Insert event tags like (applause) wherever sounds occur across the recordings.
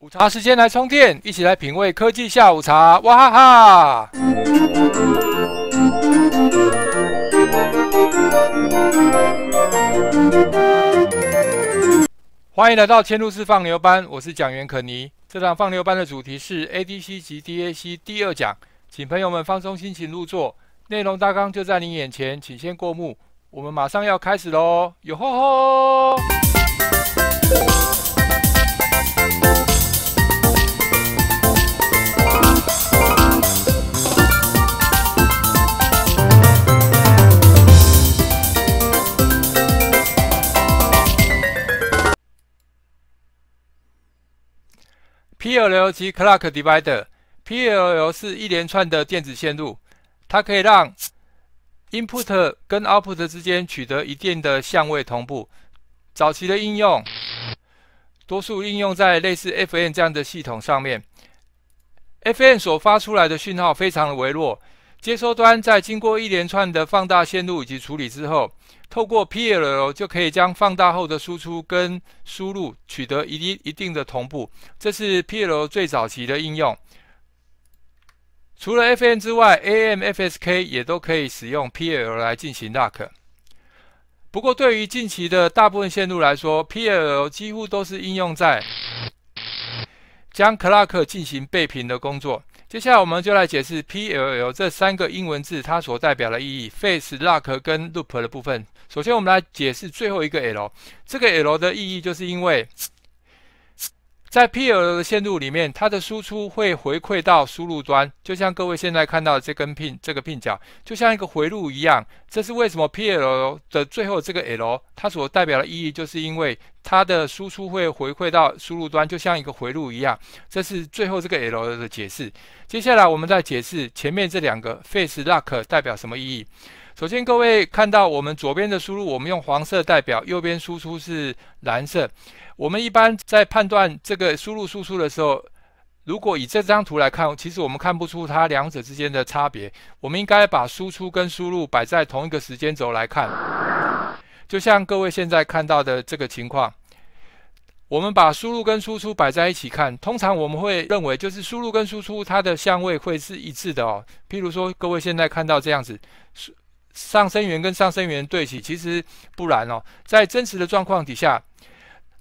午茶时间来充电，一起来品味科技下午茶，哇哈哈！欢迎来到嵌入式放流班，我是讲员可尼。这堂放流班的主题是 ADC 及 DAC 第二讲，请朋友们放松心情入座，内容大纲就在你眼前，请先过目。我们马上要开始喽，哟吼吼！PLL 及 clock divider，PLL 是一连串的电子线路，它可以让 input 跟 output 之间取得一定的相位同步。早期的应用，多数应用在类似 f n 这样的系统上面。f n 所发出来的讯号非常的微弱，接收端在经过一连串的放大线路以及处理之后。透过 PLL 就可以将放大后的输出跟输入取得一定一定的同步，这是 PLL 最早期的应用。除了 f n 之外，AM、FSK 也都可以使用 PLL 来进行 lock。不过，对于近期的大部分线路来说，PLL 几乎都是应用在将 clock 进行倍频的工作。接下来，我们就来解释 p l l 这三个英文字它所代表的意义 f a c e lock 跟 loop 的部分。首先，我们来解释最后一个 L。这个 L 的意义，就是因为。在 P L 的线路里面，它的输出会回馈到输入端，就像各位现在看到这根 pin 这个 pin 角，就像一个回路一样。这是为什么 P L 的最后这个 L 它所代表的意义，就是因为它的输出会回馈到输入端，就像一个回路一样。这是最后这个 L 的解释。接下来我们再解释前面这两个 face lock 代表什么意义。首先，各位看到我们左边的输入，我们用黄色代表；右边输出是蓝色。我们一般在判断这个输入输出的时候，如果以这张图来看，其实我们看不出它两者之间的差别。我们应该把输出跟输入摆在同一个时间轴来看，就像各位现在看到的这个情况。我们把输入跟输出摆在一起看，通常我们会认为就是输入跟输出它的相位会是一致的哦。譬如说，各位现在看到这样子，上升源跟上升源对齐，其实不然哦。在真实的状况底下。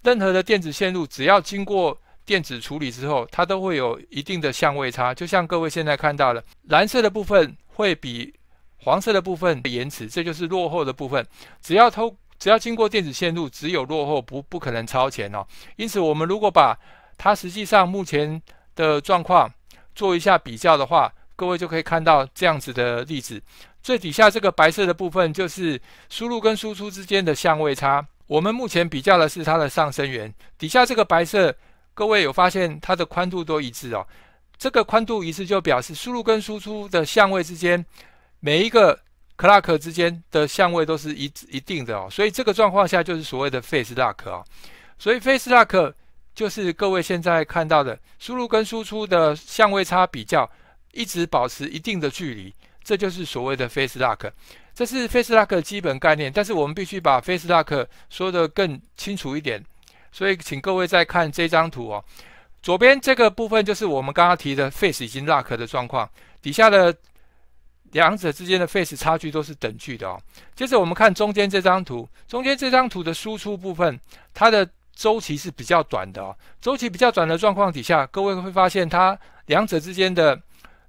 任何的电子线路，只要经过电子处理之后，它都会有一定的相位差。就像各位现在看到的，蓝色的部分会比黄色的部分延迟，这就是落后的部分。只要偷，只要经过电子线路，只有落后，不不可能超前哦。因此，我们如果把它实际上目前的状况做一下比较的话，各位就可以看到这样子的例子。最底下这个白色的部分就是输入跟输出之间的相位差。我们目前比较的是它的上升圆，底下这个白色，各位有发现它的宽度都一致哦。这个宽度一致就表示输入跟输出的相位之间，每一个 clock 之间的相位都是一一定的哦。所以这个状况下就是所谓的 f a c e lock 哦。所以 f a c e lock 就是各位现在看到的输入跟输出的相位差比较，一直保持一定的距离。这就是所谓的 f a c e lock，这是 f a c e lock 基本概念。但是我们必须把 f a c e lock 说得更清楚一点，所以请各位再看这张图哦。左边这个部分就是我们刚刚提的 f a c e 已经 lock 的状况，底下的两者之间的 f a c e 差距都是等距的哦。接着我们看中间这张图，中间这张图的输出部分，它的周期是比较短的哦。周期比较短的状况底下，各位会发现它两者之间的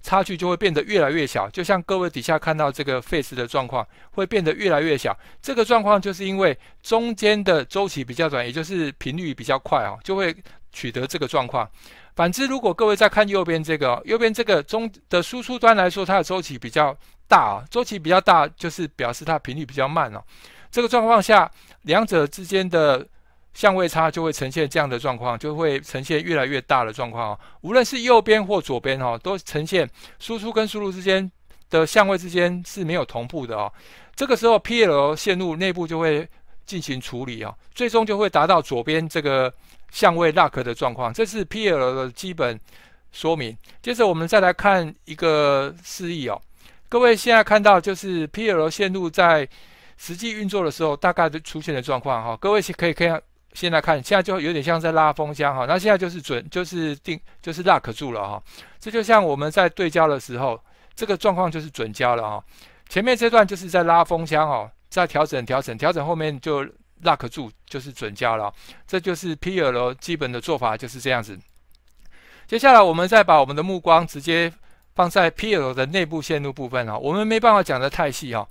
差距就会变得越来越小，就像各位底下看到这个 face 的状况会变得越来越小。这个状况就是因为中间的周期比较短，也就是频率比较快啊，就会取得这个状况。反之，如果各位再看右边这个，右边这个中的输出端来说，它的周期比较大啊，周期比较大就是表示它频率比较慢哦。这个状况下，两者之间的。相位差就会呈现这样的状况，就会呈现越来越大的状况哦。无论是右边或左边哦，都呈现输出跟输入之间的相位之间是没有同步的哦。这个时候 PL 线路内部就会进行处理哦，最终就会达到左边这个相位 lock 的状况。这是 PL 的基本说明。接着我们再来看一个示意哦。各位现在看到就是 PL 线路在实际运作的时候大概的出现的状况哈。各位可以看。现在看，现在就有点像在拉风箱哈，那现在就是准，就是定，就是 lock 住了哈。这就像我们在对焦的时候，这个状况就是准焦了哈。前面这段就是在拉风箱哦，在调整、调整、调整，后面就 lock 住，就是准焦了。这就是 P L 基本的做法就是这样子。接下来，我们再把我们的目光直接放在 P L 的内部线路部分啊。我们没办法讲的太细哈，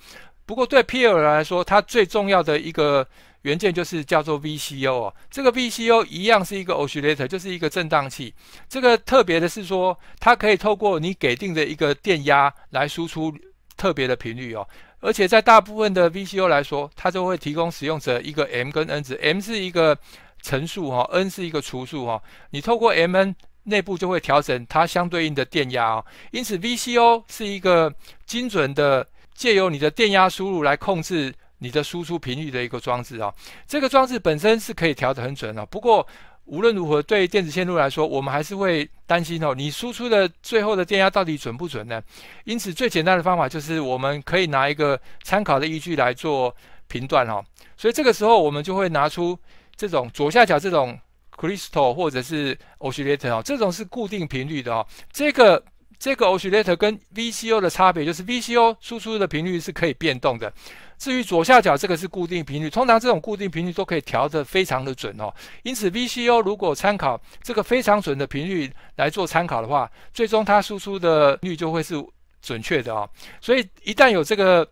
不过对 P L 来说，它最重要的一个。原件就是叫做 VCO 哦，这个 VCO 一样是一个 oscillator，就是一个振荡器。这个特别的是说，它可以透过你给定的一个电压来输出特别的频率哦。而且在大部分的 VCO 来说，它就会提供使用者一个 M 跟 N 值，M 是一个乘数哈，N 是一个除数哈。你透过 M N 内部就会调整它相对应的电压哦。因此 VCO 是一个精准的借由你的电压输入来控制。你的输出频率的一个装置啊，这个装置本身是可以调得很准啊。不过无论如何，对电子线路来说，我们还是会担心哦，你输出的最后的电压到底准不准呢？因此，最简单的方法就是我们可以拿一个参考的依据来做频段哈。所以这个时候，我们就会拿出这种左下角这种 crystal 或者是 oscillator 哦，这种是固定频率的哦。这个。这个 oscillator 跟 VCO 的差别就是 VCO 输出的频率是可以变动的。至于左下角这个是固定频率，通常这种固定频率都可以调的非常的准哦。因此 VCO 如果参考这个非常准的频率来做参考的话，最终它输出的率就会是准确的哦。所以一旦有这个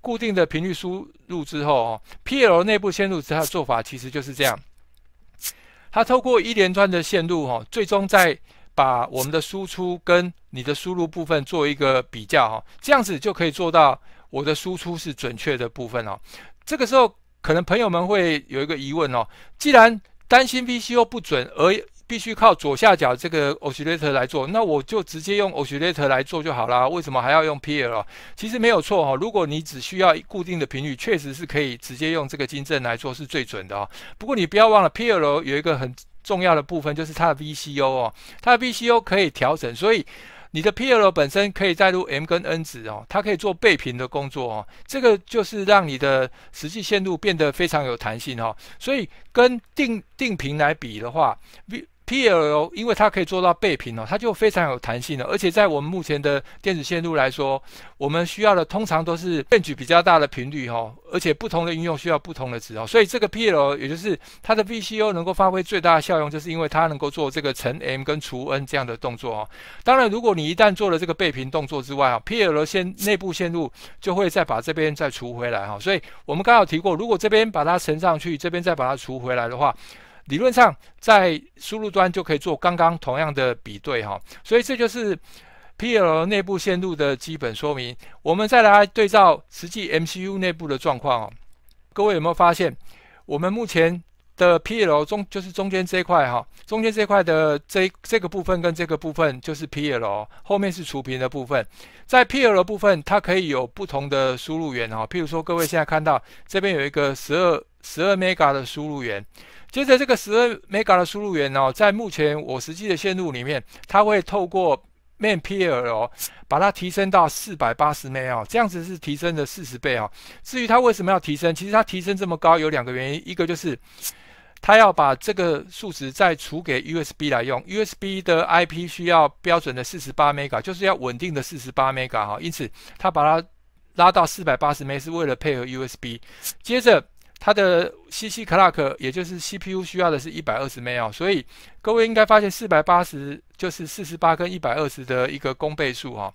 固定的频率输入之后哦 p l 内部线路它的做法其实就是这样，它透过一连串的线路哦，最终在把我们的输出跟你的输入部分做一个比较哈，这样子就可以做到我的输出是准确的部分哦。这个时候可能朋友们会有一个疑问哦，既然担心 VCO 不准，而必须靠左下角这个 oscillator 来做，那我就直接用 oscillator 来做就好啦。为什么还要用 PLL？其实没有错哈，如果你只需要固定的频率，确实是可以直接用这个金正来做是最准的哦。不过你不要忘了 p l 有一个很。重要的部分就是它的 VCO 哦，它的 VCO 可以调整，所以你的 p l 本身可以载入 M 跟 N 值哦，它可以做倍频的工作哦，这个就是让你的实际线路变得非常有弹性哦，所以跟定定频来比的话，V。PLO 因为它可以做到背频哦，它就非常有弹性了。而且在我们目前的电子线路来说，我们需要的通常都是变取比较大的频率哈，而且不同的应用需要不同的值哦。所以这个 PLO 也就是它的 VCO 能够发挥最大的效用，就是因为它能够做这个乘 M 跟除 N 这样的动作哦。当然，如果你一旦做了这个背频动作之外啊，PLO 线内部线路就会再把这边再除回来哈。所以我们刚好提过，如果这边把它乘上去，这边再把它除回来的话。理论上，在输入端就可以做刚刚同样的比对哈，所以这就是 PL 内部线路的基本说明。我们再来对照实际 MCU 内部的状况哦。各位有没有发现，我们目前的 PL 中就是中间这一块哈，中间这一块的这这个部分跟这个部分就是 PL，后面是除频的部分。在 PL 的部分，它可以有不同的输入源哈，譬如说各位现在看到这边有一个十二十二 mega 的输入源。接着这个十二 mega 的输入源哦，在目前我实际的线路里面，它会透过 main P L 哦，把它提升到四百八十 mega，这样子是提升了四十倍哦。至于它为什么要提升，其实它提升这么高有两个原因，一个就是它要把这个数值再除给 U S B 来用，U S B 的 I P 需要标准的四十八 mega，就是要稳定的四十八 mega 哈，因此它把它拉到四百八十 mega 是为了配合 U S B，接着。它的 C C clock 也就是 C P U 需要的是一百二十 m h 所以各位应该发现四百八十就是四十八跟一百二十的一个公倍数哈。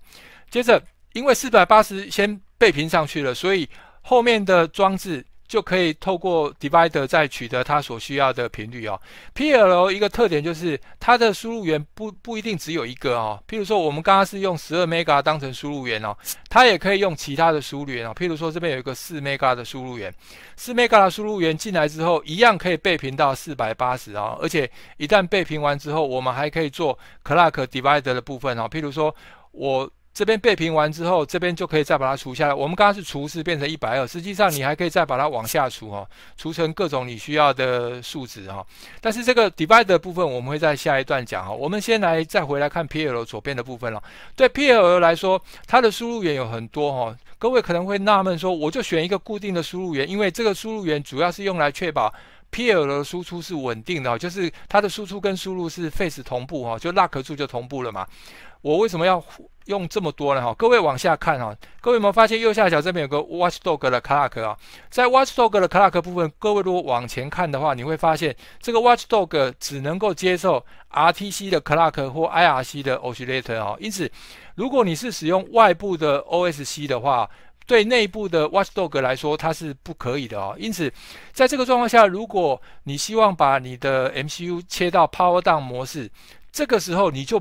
接着，因为四百八十先倍频上去了，所以后面的装置。就可以透过 divider 再取得它所需要的频率哦。PLO 一个特点就是它的输入源不不一定只有一个哦。譬如说我们刚刚是用十二 mega 当成输入源哦，它也可以用其他的输入源哦。譬如说这边有一个四 mega 的输入源，四 mega 的输入源进来之后一样可以倍频到四百八十啊。而且一旦倍频完之后，我们还可以做 clock divider 的部分哦。譬如说我。这边倍平完之后，这边就可以再把它除下来。我们刚刚是除是变成一百二，实际上你还可以再把它往下除哈，除成各种你需要的数值哈。但是这个 divide 部分我们会在下一段讲哈。我们先来再回来看 p l 左边的部分了。对 p l 来说，它的输入源有很多哈。各位可能会纳闷说，我就选一个固定的输入源，因为这个输入源主要是用来确保 p l 的输出是稳定的，就是它的输出跟输入是 f a c e 同步哈，就 lock 住就同步了嘛。我为什么要？用这么多了哈，各位往下看哈，各位有没有发现右下角这边有个 Watchdog 的 Clock 啊？在 Watchdog 的 Clock 部分，各位如果往前看的话，你会发现这个 Watchdog 只能够接受 RTC 的 Clock 或 IRC 的 Oscillator 哦。因此，如果你是使用外部的 OSC 的话，对内部的 Watchdog 来说它是不可以的哦。因此，在这个状况下，如果你希望把你的 MCU 切到 Power Down 模式，这个时候你就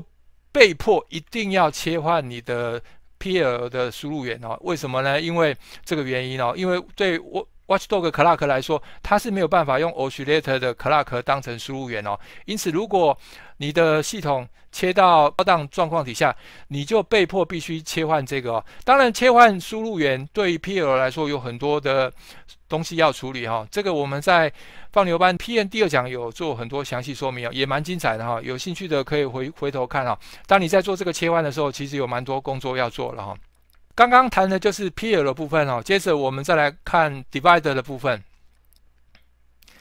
被迫一定要切换你的 P.R. 的输入源哦？为什么呢？因为这个原因哦，因为对我。Watchdog clock 来说，它是没有办法用 o s c i l l a t o r 的 clock 当成输入源哦。因此，如果你的系统切到高档状况底下，你就被迫必须切换这个。当然，切换输入源对 PL 来说有很多的东西要处理哈。这个我们在放牛班 PN 第二讲有做很多详细说明啊，也蛮精彩的哈。有兴趣的可以回回头看哦。当你在做这个切换的时候，其实有蛮多工作要做了哈。刚刚谈的就是 p e r 的部分哦，接着我们再来看 divider 的部分。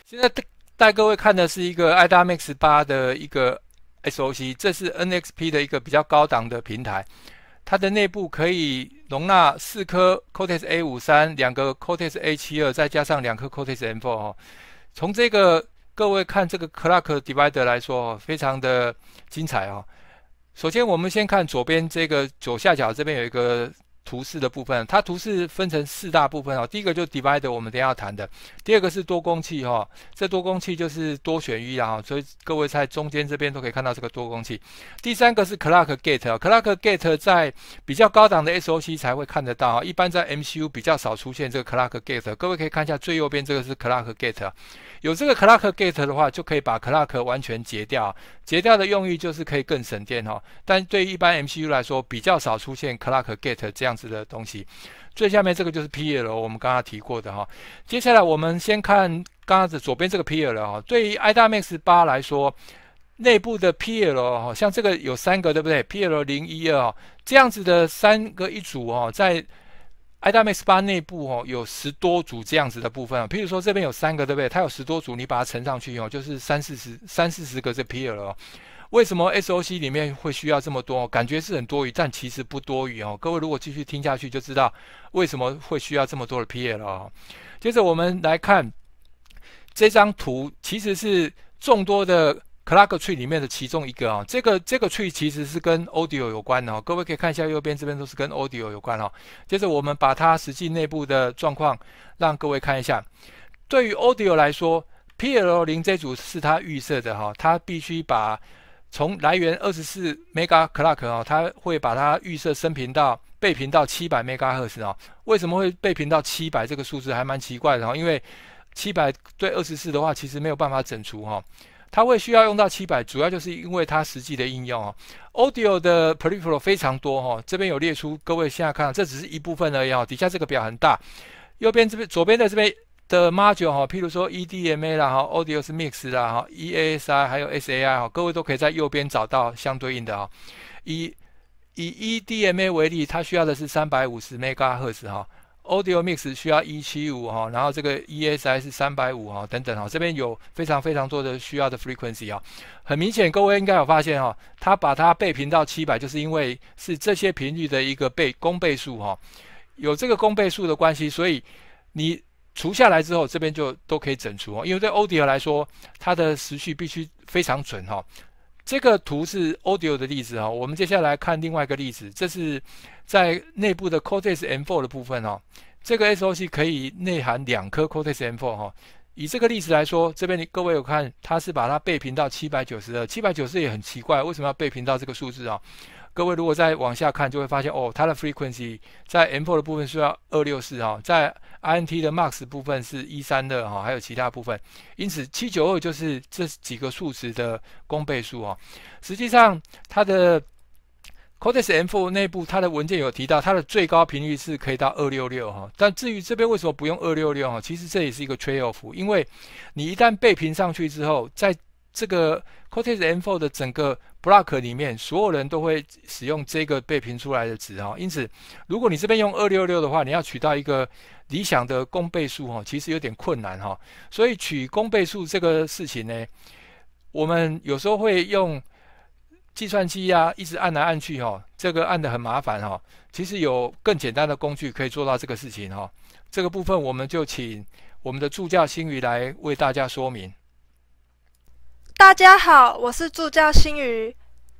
现在带各位看的是一个 i d a Mx 八的一个 SOC，这是 NXP 的一个比较高档的平台，它的内部可以容纳四颗 Cortex A 五三，两个 Cortex A 七二，再加上两颗 Cortex M four 哦。从这个各位看这个 clock divider 来说，非常的精彩哦。首先我们先看左边这个左下角这边有一个。图示的部分，它图示分成四大部分哦。第一个就是 divider，我们等下要谈的。第二个是多工器哈，这多工器就是多选一啦所以各位在中间这边都可以看到这个多工器。第三个是 clock gate，clock gate 在比较高档的 SOC 才会看得到啊，一般在 MCU 比较少出现这个 clock gate。各位可以看一下最右边这个是 clock gate，有这个 clock gate 的话，就可以把 clock 完全截掉，截掉的用意就是可以更省电哈。但对于一般 MCU 来说，比较少出现 clock gate 这样。子的东西，最下面这个就是 PL，我们刚刚提过的哈。接下来我们先看刚刚的左边这个 PL 哈，对于 i a Max 八来说，内部的 PL 哈，像这个有三个对不对？PL 零一二这样子的三个一组哦，在 i a Max 八内部哦，有十多组这样子的部分啊。譬如说这边有三个对不对？它有十多组，你把它乘上去哦，就是三四十、三四十个这 PL。为什么 SOC 里面会需要这么多？感觉是很多余，但其实不多余哦。各位如果继续听下去，就知道为什么会需要这么多的 PL 了哦。接着我们来看这张图，其实是众多的 c l o c k t r e e 里面的其中一个啊。这个这个 Tree 其实是跟 Audio 有关的哦。各位可以看一下右边这边都是跟 Audio 有关哦。接着我们把它实际内部的状况让各位看一下。对于 Audio 来说，PL 零这组是它预设的哈，它必须把从来源二十四 mega clock 啊，它会把它预设升频到倍频到七百兆赫兹啊。为什么会被频到七百这个数字还蛮奇怪的哈？因为七百对二十四的话，其实没有办法整除哈。它会需要用到七百，主要就是因为它实际的应用哦。Audio 的 p r e f i l 非常多哈，这边有列出，各位现在看，这只是一部分而已哦。底下这个表很大，右边这边，左边的这边。的 module 哈，譬如说 EDMA 啦哈，Audio Mix 啦哈，EASI 还有 SAI 哈，各位都可以在右边找到相对应的哈。以以 EDMA 为例，它需要的是三百五十 MHz 哈，Audio Mix 需要一七五哈，然后这个 EASI 是三百五哈，等等哈，这边有非常非常多的需要的 frequency 啊。很明显，各位应该有发现哈，它把它倍频到七百，就是因为是这些频率的一个倍公倍数哈，有这个公倍数的关系，所以你。除下来之后，这边就都可以整除哦。因为对 Audio 来说，它的时序必须非常准哈。这个图是 Audio 的例子哈。我们接下来看另外一个例子，这是在内部的 Cortex M4 的部分哦。这个 SOC 可以内含两颗 Cortex M4 哈。以这个例子来说，这边各位有看，它是把它倍频到七百九十二，七百九十也很奇怪，为什么要倍频到这个数字啊？各位如果再往下看，就会发现哦，它的 frequency 在 m4 的部分是要二六四哈，在 int 的 max 部分是一三的哈，还有其他部分。因此七九二就是这几个数值的公倍数哈。实际上它的 cortex m4 内部它的文件有提到，它的最高频率是可以到二六六哈。但至于这边为什么不用二六六哈，其实这也是一个 trade off，因为你一旦倍频上去之后，在这个 COTIS N4 的整个 block 里面，所有人都会使用这个被评出来的值哈，因此，如果你这边用二六六的话，你要取到一个理想的公倍数哈，其实有点困难哈，所以取公倍数这个事情呢，我们有时候会用计算机呀，一直按来按去哈，这个按的很麻烦哈，其实有更简单的工具可以做到这个事情哈，这个部分我们就请我们的助教新宇来为大家说明。大家好，我是助教新瑜。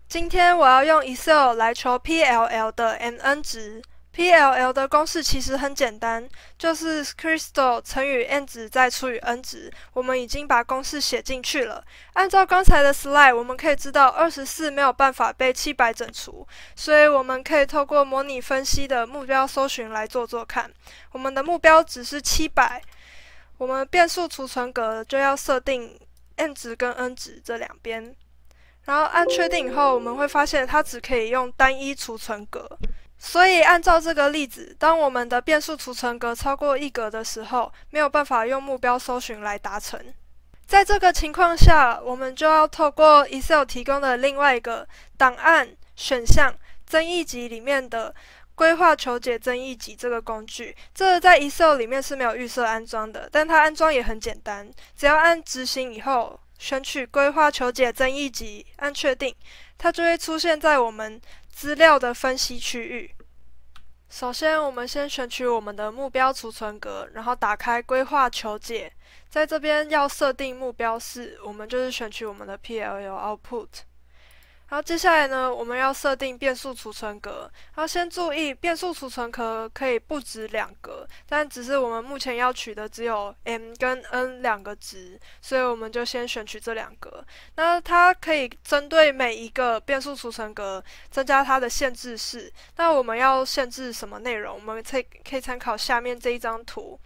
今天我要用 Excel 来求 PLL 的 M N 值。PLL 的公式其实很简单，就是 Crystal 乘以 N 值再除以 N 值。我们已经把公式写进去了。按照刚才的 Slide，我们可以知道二十四没有办法被七百整除，所以我们可以透过模拟分析的目标搜寻来做做看。我们的目标值是七百，我们变数储存格就要设定。n 值跟 n 值这两边，然后按确定以后，我们会发现它只可以用单一储存格，所以按照这个例子，当我们的变数储存格超过一格的时候，没有办法用目标搜寻来达成。在这个情况下，我们就要透过 Excel 提供的另外一个档案选项增益集里面的。规划求解争议集这个工具，这在 Excel 里面是没有预设安装的，但它安装也很简单，只要按执行以后，选取规划求解争议集，按确定，它就会出现在我们资料的分析区域。首先，我们先选取我们的目标储存格，然后打开规划求解，在这边要设定目标是我们就是选取我们的 P L L Output。然后接下来呢，我们要设定变速储存格。然后先注意，变速储存格可以不止两格，但只是我们目前要取的只有 m 跟 n 两个值，所以我们就先选取这两格。那它可以针对每一个变速储存格增加它的限制式。那我们要限制什么内容？我们可以可以参考下面这一张图。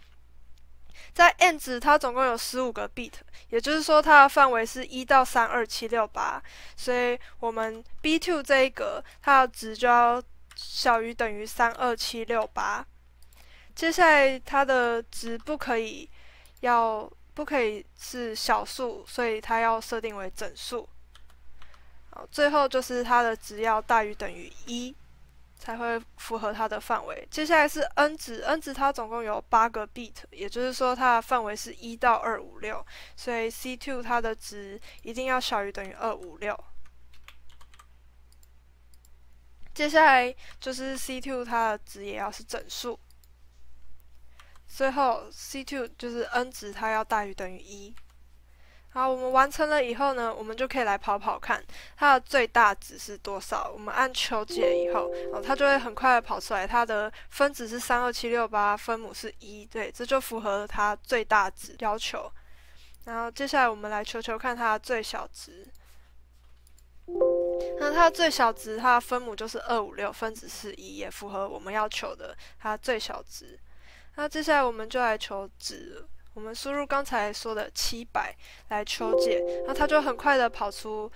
在 end 值，它总共有十五个 bit，也就是说，它的范围是一到三二七六八，所以我们 b two 这一格，它的值就要小于等于三二七六八。接下来，它的值不可以要不可以是小数，所以它要设定为整数。好，最后就是它的值要大于等于一。才会符合它的范围。接下来是 n 值，n 值它总共有八个 bit，也就是说它的范围是一到二五六，所以 c two 它的值一定要小于等于二五六。接下来就是 c two 它的值也要是整数。最后 c two 就是 n 值，它要大于等于一。好，我们完成了以后呢，我们就可以来跑跑看它的最大值是多少。我们按求解以后，哦，它就会很快的跑出来。它的分子是三二七六八，分母是一，对，这就符合它最大值要求。然后接下来我们来求求看它的最小值。那它的最小值，它的分母就是二五六，分子是一，也符合我们要求的它最小值。那接下来我们就来求值。我们输入刚才说的七百来求解，那它就很快的跑出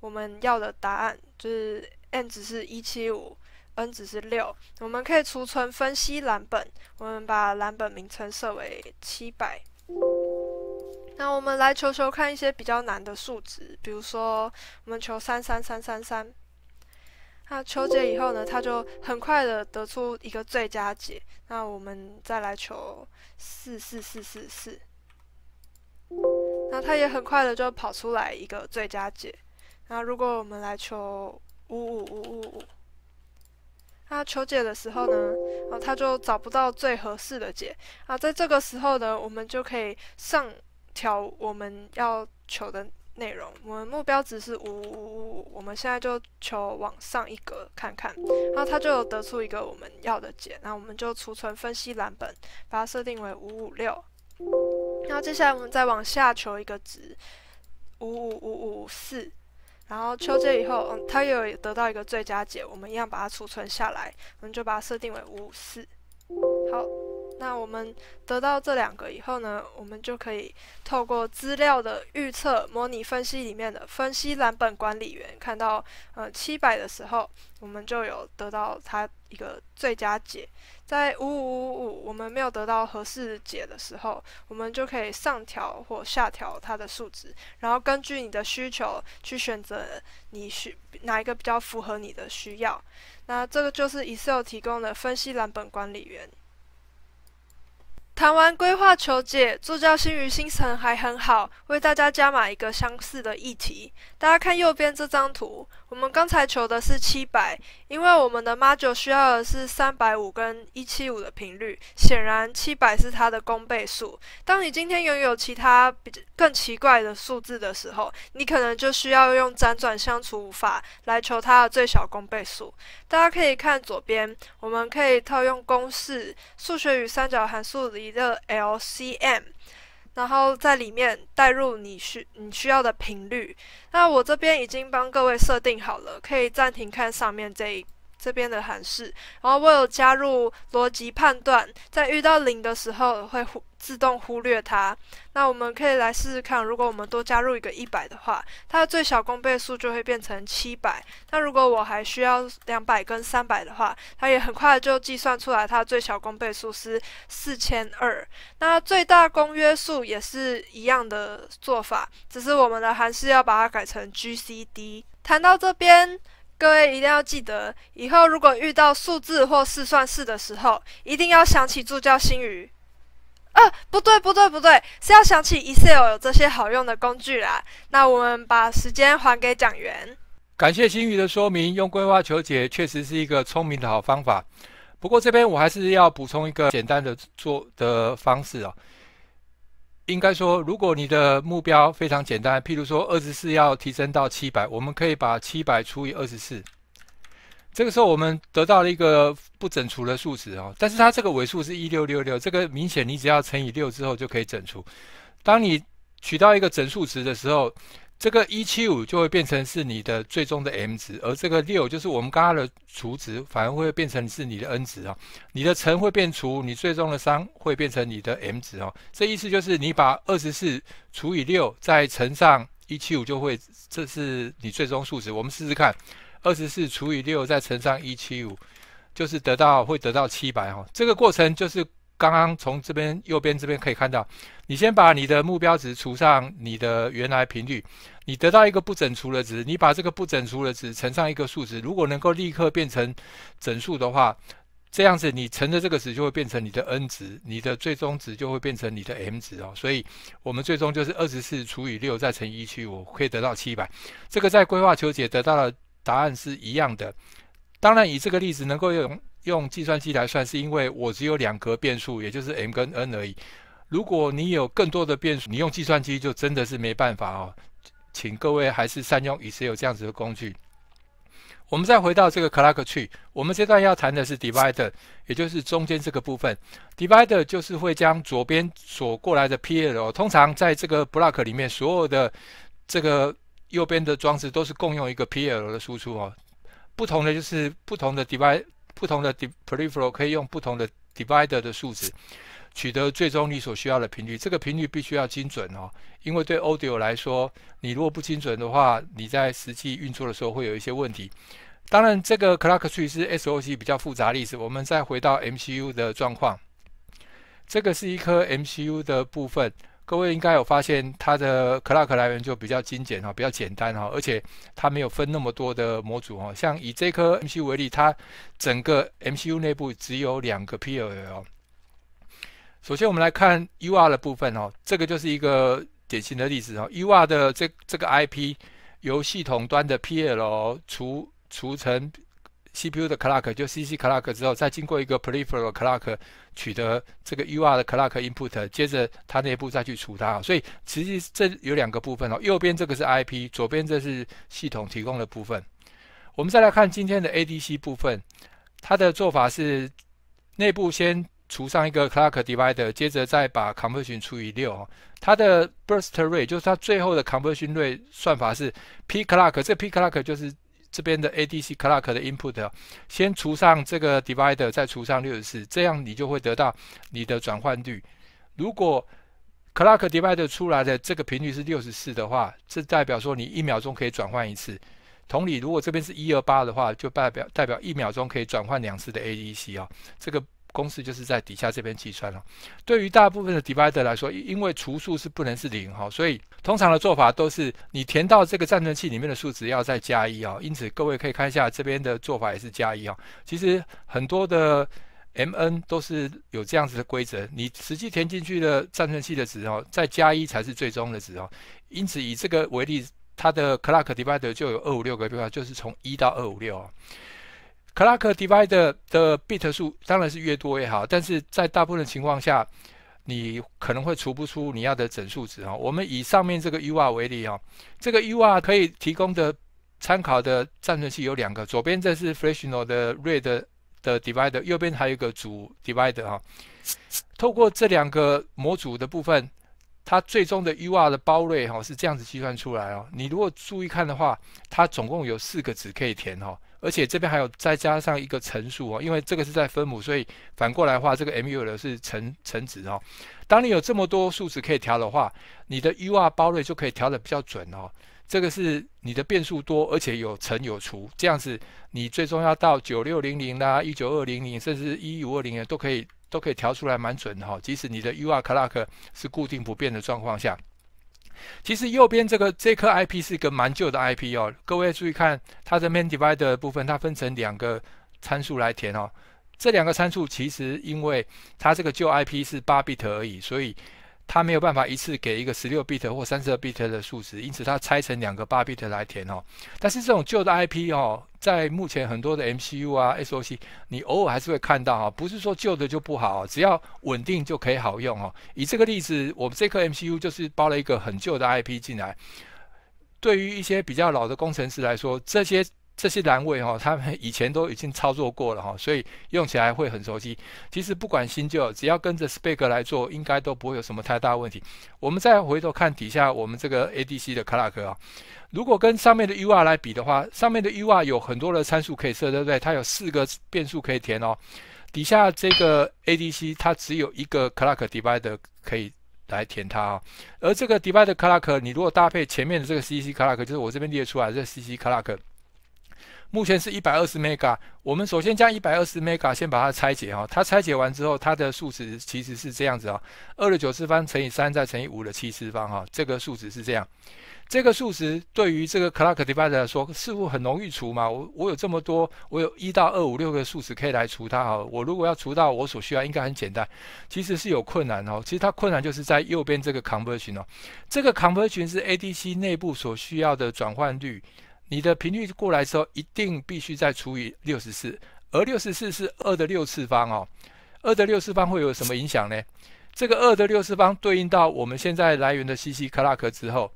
我们要的答案，就是 n 值是一七五，n 值是六。我们可以储存分析蓝本，我们把蓝本名称设为七百。那我们来求求看一些比较难的数值，比如说我们求三三三三三。那求解以后呢，他就很快的得出一个最佳解。那我们再来求四四四四四，那他也很快的就跑出来一个最佳解。那如果我们来求五五五五五，那求解的时候呢，啊，他就找不到最合适的解。啊，在这个时候呢，我们就可以上调我们要求的。内容，我们目标值是五五五，我们现在就求往上一格看看，然后它就得出一个我们要的解，然后我们就储存分析蓝本，把它设定为五五六。然后接下来我们再往下求一个值，五五五五四，然后求解以后，嗯，它有得到一个最佳解，我们一样把它储存下来，我们就把它设定为五五四。好，那我们得到这两个以后呢，我们就可以透过资料的预测模拟分析里面的分析蓝本管理员看到，呃，七百的时候。我们就有得到它一个最佳解，在五五五五，我们没有得到合适解的时候，我们就可以上调或下调它的数值，然后根据你的需求去选择你需哪一个比较符合你的需要。那这个就是 Excel 提供的分析蓝本管理员。谈完规划求解，助教星宇星辰还很好，为大家加码一个相似的议题。大家看右边这张图。我们刚才求的是七百，因为我们的 m l 九需要的是三百五跟一七五的频率，显然七百是它的公倍数。当你今天拥有其他比更奇怪的数字的时候，你可能就需要用辗转相除法来求它的最小公倍数。大家可以看左边，我们可以套用公式，数学与三角函数里的 LCM。然后在里面带入你需你需要的频率。那我这边已经帮各位设定好了，可以暂停看上面这一。这边的函数，然后我有加入逻辑判断，在遇到零的时候会忽自动忽略它。那我们可以来试试看，如果我们多加入一个一百的话，它的最小公倍数就会变成七百。那如果我还需要两百跟三百的话，它也很快就计算出来，它最小公倍数是四千二。那最大公约数也是一样的做法，只是我们的函数要把它改成 GCD。谈到这边。各位一定要记得，以后如果遇到数字或四算式的时候，一定要想起助教星宇。啊，不对不对不对，是要想起 Excel 有这些好用的工具啦。那我们把时间还给讲员。感谢星宇的说明，用规划求解确实是一个聪明的好方法。不过这边我还是要补充一个简单的做的方式哦。应该说，如果你的目标非常简单，譬如说二十四要提升到七百，我们可以把七百除以二十四，这个时候我们得到了一个不整除的数值哦，但是它这个尾数是一六六六，这个明显你只要乘以六之后就可以整除。当你取到一个整数值的时候。这个一七五就会变成是你的最终的 M 值，而这个六就是我们刚刚的除值，反而会变成是你的 N 值啊。你的乘会变除，你最终的商会变成你的 M 值哦。这意思就是你把二十四除以六再乘上一七五就会，这是你最终数值。我们试试看，二十四除以六再乘上一七五，就是得到会得到七百哈。这个过程就是。刚刚从这边右边这边可以看到，你先把你的目标值除上你的原来频率，你得到一个不整除的值，你把这个不整除的值乘上一个数值，如果能够立刻变成整数的话，这样子你乘的这个值就会变成你的 n 值，你的最终值就会变成你的 m 值哦。所以我们最终就是二十四除以六再乘一七，我可以得到七百，这个在规划求解得到的答案是一样的。当然，以这个例子能够用。用计算机来算，是因为我只有两格变数，也就是 m 跟 n 而已。如果你有更多的变数，你用计算机就真的是没办法哦。请各位还是善用 Excel 这样子的工具。我们再回到这个 c l o c k 去。我们这段要谈的是 divider，也就是中间这个部分。divider 就是会将左边所过来的 pl，通常在这个 block 里面，所有的这个右边的装置都是共用一个 pl 的输出哦。不同的就是不同的 divider。不同的 d e r i h e r 可以用不同的 divider 的数值，取得最终你所需要的频率。这个频率必须要精准哦，因为对 audio 来说，你如果不精准的话，你在实际运作的时候会有一些问题。当然，这个 clock tree 是 SOC 比较复杂例子。我们再回到 MCU 的状况，这个是一颗 MCU 的部分。各位应该有发现，它的 Clock 来源就比较精简哈，比较简单哈，而且它没有分那么多的模组哈。像以这颗 MCU 为例，它整个 MCU 内部只有两个 PLL。首先我们来看 UR 的部分哦，这个就是一个典型的例子哈。UR 的这这个 IP 由系统端的 PLL 除除存。CPU 的 clock 就 CC clock 之后，再经过一个 peripheral clock 取得这个 UR 的 clock input，接着它内部再去除它，所以其实这有两个部分哦，右边这个是 IP，左边这是系统提供的部分。我们再来看今天的 ADC 部分，它的做法是内部先除上一个 clock divider，接着再把 conversion 除以六，它的 burst rate 就是它最后的 conversion rate 算法是 P clock，这 P clock 就是。这边的 ADC clock 的 input 先除上这个 divider，再除上六十四，这样你就会得到你的转换率。如果 clock divider 出来的这个频率是六十四的话，这代表说你一秒钟可以转换一次。同理，如果这边是一二八的话，就代表代表一秒钟可以转换两次的 ADC 啊，这个。公式就是在底下这边计算了。对于大部分的 divide 来说，因为除数是不能是零哈，所以通常的做法都是你填到这个战争器里面的数，值要再加一啊。因此各位可以看一下这边的做法也是加一啊。其实很多的 m n 都是有这样子的规则，你实际填进去的战争器的值哦，再加一才是最终的值哦。因此以这个为例，它的 clock divide 就有二五六个变化，就是从一到二五六啊。克拉克 divider 的 bit 数当然是越多越好，但是在大部分情况下，你可能会除不出你要的整数值哈。我们以上面这个 u r 为例哈，这个 u r 可以提供的参考的暂存器有两个，左边这是 f r e c t i o n a l 的 r e d 的 divider，右边还有一个主 divider 哈。透过这两个模组的部分，它最终的 u r 的包率哈是这样子计算出来哦。你如果注意看的话，它总共有四个值可以填哈。而且这边还有再加上一个乘数哦，因为这个是在分母，所以反过来话，这个 mu 的是乘乘值哦。当你有这么多数值可以调的话，你的 UR 包率就可以调的比较准哦。这个是你的变数多，而且有乘有除，这样子你最终要到九六零零啦、一九二零零，甚至一五二零都可以都可以调出来蛮准的哈。即使你的 UR clock 是固定不变的状况下。其实右边这个这颗 IP 是一个蛮旧的 IP 哦，各位注意看它的 Main Divider 部分，它分成两个参数来填哦。这两个参数其实因为它这个旧 IP 是 8bit 而已，所以它没有办法一次给一个 16bit 或 32bit 的数值，因此它拆成两个 8bit 来填哦。但是这种旧的 IP 哦。在目前很多的 MCU 啊 SOC，你偶尔还是会看到哈，不是说旧的就不好，只要稳定就可以好用哦。以这个例子，我们这颗 MCU 就是包了一个很旧的 IP 进来，对于一些比较老的工程师来说，这些。这些蓝位哈，他们以前都已经操作过了哈，所以用起来会很熟悉。其实不管新旧，只要跟着 spec 来做，应该都不会有什么太大问题。我们再回头看底下我们这个 ADC 的 clock 啊，如果跟上面的 UR 来比的话，上面的 UR 有很多的参数可以设，对不对？它有四个变数可以填哦。底下这个 ADC 它只有一个 clock divider 可以来填它啊。而这个 divider clock 你如果搭配前面的这个 CC clock，就是我这边列出来的 CC clock。目前是一百二十 mega，我们首先将一百二十 mega 先把它拆解哈，它拆解完之后，它的数值其实是这样子啊，二的九次方乘以三再乘以五的七次方哈，这个数值是这样，这个数值对于这个 clock divider 来说似乎很容易除嘛，我我有这么多，我有一到二五六个数值可以来除它哈，我如果要除到我所需要，应该很简单，其实是有困难哦，其实它困难就是在右边这个 conversion 哦，这个 conversion 是 adc 内部所需要的转换率。你的频率过来之后，一定必须再除以六十四，而六十四是二的六次方哦。二的六次方会有什么影响呢？这个二的六次方对应到我们现在来源的 CC clock 之后，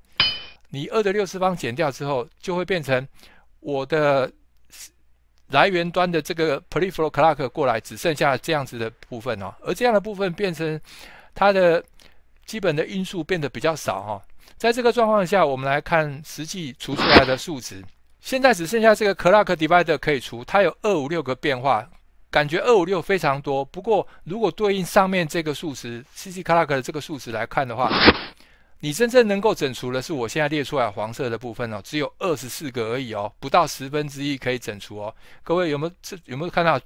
你二的六次方减掉之后，就会变成我的来源端的这个 p a y l o w clock 过来只剩下这样子的部分哦。而这样的部分变成它的基本的因素变得比较少哈。在这个状况下，我们来看实际除出来的数值。现在只剩下这个 clock divider 可以除，它有二五六个变化，感觉二五六非常多。不过，如果对应上面这个数值，CC clock 的这个数值来看的话，你真正能够整除的是我现在列出来黄色的部分哦，只有二十四个而已哦，不到十分之一可以整除哦。各位有没有这有没有看到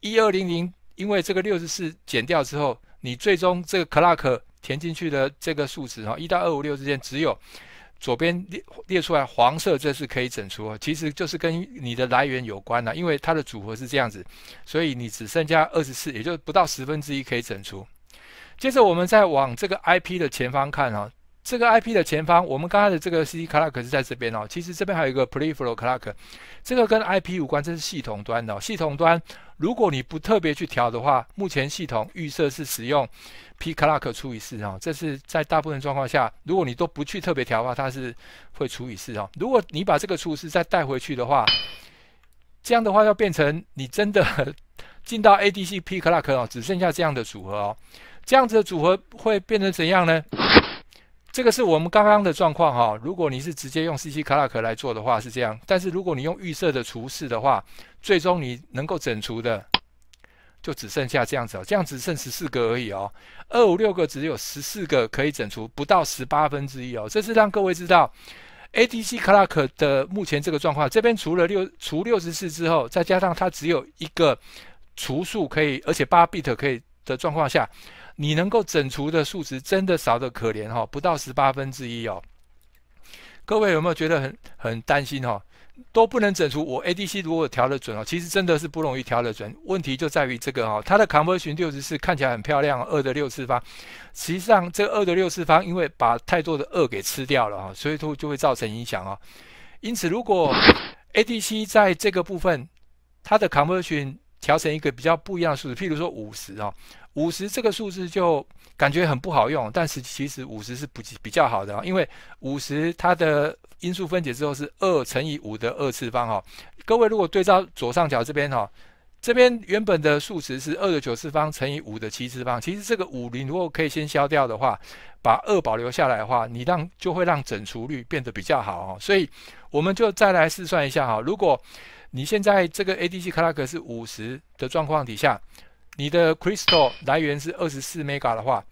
一二零零？因为这个六十四减掉之后，你最终这个 clock。填进去的这个数值哈，一到二五六之间只有左边列列出来黄色，这是可以整除哦，其实就是跟你的来源有关了，因为它的组合是这样子，所以你只剩下二十四，也就不到十分之一可以整除。接着我们再往这个 IP 的前方看哈，这个 IP 的前方，我们刚才的这个 C clock 是在这边哦。其实这边还有一个 Pre flow clock，这个跟 IP 无关，这是系统端的。系统端如果你不特别去调的话，目前系统预设是使用。P clock 除以四啊，这是在大部分状况下，如果你都不去特别调的话，它是会除以四啊。如果你把这个除四再带回去的话，这样的话要变成你真的 (laughs) 进到 ADC P clock 啊，只剩下这样的组合哦，这样子的组合会变成怎样呢？这个是我们刚刚的状况哈。如果你是直接用 CC clock 来做的话是这样，但是如果你用预设的除四的话，最终你能够整除的。就只剩下这样子哦，这样只剩十四个而已哦，二五六个只有十四个可以整除，不到十八分之一哦。这是让各位知道，ADC clock 的目前这个状况。这边除了六除六十四之后，再加上它只有一个除数可以，而且八 bit 可以的状况下，你能够整除的数值真的少得可怜哈，不到十八分之一哦。各位有没有觉得很很担心哈？都不能整除。我 A D C 如果调得准哦，其实真的是不容易调得准。问题就在于这个哦，它的 conversion 六十四看起来很漂亮，二的六次方。实际上，这二的六次方因为把太多的二给吃掉了哦，所以就就会造成影响哦。因此，如果 A D C 在这个部分，它的 conversion 调成一个比较不一样的数字，譬如说五十哦，五十这个数字就感觉很不好用。但是其实五十是不比较好的啊，因为五十它的。因数分解之后是二乘以五的二次方哈，各位如果对照左上角这边哈，这边原本的数值是二的九次方乘以五的七次方，其实这个五零如果可以先消掉的话，把二保留下来的话，你让就会让整除率变得比较好所以我们就再来试算一下哈，如果你现在这个 ADC clock 是五十的状况底下，你的 crystal 来源是二十四 mega 的话。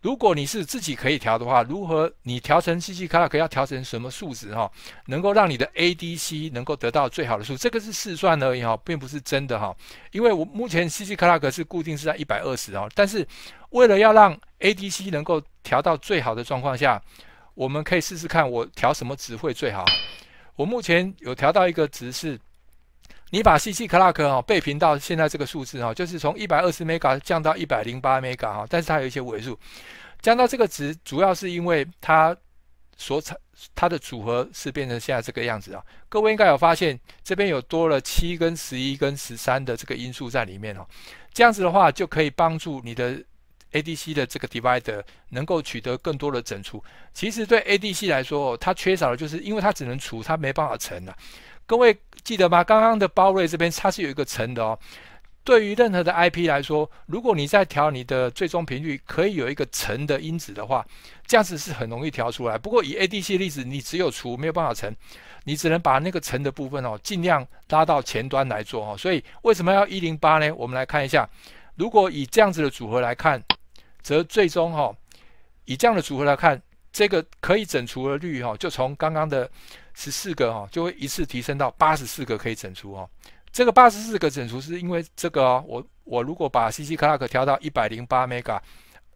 如果你是自己可以调的话，如何你调成 CC Clock 要调成什么数值哈，能够让你的 ADC 能够得到最好的数？这个是试算而已哈，并不是真的哈。因为我目前 CC Clock 是固定是在一百二十哈，但是为了要让 ADC 能够调到最好的状况下，我们可以试试看我调什么值会最好。我目前有调到一个值是。你把 CC clock 哈倍频到现在这个数字哈，就是从一百二十 m g a 降到一百零八 MHz 哈，但是它有一些尾数降到这个值，主要是因为它所产它的组合是变成现在这个样子啊。各位应该有发现，这边有多了七跟十一跟十三的这个因素在里面哦。这样子的话，就可以帮助你的 ADC 的这个 divider 能够取得更多的整除。其实对 ADC 来说，它缺少的就是因为它只能除，它没办法乘啊。各位记得吗？刚刚的包瑞这边它是有一个乘的哦。对于任何的 IP 来说，如果你在调你的最终频率，可以有一个乘的因子的话，这样子是很容易调出来。不过以 ADC 例子，你只有除没有办法乘，你只能把那个乘的部分哦，尽量拉到前端来做哦。所以为什么要一零八呢？我们来看一下，如果以这样子的组合来看，则最终哈，以这样的组合来看，这个可以整除的率哈，就从刚刚的。十四个哈，就会一次提升到八十四个可以整除哦。这个八十四个整除是因为这个哦，我我如果把 CC clock 调到一百零八 mega，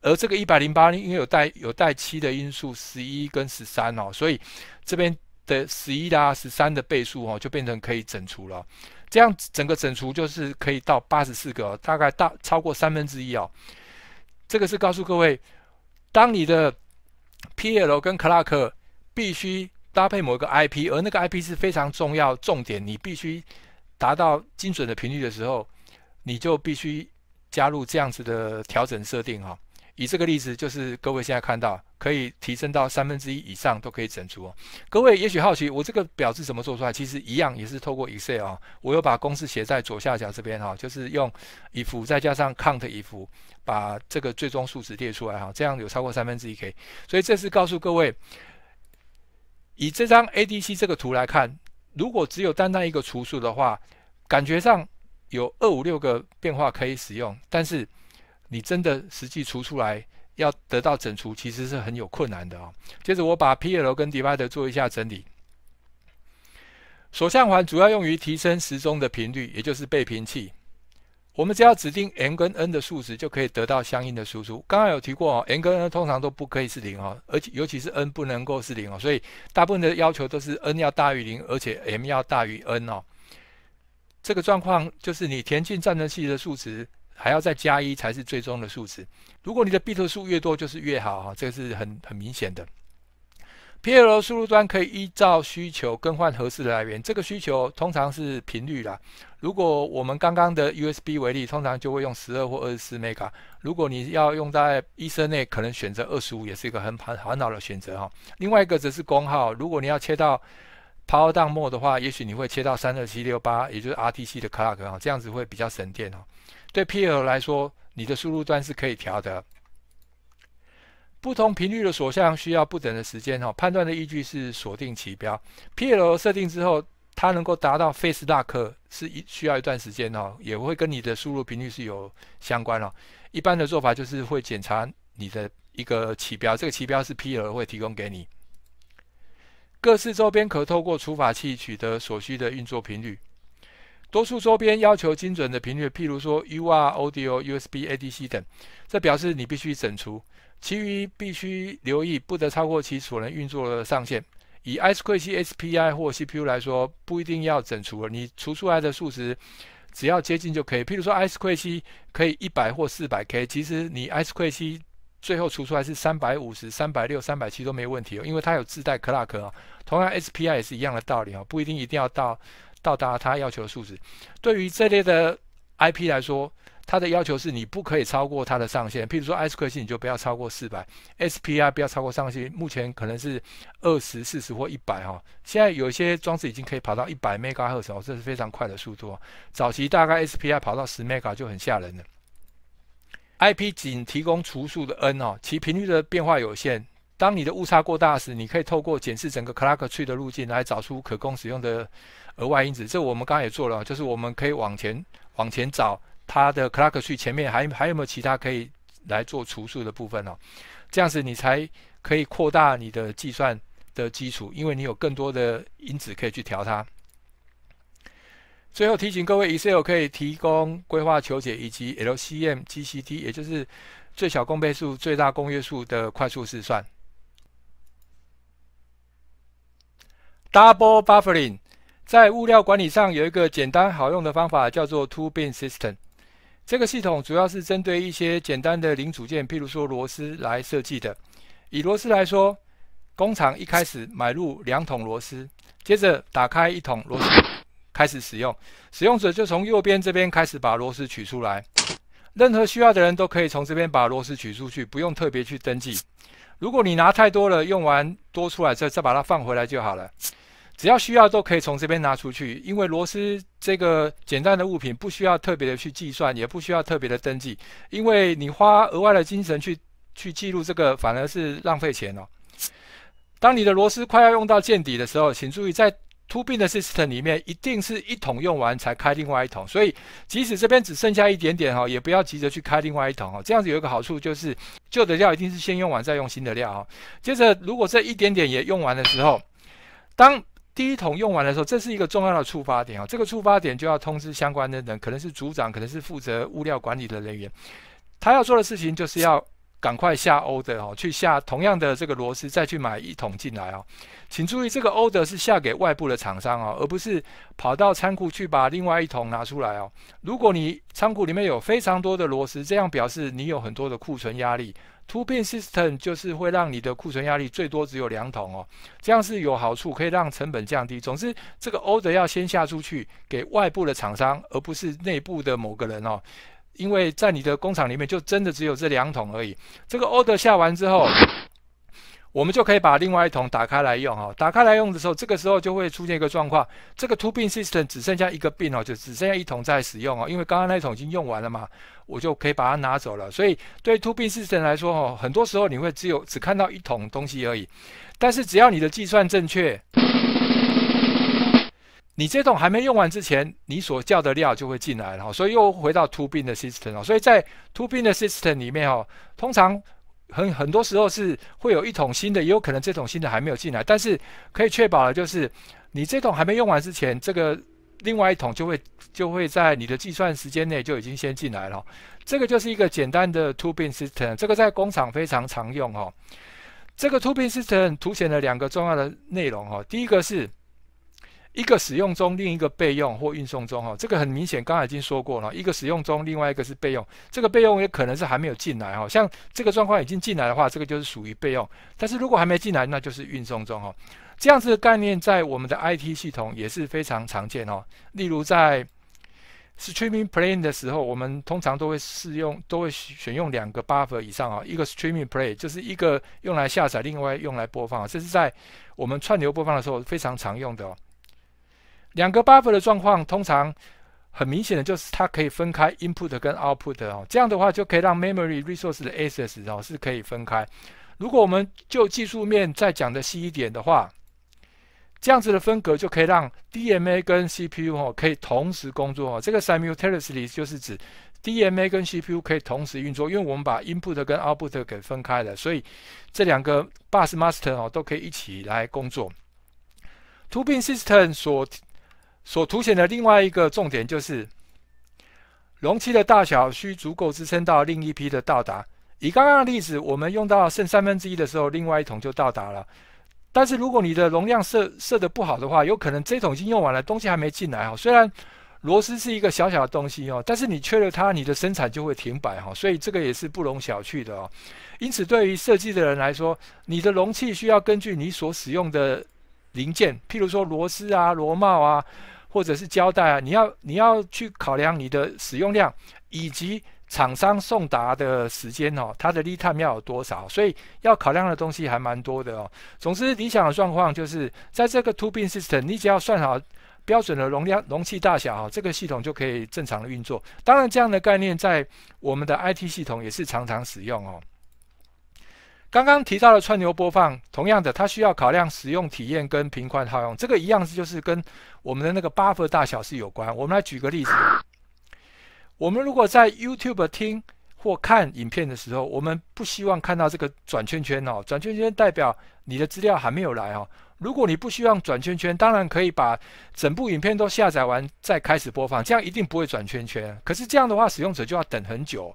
而这个一百零八呢，因为有带有带七的因素，十一跟十三哦，所以这边的十一啦、十三的倍数哦，就变成可以整除了。这样整个整除就是可以到八十四个，大概大超过三分之一哦。这个是告诉各位，当你的 PL 跟 clock 必须。搭配某一个 IP，而那个 IP 是非常重要重点，你必须达到精准的频率的时候，你就必须加入这样子的调整设定哈。以这个例子就是各位现在看到，可以提升到三分之一以上都可以整除。各位也许好奇我这个表是怎么做出来，其实一样也是透过 Excel 啊，我又把公式写在左下角这边哈，就是用 IF 再加上 COUNTIF 把这个最终数值列出来哈，这样有超过三分之一可以。所以这是告诉各位。以这张 ADC 这个图来看，如果只有单单一个除数的话，感觉上有二五六个变化可以使用，但是你真的实际除出来要得到整除，其实是很有困难的啊。接着我把 PL 跟 divide 做一下整理。锁相环主要用于提升时钟的频率，也就是倍频器。我们只要指定 m 跟 n 的数值，就可以得到相应的输出。刚刚有提过哦 m 跟 n 通常都不可以是零哦，而且尤其是 n 不能够是零哦，所以大部分的要求都是 n 要大于零，而且 m 要大于 n 哦。这个状况就是你填进战争器的数值，还要再加一才是最终的数值。如果你的比特数越多，就是越好哈，这是很很明显的。PLO 输入端可以依照需求更换合适的来源，这个需求通常是频率啦。如果我们刚刚的 USB 为例，通常就会用十二或二十四 mA。如果你要用在一声内，可能选择二十五也是一个很很很好的选择哈。另外一个则是功耗，如果你要切到 Power Down Mode 的话，也许你会切到三二七六八，也就是 RTC 的 clock 哈，这样子会比较省电哈。对 PL 来说，你的输入端是可以调的。不同频率的锁相需要不等的时间哈，判断的依据是锁定起标。PL 设定之后。它能够达到 f a c e lock 是一需要一段时间哦，也会跟你的输入频率是有相关哦。一般的做法就是会检查你的一个起标，这个起标是 PIL 会提供给你。各式周边可透过除法器取得所需的运作频率。多数周边要求精准的频率，譬如说 u r o Audio、USB、ADC 等，这表示你必须整除。其余必须留意，不得超过其所能运作的上限。以 SQC、SPI 或 CPU 来说，不一定要整除了。你除出来的数值只要接近就可以。譬如说，SQC 可以一百或四百 K，其实你 SQC 最后除出来是三百五十、三百六、三百七都没问题哦，因为它有自带 clock 啊。同样，SPI 也是一样的道理哦，不一定一定要到到达它要求的数值。对于这类的 IP 来说，它的要求是你不可以超过它的上限，譬如说斯 q x 你就不要超过四百，SPI 不要超过上限，目前可能是二十、四十或一百哈。现在有些装置已经可以跑到一百兆赫兹，哦，这是非常快的速度早期大概 SPI 跑到十兆赫就很吓人了。IP 仅提供除数的 n 哦，其频率的变化有限。当你的误差过大时，你可以透过检视整个 Clock Tree 的路径来找出可供使用的额外因子。这我们刚刚也做了，就是我们可以往前往前找。它的 c l o c k 去前面还还有没有其他可以来做除数的部分呢？这样子你才可以扩大你的计算的基础，因为你有更多的因子可以去调它。最后提醒各位，Excel 可以提供规划求解以及 LCM、GCD，也就是最小公倍数、最大公约数的快速试算。Double buffering 在物料管理上有一个简单好用的方法，叫做 Two Bin System。这个系统主要是针对一些简单的零组件，譬如说螺丝来设计的。以螺丝来说，工厂一开始买入两桶螺丝，接着打开一桶螺丝开始使用，使用者就从右边这边开始把螺丝取出来。任何需要的人都可以从这边把螺丝取出去，不用特别去登记。如果你拿太多了，用完多出来再再把它放回来就好了。只要需要都可以从这边拿出去，因为螺丝这个简单的物品不需要特别的去计算，也不需要特别的登记，因为你花额外的精神去去记录这个反而是浪费钱哦。当你的螺丝快要用到见底的时候，请注意在 To B 的 system 里面一定是一桶用完才开另外一桶，所以即使这边只剩下一点点哈，也不要急着去开另外一桶哦。这样子有一个好处就是旧的料一定是先用完再用新的料哈。接着，如果这一点点也用完的时候，当第一桶用完的时候，这是一个重要的触发点啊。这个触发点就要通知相关的人，可能是组长，可能是负责物料管理的人员。他要做的事情就是要赶快下 order 哦，去下同样的这个螺丝，再去买一桶进来哦。请注意，这个 order 是下给外部的厂商哦，而不是跑到仓库去把另外一桶拿出来哦。如果你仓库里面有非常多的螺丝，这样表示你有很多的库存压力。突片 system 就是会让你的库存压力最多只有两桶哦，这样是有好处，可以让成本降低。总之，这个 order 要先下出去给外部的厂商，而不是内部的某个人哦，因为在你的工厂里面就真的只有这两桶而已。这个 order 下完之后。我们就可以把另外一桶打开来用哈。打开来用的时候，这个时候就会出现一个状况：这个 to b i n system 只剩下一个瓶哦，就只剩下一桶在使用哦。因为刚刚那一桶已经用完了嘛，我就可以把它拿走了。所以对 to b i n system 来说哦，很多时候你会只有只看到一桶东西而已。但是只要你的计算正确，你这桶还没用完之前，你所叫的料就会进来了。所以又回到 to b i 的 system 哦。所以在 to b i 的 system 里面哦，通常。很很多时候是会有一桶新的，也有可能这桶新的还没有进来，但是可以确保的就是你这桶还没用完之前，这个另外一桶就会就会在你的计算时间内就已经先进来了。这个就是一个简单的突变 e m 这个在工厂非常常用哦。这个突变 e m 凸显了两个重要的内容哦，第一个是。一个使用中，另一个备用或运送中哈，这个很明显，刚才已经说过了。一个使用中，另外一个是备用。这个备用也可能是还没有进来哈，像这个状况已经进来的话，这个就是属于备用。但是如果还没进来，那就是运送中哈。这样子的概念在我们的 IT 系统也是非常常见哦。例如在 Streaming Play 的时候，我们通常都会试用都会选用两个 Buffer 以上哦。一个 Streaming Play 就是一个用来下载，另外用来播放。这是在我们串流播放的时候非常常用的。哦。两个 buffer 的状况通常很明显的就是它可以分开 input 跟 output 哦，这样的话就可以让 memory resource 的 access 哦是可以分开。如果我们就技术面再讲的细一点的话，这样子的分隔就可以让 DMA 跟 CPU 哦可以同时工作哦。这个 simultaneous l y 就是指 DMA 跟 CPU 可以同时运作，因为我们把 input 跟 output 给分开了，所以这两个 bus master 哦都可以一起来工作。图 t e m 所所凸显的另外一个重点就是，容器的大小需足够支撑到另一批的到达。以刚刚的例子，我们用到剩三分之一的时候，另外一桶就到达了。但是如果你的容量设设的不好的话，有可能这桶已经用完了，东西还没进来哈。虽然螺丝是一个小小的东西哦，但是你缺了它，你的生产就会停摆哈。所以这个也是不容小觑的哦。因此，对于设计的人来说，你的容器需要根据你所使用的零件，譬如说螺丝啊、螺帽啊。或者是胶带啊，你要你要去考量你的使用量，以及厂商送达的时间哦，它的利碳量有多少，所以要考量的东西还蛮多的哦。总之，理想的状况就是在这个 Two Bin System，你只要算好标准的容量、容器大小哦，这个系统就可以正常的运作。当然，这样的概念在我们的 IT 系统也是常常使用哦。刚刚提到的串流播放，同样的，它需要考量使用体验跟频宽耗用。这个一样是，就是跟我们的那个 buffer 大小是有关。我们来举个例子，我们如果在 YouTube 听或看影片的时候，我们不希望看到这个转圈圈哦，转圈圈代表你的资料还没有来哦。如果你不希望转圈圈，当然可以把整部影片都下载完再开始播放，这样一定不会转圈圈。可是这样的话，使用者就要等很久。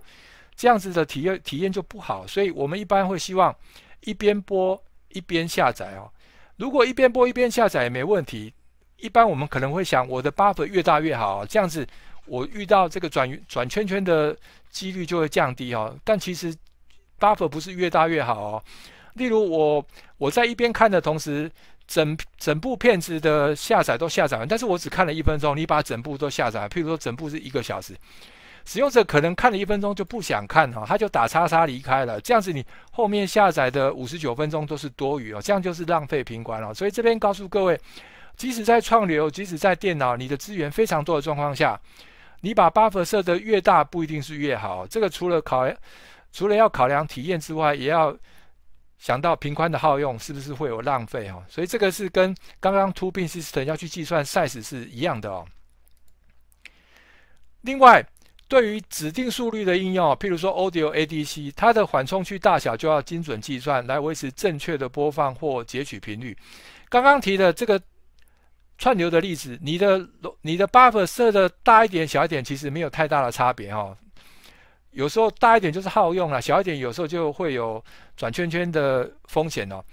这样子的体验体验就不好，所以我们一般会希望一边播一边下载哦。如果一边播一边下载也没问题，一般我们可能会想，我的 buffer 越大越好，这样子我遇到这个转转圈圈的几率就会降低哦。但其实 buffer 不是越大越好哦。例如我我在一边看的同时，整整部片子的下载都下载完，但是我只看了一分钟，你把整部都下载，譬如说整部是一个小时。使用者可能看了一分钟就不想看哈，他就打叉叉离开了。这样子，你后面下载的五十九分钟都是多余哦，这样就是浪费频宽了。所以这边告诉各位，即使在创流，即使在电脑，你的资源非常多的状况下，你把 buffer 设的越大，不一定是越好。这个除了考除了要考量体验之外，也要想到频宽的耗用是不是会有浪费哦。所以这个是跟刚刚 Two Bin System 要去计算 size 是一样的哦。另外。对于指定速率的应用，譬如说 Audio ADC，它的缓冲区大小就要精准计算，来维持正确的播放或截取频率。刚刚提的这个串流的例子，你的你的 Buffer 设的大一点、小一点，其实没有太大的差别哈。有时候大一点就是耗用了，小一点有时候就会有转圈圈的风险哦。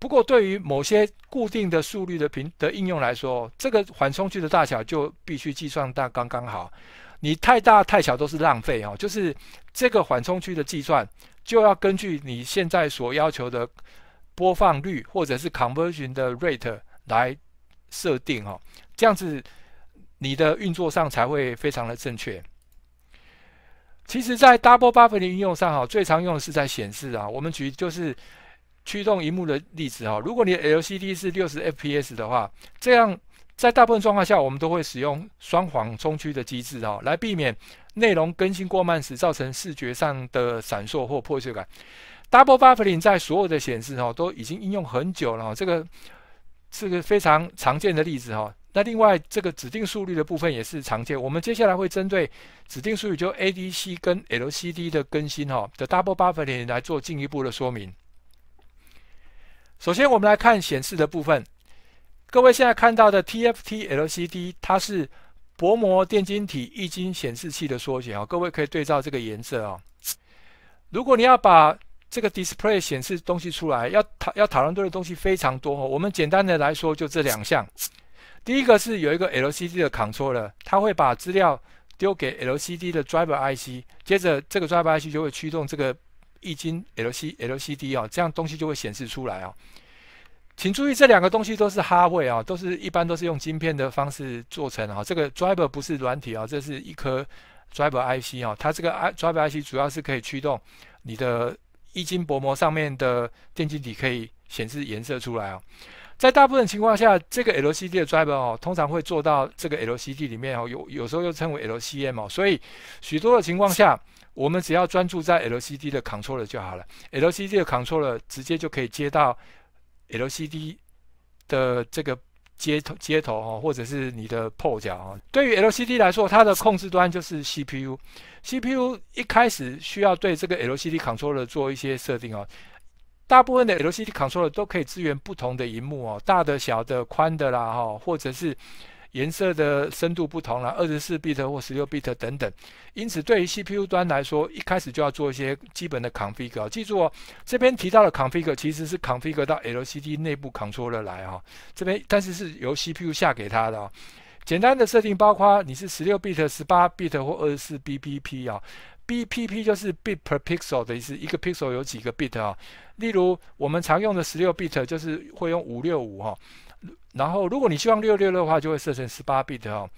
不过对于某些固定的速率的频的应用来说，这个缓冲区的大小就必须计算到刚刚好。你太大太小都是浪费哦。就是这个缓冲区的计算，就要根据你现在所要求的播放率或者是 conversion 的 rate 来设定哦。这样子你的运作上才会非常的正确。其实，在 double b u f f e r 的应用上，哈，最常用的是在显示啊。我们举就是驱动荧幕的例子哈，如果你的 LCD 是六十 FPS 的话，这样。在大部分状况下，我们都会使用双缓冲区的机制哦，来避免内容更新过慢时造成视觉上的闪烁或破碎感。Double buffering 在所有的显示哈都已经应用很久了，这个是个非常常见的例子哈。那另外这个指定速率的部分也是常见。我们接下来会针对指定速率，就 A D C 跟 L C D 的更新哈的 Double buffering 来做进一步的说明。首先，我们来看显示的部分。各位现在看到的 TFT LCD，它是薄膜电晶体液晶显示器的缩写啊。各位可以对照这个颜色啊。如果你要把这个 display 显示东西出来，要讨要讨论的东西非常多哦。我们简单的来说就这两项。第一个是有一个 LCD 的 control，它会把资料丢给 LCD 的 driver IC，接着这个 driver IC 就会驱动这个液晶 LCD，LCD 哦，这样东西就会显示出来啊。请注意，这两个东西都是哈位啊，都是一般都是用晶片的方式做成啊。这个 driver 不是软体啊，这是一颗 driver IC 啊。它这个 I driver IC 主要是可以驱动你的液晶薄膜上面的电极体，可以显示颜色出来啊。在大部分情况下，这个 LCD 的 driver 哦，通常会做到这个 LCD 里面哦，有有时候又称为 l c m 哦。所以许多的情况下，我们只要专注在 LCD 的 control 就好了。LCD 的 control 直接就可以接到。L C D 的这个接头接头哈，或者是你的 p o r 啊，对于 L C D 来说，它的控制端就是 C P U。C P U 一开始需要对这个 L C D Controller 做一些设定哦。大部分的 L C D Controller 都可以支援不同的荧幕哦，大的、小的、宽的啦，哈，或者是。颜色的深度不同了，二十四 bit 或十六 bit 等等。因此，对于 CPU 端来说，一开始就要做一些基本的 config。记住，哦，这边提到的 config 其实是 config 到 LCD 内部 control 的来哈。这边但是是由 CPU 下给它的。哦。简单的设定包括你是十六 bit、十八 bit 或二十四 bpp 啊。bpp 就是 bit per pixel，的意思，一个 pixel 有几个 bit 啊。例如我们常用的十六 bit 就是会用五六五哈。然后，如果你希望六六的话，就会设成十八 bit 哦。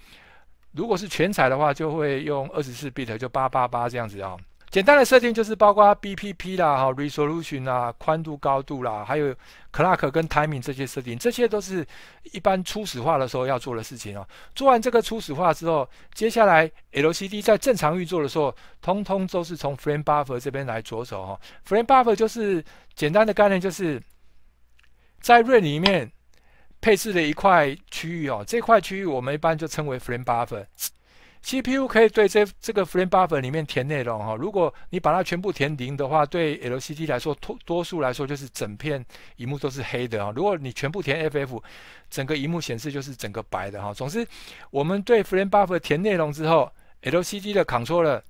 如果是全彩的话，就会用二十四 bit，就八八八这样子哦。简单的设定就是包括 BPP 啦、哈 resolution 啊、宽度、高度啦，还有 clock 跟 timing 这些设定，这些都是一般初始化的时候要做的事情哦。做完这个初始化之后，接下来 LCD 在正常运作的时候，通通都是从 frame buffer 这边来着手哈。frame buffer 就是简单的概念，就是在瑞里面。配置的一块区域哦，这块区域我们一般就称为 frame buffer。CPU 可以对这这个 frame buffer 里面填内容哈。如果你把它全部填零的话，对 LCD 来说，多多数来说就是整片荧幕都是黑的啊。如果你全部填 FF，整个荧幕显示就是整个白的哈。总之，我们对 frame buffer 填内容之后，LCD 的 control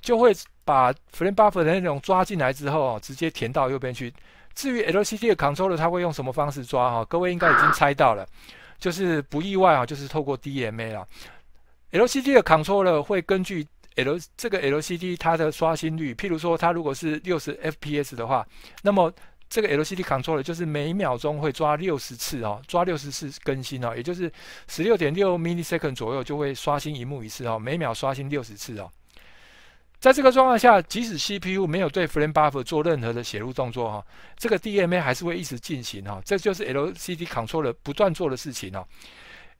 就会把 frame buffer 的内容抓进来之后哦，直接填到右边去。至于 LCD 的 controller，它会用什么方式抓哈？各位应该已经猜到了，就是不意外啊，就是透过 DMA 了。LCD 的 controller 会根据 L 这个 LCD 它的刷新率，譬如说它如果是六十 FPS 的话，那么这个 LCD controller 就是每秒钟会抓六十次啊，抓六十次更新啊，也就是十六点六 m i l l i s e c o n d 左右就会刷新一幕一次啊，每秒刷新六十次啊。在这个状况下，即使 CPU 没有对 frame buffer 做任何的写入动作哈，这个 DMA 还是会一直进行哈。这就是 LCD controller 不断做的事情啊。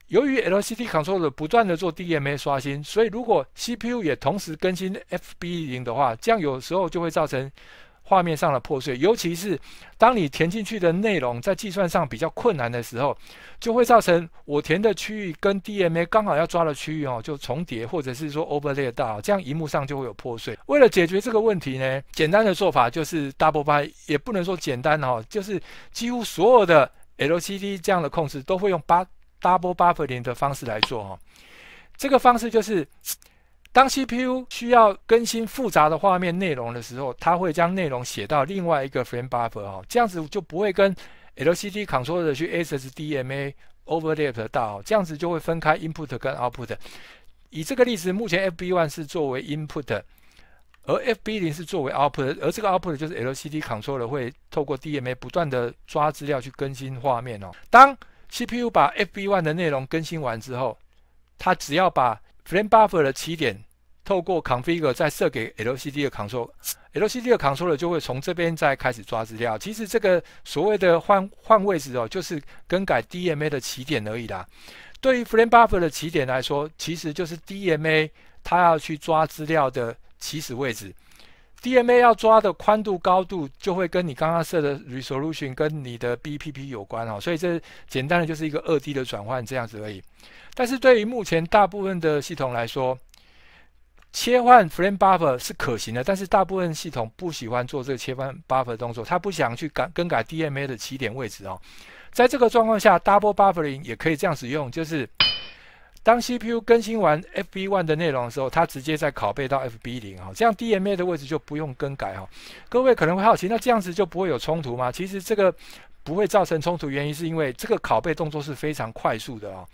由于 LCD controller 不断的做 DMA 刷新，所以如果 CPU 也同时更新 FB 零的话，这样有时候就会造成。画面上的破碎，尤其是当你填进去的内容在计算上比较困难的时候，就会造成我填的区域跟 DMA 刚好要抓的区域哦就重叠，或者是说 o v e r l a y 到，这样荧幕上就会有破碎。为了解决这个问题呢，简单的做法就是 double b y 也不能说简单哈，就是几乎所有的 LCD 这样的控制都会用八 double buffer 的方式来做哈。这个方式就是。当 CPU 需要更新复杂的画面内容的时候，它会将内容写到另外一个 frame buffer 哦，这样子就不会跟 LCD controller 去 access DMA overlapped 到，这样子就会分开 input 跟 output。以这个例子，目前 FB one 是作为 input，而 FB 0是作为 output，而这个 output 就是 LCD controller 会透过 DMA 不断的抓资料去更新画面哦。当 CPU 把 FB one 的内容更新完之后，它只要把 frame buffer 的起点。透过 configure 再设给 LCD 的 control，LCD 的 control 就会从这边再开始抓资料。其实这个所谓的换换位置哦，就是更改 DMA 的起点而已啦。对于 frame buffer 的起点来说，其实就是 DMA 它要去抓资料的起始位置。DMA 要抓的宽度、高度就会跟你刚刚设的 resolution、跟你的 bpp 有关哦。所以这简单的就是一个二 D 的转换这样子而已。但是对于目前大部分的系统来说，切换 frame buffer 是可行的，但是大部分系统不喜欢做这个切换 buffer 动作，它不想去改更改 DMA 的起点位置哦。在这个状况下，double buffering 也可以这样使用，就是当 CPU 更新完 FB 1的内容的时候，它直接再拷贝到 FB 零哈，这样 DMA 的位置就不用更改哈。各位可能会好奇，那这样子就不会有冲突吗？其实这个不会造成冲突，原因是因为这个拷贝动作是非常快速的啊。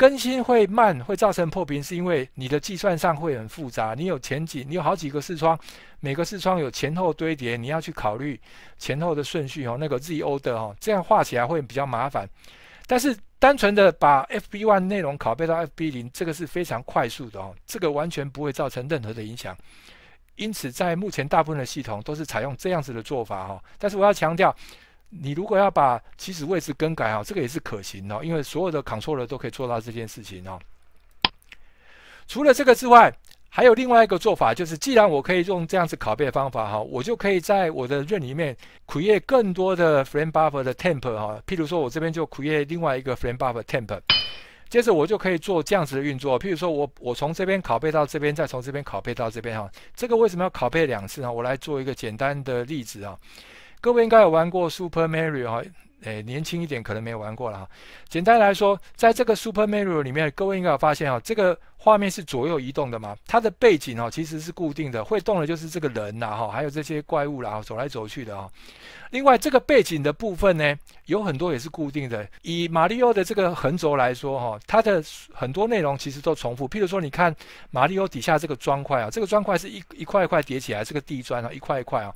更新会慢，会造成破冰，是因为你的计算上会很复杂。你有前景，你有好几个视窗，每个视窗有前后堆叠，你要去考虑前后的顺序哦。那个 ZO 的哦，这样画起来会比较麻烦。但是单纯的把 f b one 内容拷贝到 f b 零，这个是非常快速的哦，这个完全不会造成任何的影响。因此，在目前大部分的系统都是采用这样子的做法哈。但是我要强调。你如果要把起始位置更改啊，这个也是可行的，因为所有的 controller 都可以做到这件事情哦。除了这个之外，还有另外一个做法，就是既然我可以用这样子拷贝的方法哈，我就可以在我的任里面 create 更多的 frame buffer 的 temp 哈。譬如说，我这边就 create 另外一个 frame buffer temp，接着我就可以做这样子的运作。譬如说我我从这边拷贝到这边，再从这边拷贝到这边哈。这个为什么要拷贝两次呢？我来做一个简单的例子啊。各位应该有玩过 Super Mario 哦，诶，年轻一点可能没有玩过了哈。简单来说，在这个 Super Mario 里面，各位应该有发现哈，这个画面是左右移动的嘛？它的背景哦其实是固定的，会动的就是这个人啦哈，还有这些怪物啦，走来走去的哈。另外，这个背景的部分呢，有很多也是固定的。以马里奥的这个横轴来说哈，它的很多内容其实都重复。譬如说，你看马里奥底下这个砖块啊，这个砖块是一一块一块叠起来，这个地砖啊一块一块啊。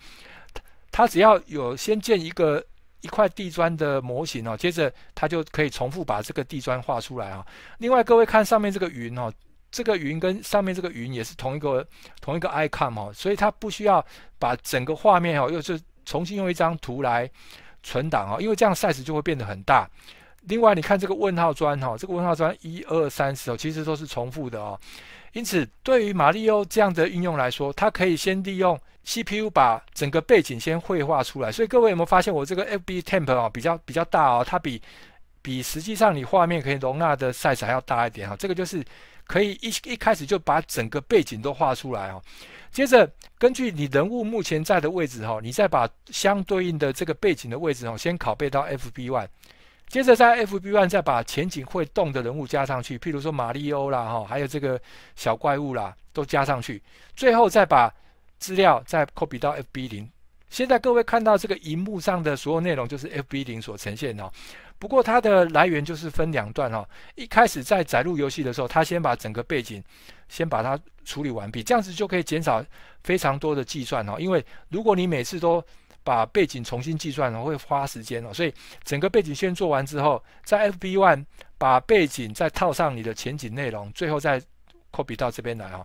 它只要有先建一个一块地砖的模型哦，接着它就可以重复把这个地砖画出来啊。另外，各位看上面这个云哦，这个云跟上面这个云也是同一个同一个 icon 哈，所以它不需要把整个画面哦，又是重新用一张图来存档啊，因为这样 size 就会变得很大。另外，你看这个问号砖哈，这个问号砖一二三四哦，其实都是重复的哦。因此，对于马里奥这样的应用来说，它可以先利用 CPU 把整个背景先绘画出来。所以各位有没有发现，我这个 FB temp 啊比较比较大哦，它比比实际上你画面可以容纳的 size 还要大一点哈。这个就是可以一一开始就把整个背景都画出来哦，接着根据你人物目前在的位置哈，你再把相对应的这个背景的位置哦先拷贝到 FB one。接着在 f b One 再把前景会动的人物加上去，譬如说马里欧啦、哈，还有这个小怪物啦，都加上去。最后再把资料再 copy 到 f b 零。现在各位看到这个荧幕上的所有内容，就是 f b 零所呈现的。不过它的来源就是分两段哈，一开始在载入游戏的时候，它先把整个背景先把它处理完毕，这样子就可以减少非常多的计算哈。因为如果你每次都把背景重新计算，会花时间哦。所以整个背景先做完之后，在 FB One 把背景再套上你的前景内容，最后再 copy 到这边来哦。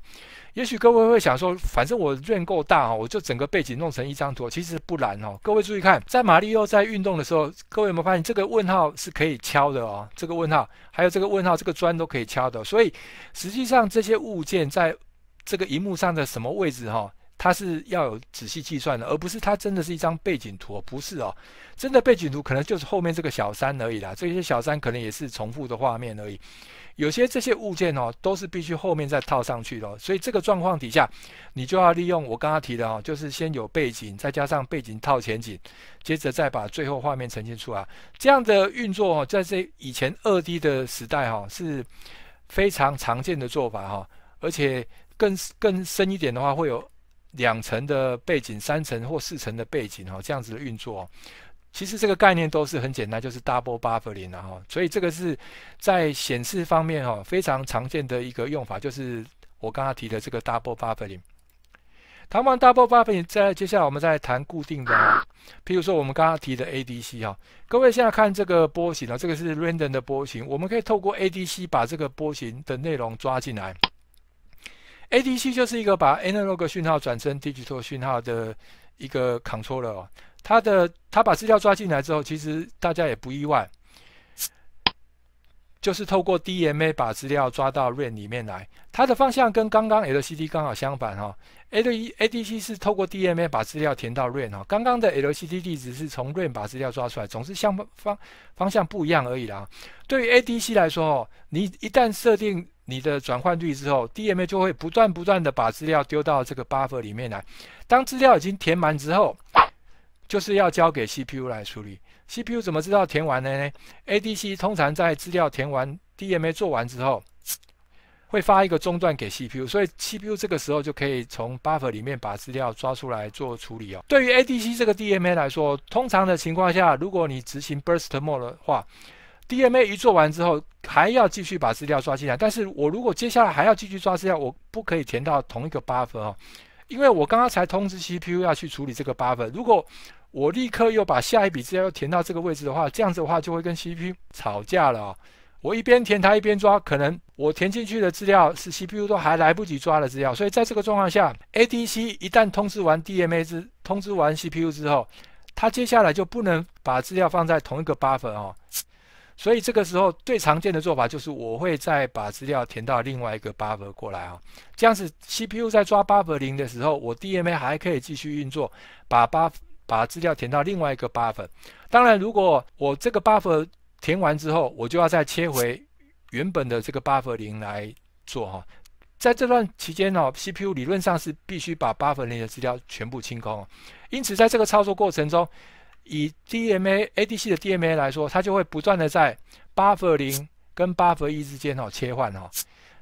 也许各位会想说，反正我认够大哦，我就整个背景弄成一张图。其实不难哦，各位注意看，在玛丽又在运动的时候，各位有没有发现这个问号是可以敲的哦？这个问号，还有这个问号，这个砖都可以敲的。所以实际上这些物件在这个荧幕上的什么位置哈？它是要有仔细计算的，而不是它真的是一张背景图，不是哦。真的背景图可能就是后面这个小山而已啦。这些小山可能也是重复的画面而已。有些这些物件哦，都是必须后面再套上去了。所以这个状况底下，你就要利用我刚刚提的哦，就是先有背景，再加上背景套前景，接着再把最后画面呈现出来。这样的运作哦，在这以前二 D 的时代哈是非常常见的做法哈，而且更更深一点的话会有。两层的背景，三层或四层的背景，哈，这样子的运作，其实这个概念都是很简单，就是 double buffering 啊，所以这个是在显示方面哈非常常见的一个用法，就是我刚刚提的这个 double buffering。谈完 double buffering，再接下来我们再谈固定的，譬如说我们刚刚提的 ADC 哈，各位现在看这个波形啊，这个是 random 的波形，我们可以透过 ADC 把这个波形的内容抓进来。ADC 就是一个把 analog 讯号转成 digital 讯号的一个 controller，它的它把资料抓进来之后，其实大家也不意外。就是透过 DMA 把资料抓到 r a n 里面来，它的方向跟刚刚 l c d 刚好相反哈。ADC a d 是透过 DMA 把资料填到 r a n 哈，刚刚的 LCD 地址是从 r a n 把资料抓出来，总是相方方向不一样而已啦。对于 ADC 来说，哦，你一旦设定你的转换率之后，DMA 就会不断不断的把资料丢到这个 buffer 里面来，当资料已经填满之后，就是要交给 CPU 来处理。CPU 怎么知道填完了呢？ADC 通常在资料填完 DMA 做完之后，会发一个中断给 CPU，所以 CPU 这个时候就可以从 buffer 里面把资料抓出来做处理哦。对于 ADC 这个 DMA 来说，通常的情况下，如果你执行 burst mode 的话，DMA 一做完之后，还要继续把资料抓进来。但是我如果接下来还要继续抓资料，我不可以填到同一个 buffer 哦，因为我刚刚才通知 CPU 要去处理这个 buffer，如果我立刻又把下一笔资料填到这个位置的话，这样子的话就会跟 CPU 吵架了哦。我一边填它一边抓，可能我填进去的资料是 CPU 都还来不及抓的资料，所以在这个状况下，ADC 一旦通知完 DMA 之通知完 CPU 之后，它接下来就不能把资料放在同一个 buffer 哦。所以这个时候最常见的做法就是我会再把资料填到另外一个 buffer 过来啊，这样子 CPU 在抓 buffer 零的时候，我 DMA 还可以继续运作把 buf 把资料填到另外一个 buffer，当然，如果我这个 buffer 填完之后，我就要再切回原本的这个 buffer 零来做哈，在这段期间呢，CPU 理论上是必须把 buffer 零的资料全部清空，因此在这个操作过程中，以 DMA ADC 的 DMA 来说，它就会不断的在 buffer 零跟 buffer 一之间哦切换哈，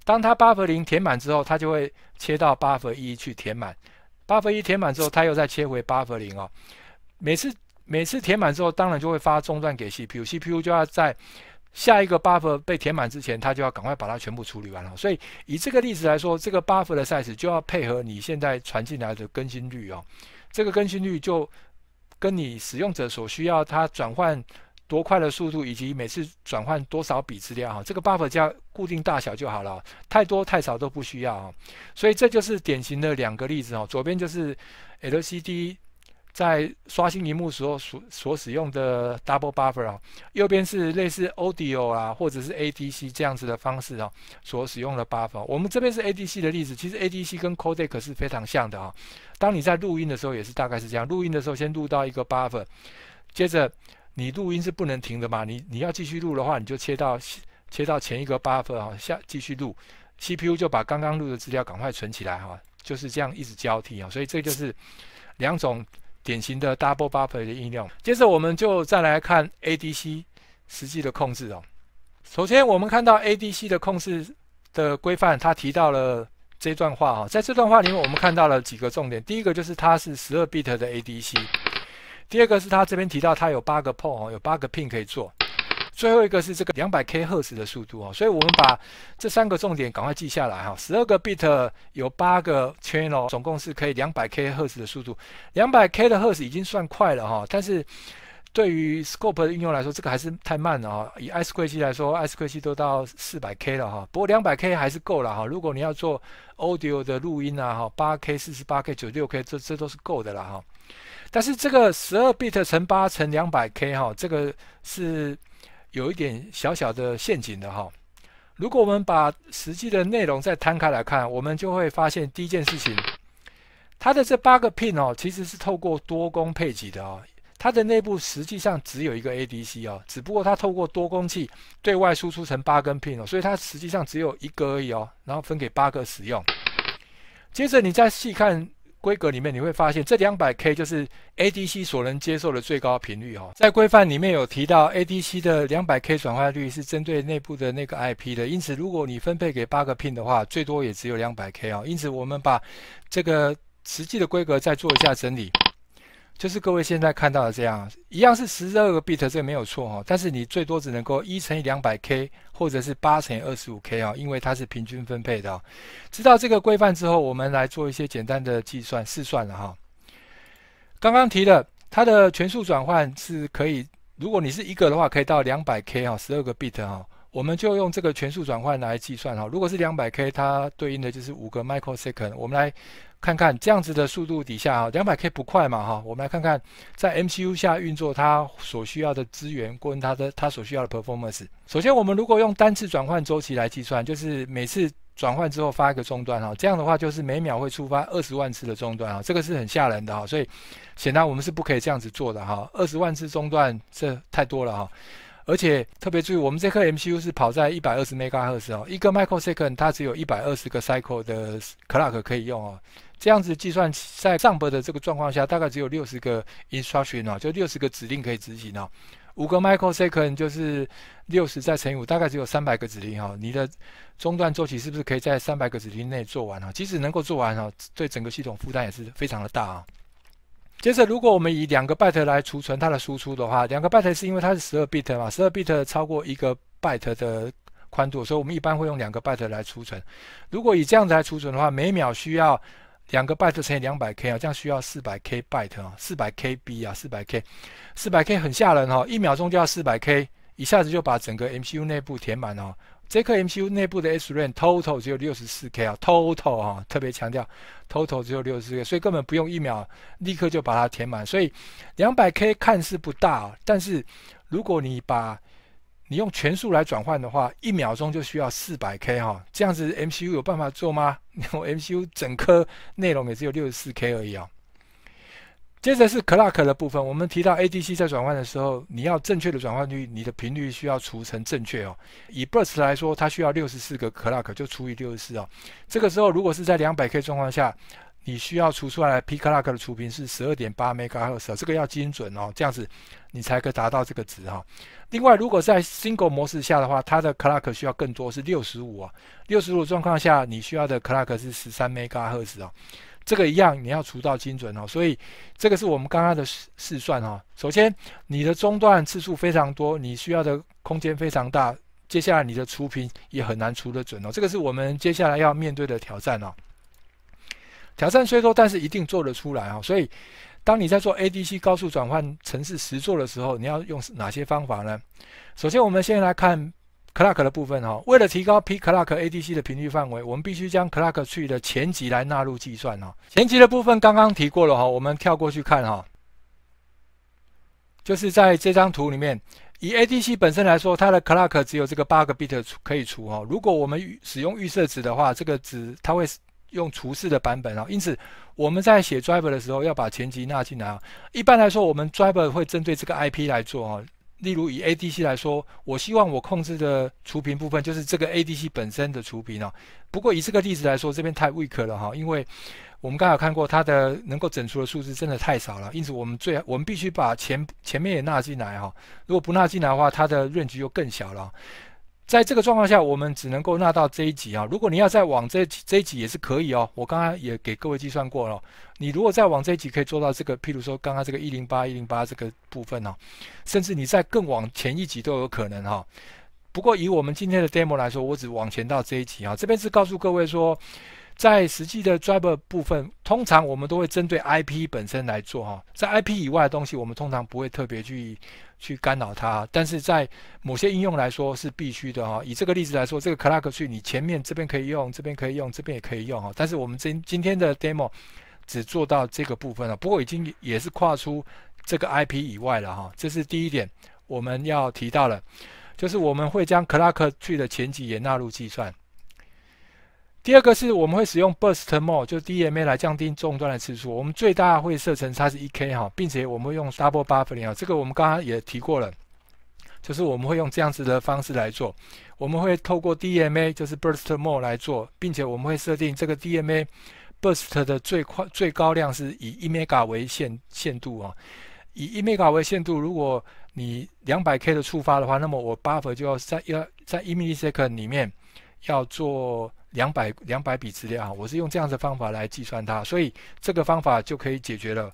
当它 buffer 零填满之后，它就会切到 buffer 一去填满。Buffer 一填满之后，它又再切回 Buffer 零哦。每次每次填满之后，当然就会发中断给 CPU，CPU 就要在下一个 Buffer 被填满之前，它就要赶快把它全部处理完了。所以以这个例子来说，这个 Buffer 的 size 就要配合你现在传进来的更新率哦。这个更新率就跟你使用者所需要它转换。多快的速度，以及每次转换多少笔资料啊？这个 buffer 加固定大小就好了，太多太少都不需要啊。所以这就是典型的两个例子啊。左边就是 LCD 在刷新荧幕时候所使用的 double buffer 啊，右边是类似 audio 啊，或者是 ADC 这样子的方式啊，所使用的 buffer。我们这边是 ADC 的例子，其实 ADC 跟 codec 是非常像的啊。当你在录音的时候，也是大概是这样，录音的时候先录到一个 buffer，接着。你录音是不能停的嘛？你你要继续录的话，你就切到切到前一个 buffer 啊，下继续录，CPU 就把刚刚录的资料赶快存起来哈，就是这样一直交替啊，所以这就是两种典型的 double buffer 的应用。接着我们就再来看 ADC 实际的控制哦。首先我们看到 ADC 的控制的规范，它提到了这段话啊，在这段话里面我们看到了几个重点，第一个就是它是 12bit 的 ADC。第二个是他这边提到，他有八个 p o 哦，有八个 pin 可以做。最后一个是这个两百 k 赫兹的速度哦，所以我们把这三个重点赶快记下来哈。十二个 bit 有八个 channel，总共是可以两百 k 赫兹的速度。两百 k 的赫兹已经算快了哈，但是对于 scope 的应用来说，这个还是太慢了哈。以 i s q u 机来说，i s q u 机都到四百 k 了哈，不过两百 k 还是够了哈。如果你要做 audio 的录音啊，哈，八 k、四十八 k、九六 k，这这都是够的了哈。但是这个十二 bit 乘八乘两百 k 哈，这个是有一点小小的陷阱的哈。如果我们把实际的内容再摊开来看，我们就会发现第一件事情，它的这八个 pin 哦，其实是透过多功配给的哦。它的内部实际上只有一个 ADC 哦，只不过它透过多工器对外输出成八根 pin 哦，所以它实际上只有一个而已哦，然后分给八个使用。接着你再细看。规格里面你会发现，这两百 K 就是 ADC 所能接受的最高频率哦。在规范里面有提到，ADC 的两百 K 转换率是针对内部的那个 IP 的。因此，如果你分配给八个 pin 的话，最多也只有两百 K 哦。因此，我们把这个实际的规格再做一下整理。就是各位现在看到的这样，一样是十二个 bit，这没有错哈。但是你最多只能够一乘以两百 k，或者是八乘以二十五 k 啊，因为它是平均分配的。知道这个规范之后，我们来做一些简单的计算试算了哈。刚刚提的它的全速转换是可以，如果你是一个的话，可以到两百 k 哈，十二个 bit 哈。我们就用这个全速转换来计算哈。如果是两百 k，它对应的就是五个 microsecond。我们来。看看这样子的速度底下哈，两百 K 不快嘛哈，我们来看看在 MCU 下运作它所需要的资源跟它的它所需要的 performance。首先，我们如果用单次转换周期来计算，就是每次转换之后发一个中断哈，这样的话就是每秒会触发二十万次的中断哈，这个是很吓人的哈，所以显然我们是不可以这样子做的哈，二十万次中断这太多了哈，而且特别注意，我们这颗 MCU 是跑在一百二十兆赫兹哦，一个 microsecond 它只有一百二十个 cycle 的 clock 可以用哦。这样子计算，在上波的这个状况下，大概只有六十个 instruction 哦，就六十个指令可以执行哦。五个 microsecond 就是六十再乘以五，大概只有三百个指令哈。你的中断周期是不是可以在三百个指令内做完哦？即使能够做完哈，对整个系统负担也是非常的大啊。接着，如果我们以两个 byte 来储存它的输出的话，两个 byte 是因为它是十二 bit 嘛，十二 bit 超过一个 byte 的宽度，所以我们一般会用两个 byte 来储存。如果以这样子来储存的话，每秒需要两个 byte 乘以两百 k 啊，这样需要四百 k byte 啊，四百 KB 啊，四百 k，四百 k 很吓人哈，一秒钟就要四百 k，一下子就把整个 MCU 内部填满了。这颗 MCU 内部的 SRAM total 只有六十四 k 啊，total 啊，特别强调，total 只有六十四，K，所以根本不用一秒，立刻就把它填满。所以两百 k 看似不大，但是如果你把你用全数来转换的话，一秒钟就需要四百 k 哈，这样子 MCU 有办法做吗？(laughs) 我 MCU 整颗内容也只有六十四 k 而已啊。接着是 clock 的部分，我们提到 ADC 在转换的时候，你要正确的转换率，你的频率需要除成正确哦。以 burst 来说，它需要六十四个 clock 就除以六十四哦。这个时候如果是在两百 k 状况下。你需要除出来，P clock 的除频是十二点八兆赫兹，这个要精准哦，这样子你才可达到这个值哈。另外，如果在 single 模式下的话，它的 clock 需要更多，是六十五啊，六十五状况下，你需要的 clock 是十三 MHz 哦，这个一样你要除到精准哦。所以这个是我们刚刚的试算哈。首先，你的中断次数非常多，你需要的空间非常大，接下来你的除频也很难除得准哦。这个是我们接下来要面对的挑战哦。挑战虽多，但是一定做得出来哦。所以，当你在做 ADC 高速转换城市实做的时候，你要用哪些方法呢？首先，我们先来看 clock 的部分哈。为了提高 P-clock ADC 的频率范围，我们必须将 clock tree 的前级来纳入计算哈。前级的部分刚刚提过了哈，我们跳过去看哈。就是在这张图里面，以 ADC 本身来说，它的 clock 只有这个八个 bit 可以除哈。如果我们使用预设值的话，这个值它会。用除式的版本啊，因此我们在写 driver 的时候要把前级纳进来啊。一般来说，我们 driver 会针对这个 IP 来做啊。例如以 ADC 来说，我希望我控制的除频部分就是这个 ADC 本身的除频啊。不过以这个例子来说，这边太 weak 了哈，因为我们刚才看过它的能够整除的数字真的太少了，因此我们最我们必须把前前面也纳进来哈。如果不纳进来的话，它的润局又更小了。在这个状况下，我们只能够纳到这一级啊。如果你要再往这这一级也是可以哦。我刚刚也给各位计算过了，你如果再往这一级可以做到这个，譬如说刚刚这个一零八一零八这个部分啊，甚至你再更往前一级都有可能哈。不过以我们今天的 demo 来说，我只往前到这一级啊。这边是告诉各位说。在实际的 driver 部分，通常我们都会针对 IP 本身来做哈。在 IP 以外的东西，我们通常不会特别去去干扰它。但是在某些应用来说是必须的哈。以这个例子来说，这个 clock tree 你前面这边可以用，这边可以用，这边也可以用哈。但是我们今今天的 demo 只做到这个部分了，不过已经也是跨出这个 IP 以外了哈。这是第一点我们要提到了，就是我们会将 clock tree 的前几也纳入计算。第二个是我们会使用 burst mode 就 DMA 来降低中断的次数。我们最大会设成它是 1K 哈，并且我们会用 double buffer 啊，这个我们刚刚也提过了，就是我们会用这样子的方式来做。我们会透过 DMA 就是 burst mode 来做，并且我们会设定这个 DMA burst 的最快最高量是以一 mega 为限限度啊。以一 mega 为限度，如果你两百 K 的触发的话，那么我 buffer 就要在要在一 millisecond 里面要做。两百两百笔资料啊，我是用这样的方法来计算它，所以这个方法就可以解决了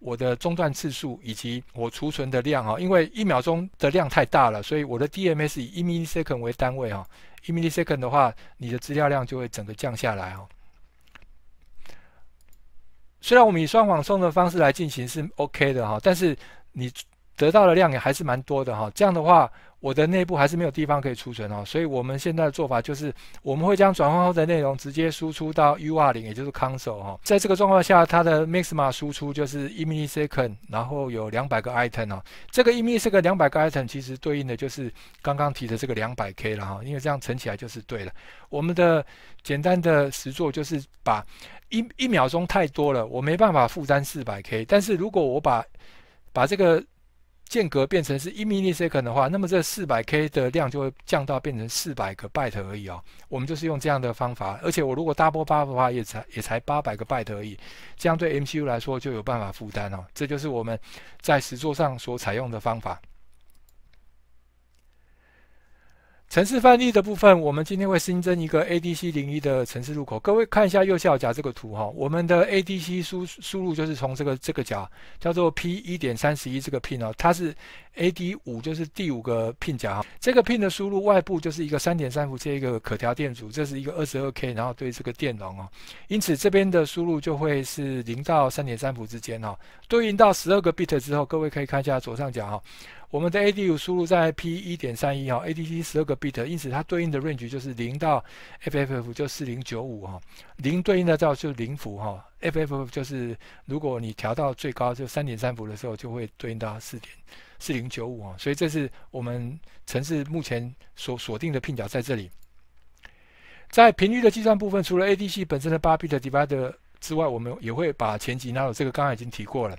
我的中断次数以及我储存的量啊，因为一秒钟的量太大了，所以我的 DMS 以一 millisecond 为单位啊，一 millisecond 的话，你的资料量就会整个降下来啊。虽然我们以双网送的方式来进行是 OK 的哈，但是你。得到的量也还是蛮多的哈，这样的话我的内部还是没有地方可以储存哦，所以我们现在的做法就是我们会将转换后的内容直接输出到 U R 零，也就是 console 哈。在这个状况下，它的 maxma 输出就是一 m i n u t second，然后有两百个 item 哦。这个一 minute second 两百个 item 其实对应的就是刚刚提的这个两百 k 了哈，因为这样乘起来就是对了。我们的简单的实作就是把一一秒钟太多了，我没办法负担四百 k，但是如果我把把这个间隔变成是一 millisecond 的话，那么这四百 k 的量就会降到变成四百个 byte 而已哦。我们就是用这样的方法，而且我如果大波发的话，也才也才八百个 byte 而已。这样对 MCU 来说就有办法负担哦。这就是我们在实作上所采用的方法。城市范例的部分，我们今天会新增一个 ADC 零一的城市入口。各位看一下右下角这个图哈，我们的 ADC 输输入就是从这个这个角叫做 P 一点三十一这个 pin 哦，它是 AD 五就是第五个 pin 脚哈。这个 pin 的输入外部就是一个三点三伏接一个可调电阻，这是一个二十二 k，然后对这个电容哦，因此这边的输入就会是零到三点三伏之间哦。对应到十二个 bit 之后，各位可以看一下左上角哈。我们的 AD u 输入在 P 一点三一哈，ADC 十二个 bit，因此它对应的 range 就是零到 FFF 就四零九五哈，零对应的到就零伏哈，FFF 就是如果你调到最高就三点三伏的时候，就会对应到四点四零九五哈，所以这是我们城市目前所锁定的聘角在这里。在频率的计算部分，除了 ADC 本身的八 bit divider 之外，我们也会把前级纳入，这个刚刚已经提过了。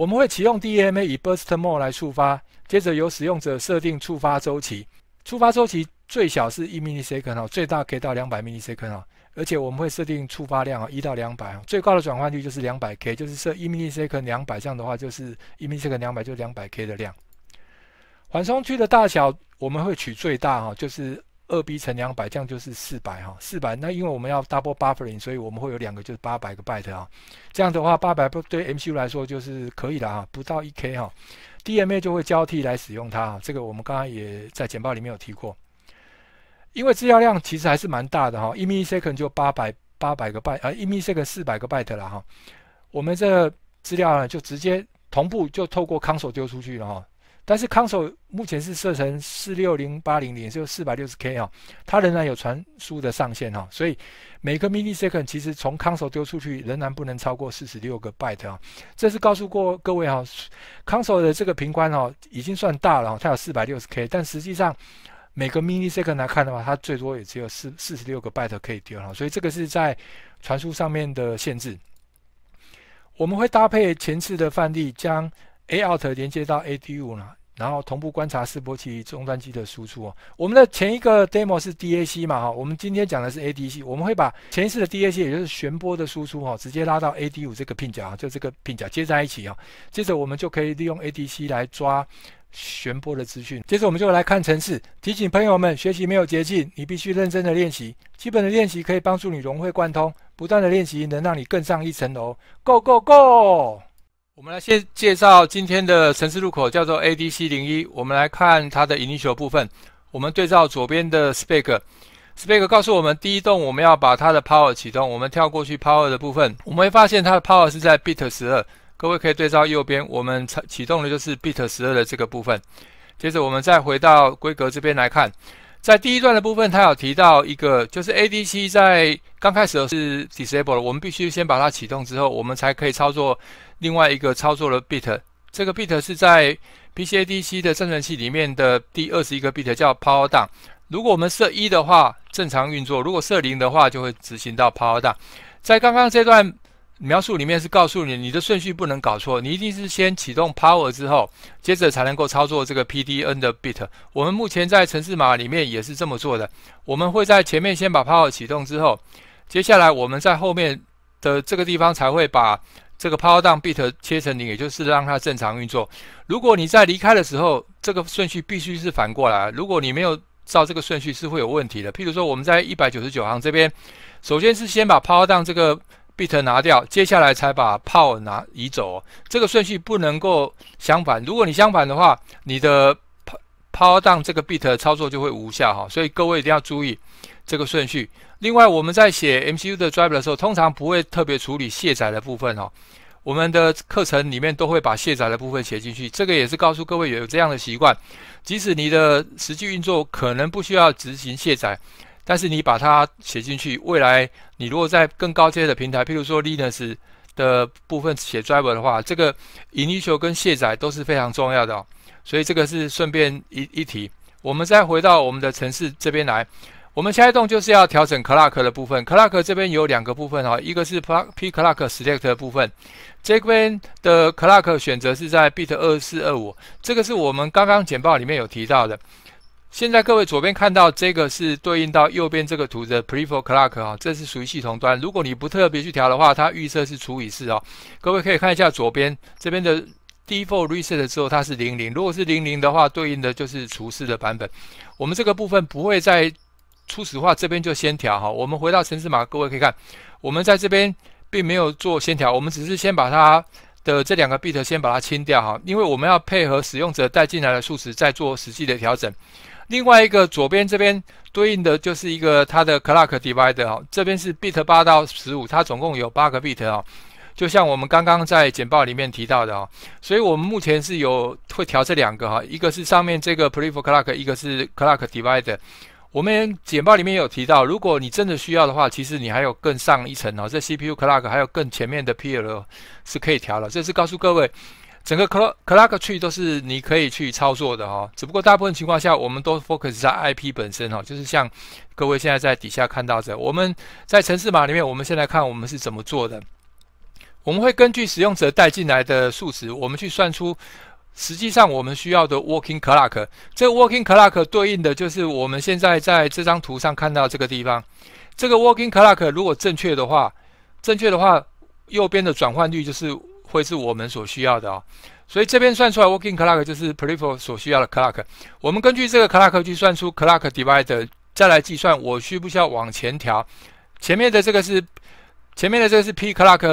我们会启用 DMA 以 burst mode 来触发，接着由使用者设定触发周期。触发周期最小是一 millisecond 哦，最大可以到两百 millisecond 哦。而且我们会设定触发量啊，一到两百啊，最高的转换率就是两百 k，就是设一 millisecond 两百，这样的话就是一 millisecond 两百就两百 k 的量。缓冲区的大小我们会取最大哈，就是。二 B 乘两百，这样就是四百哈，四百。那因为我们要 double buffering，所以我们会有两个，就是八百个 byte 啊。这样的话，八百对 MCU 来说就是可以的啊，不到一 K 哈。DMA 就会交替来使用它，这个我们刚刚也在简报里面有提过。因为资料量其实还是蛮大的哈，一 m 一 second 就八百八百个 byte 啊，一 m 一 second 四百个 byte 了哈。我们这资料呢，就直接同步，就透过 console 丢出去了哈。但是 console 目前是设成四六零八零零，就四百六十 K 啊，它仍然有传输的上限哈，所以每个 m i n i s e c o n d 其实从 console 丢出去仍然不能超过四十六个 byte 啊，这是告诉过各位哈 console 的这个频宽哦已经算大了，它有四百六十 K，但实际上每个 m i n i s e c o n d 来看的话，它最多也只有四四十六个 byte 可以丢了，所以这个是在传输上面的限制。我们会搭配前次的范例，将 A out 连接到 A D U 呢？然后同步观察示波器终端机的输出哦。我们的前一个 demo 是 DAC 嘛，哈，我们今天讲的是 ADC。我们会把前一次的 DAC，也就是旋波的输出哈，直接拉到 AD5 这个 Pin 角啊，就这个 Pin 角接在一起啊。接着我们就可以利用 ADC 来抓旋波的资讯。接着我们就来看程式。提醒朋友们，学习没有捷径，你必须认真的练习。基本的练习可以帮助你融会贯通，不断的练习能让你更上一层楼。Go go go！我们来先介绍今天的城市入口，叫做 ADC 零一。我们来看它的引 a 球部分。我们对照左边的 spec，spec 告诉我们第一栋我们要把它的 power 启动。我们跳过去 power 的部分，我们会发现它的 power 是在 bit 十二。各位可以对照右边，我们启动的就是 bit 十二的这个部分。接着我们再回到规格这边来看。在第一段的部分，他有提到一个，就是 ADC 在刚开始是 disable 了，我们必须先把它启动之后，我们才可以操作另外一个操作的 bit。这个 bit 是在 PCADC 的生成器里面的第二十一个 bit，叫 Power Down。如果我们设一的话，正常运作；如果设零的话，就会执行到 Power Down。在刚刚这段。描述里面是告诉你，你的顺序不能搞错，你一定是先启动 power 之后，接着才能够操作这个 P D N 的 bit。我们目前在程式码里面也是这么做的，我们会在前面先把 power 启动之后，接下来我们在后面的这个地方才会把这个 power down bit 切成零，也就是让它正常运作。如果你在离开的时候，这个顺序必须是反过来，如果你没有照这个顺序，是会有问题的。譬如说我们在一百九十九行这边，首先是先把 power down 这个 bit 拿掉，接下来才把炮拿移走，这个顺序不能够相反。如果你相反的话，你的抛抛 n 这个 bit 操作就会无效哈，所以各位一定要注意这个顺序。另外，我们在写 MCU 的 drive 的时候，通常不会特别处理卸载的部分哈。我们的课程里面都会把卸载的部分写进去，这个也是告诉各位有这样的习惯，即使你的实际运作可能不需要执行卸载。但是你把它写进去，未来你如果在更高阶的平台，譬如说 Linux 的部分写 Driver 的话，这个引 l 跟卸载都是非常重要的，所以这个是顺便一一提。我们再回到我们的城市这边来，我们下一栋就是要调整 Clock 的部分。Clock 这边有两个部分哈，一个是 P Clock Select 的部分，这边的 Clock 选择是在 Bit 二四二五，这个是我们刚刚简报里面有提到的。现在各位左边看到这个是对应到右边这个图的 prefer clock 啊，这是属于系统端。如果你不特别去调的话，它预设是除以四哦。各位可以看一下左边这边的 default reset 之后，它是零零。如果是零零的话，对应的就是除四的版本。我们这个部分不会在初始化这边就先调哈。我们回到城市码，各位可以看，我们在这边并没有做先调，我们只是先把它的这两个 bit 先把它清掉哈，因为我们要配合使用者带进来的数值再做实际的调整。另外一个左边这边对应的就是一个它的 clock divider 哦，这边是 bit 八到十五，它总共有八个 bit 哦。就像我们刚刚在简报里面提到的哦，所以我们目前是有会调这两个哈，一个是上面这个 p r i f e r a l clock，一个是 clock divider。我们简报里面有提到，如果你真的需要的话，其实你还有更上一层哦，这 CPU clock 还有更前面的 p r l 是可以调的，这是告诉各位。整个 clock clock tree 都是你可以去操作的哈，只不过大部分情况下我们都 focus 在 IP 本身哈，就是像各位现在在底下看到这，我们在城市码里面，我们现在看我们是怎么做的。我们会根据使用者带进来的数值，我们去算出实际上我们需要的 working clock。这个 working clock 对应的就是我们现在在这张图上看到这个地方。这个 working clock 如果正确的话，正确的话，右边的转换率就是。会是我们所需要的啊，所以这边算出来 working clock 就是 peripheral 所需要的 clock，我们根据这个 clock 去算出 clock divider，再来计算我需不需要往前调。前面的这个是前面的这个是 p clock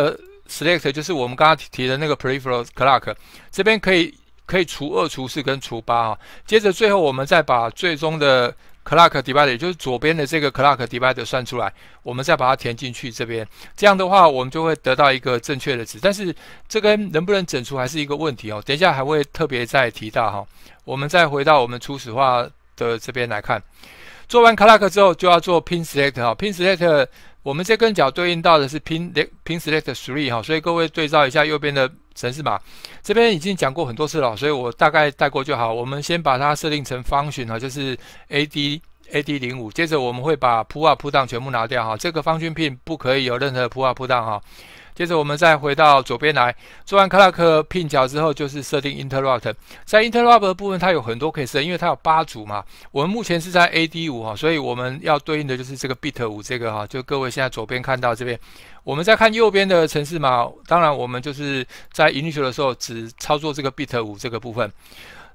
s e l e c t 就是我们刚刚提的那个 peripheral clock，这边可以。可以除二、除四跟除八啊，接着最后我们再把最终的 clock divide，也就是左边的这个 clock divide 算出来，我们再把它填进去这边，这样的话我们就会得到一个正确的值。但是这跟能不能整除还是一个问题哦，等一下还会特别再提到哈。我们再回到我们初始化的这边来看，做完 clock 之后就要做 pin select 哈，pin select 我们这根角对应到的是 pin pin select three 哈，所以各位对照一下右边的。城市码这边已经讲过很多次了，所以我大概带过就好。我们先把它设定成方选啊，就是 ADAD 零五。接着我们会把铺画铺档全部拿掉哈，这个方选片不可以有任何铺画铺档哈。接着我们再回到左边来，做完 Clock p i 之后，就是设定 Interrupt。在 Interrupt 的部分，它有很多可以设，因为它有八组嘛。我们目前是在 AD 五哈，所以我们要对应的就是这个 Bit 五这个哈。就各位现在左边看到这边，我们在看右边的城市嘛，当然，我们就是在引 l 的时候只操作这个 Bit 五这个部分。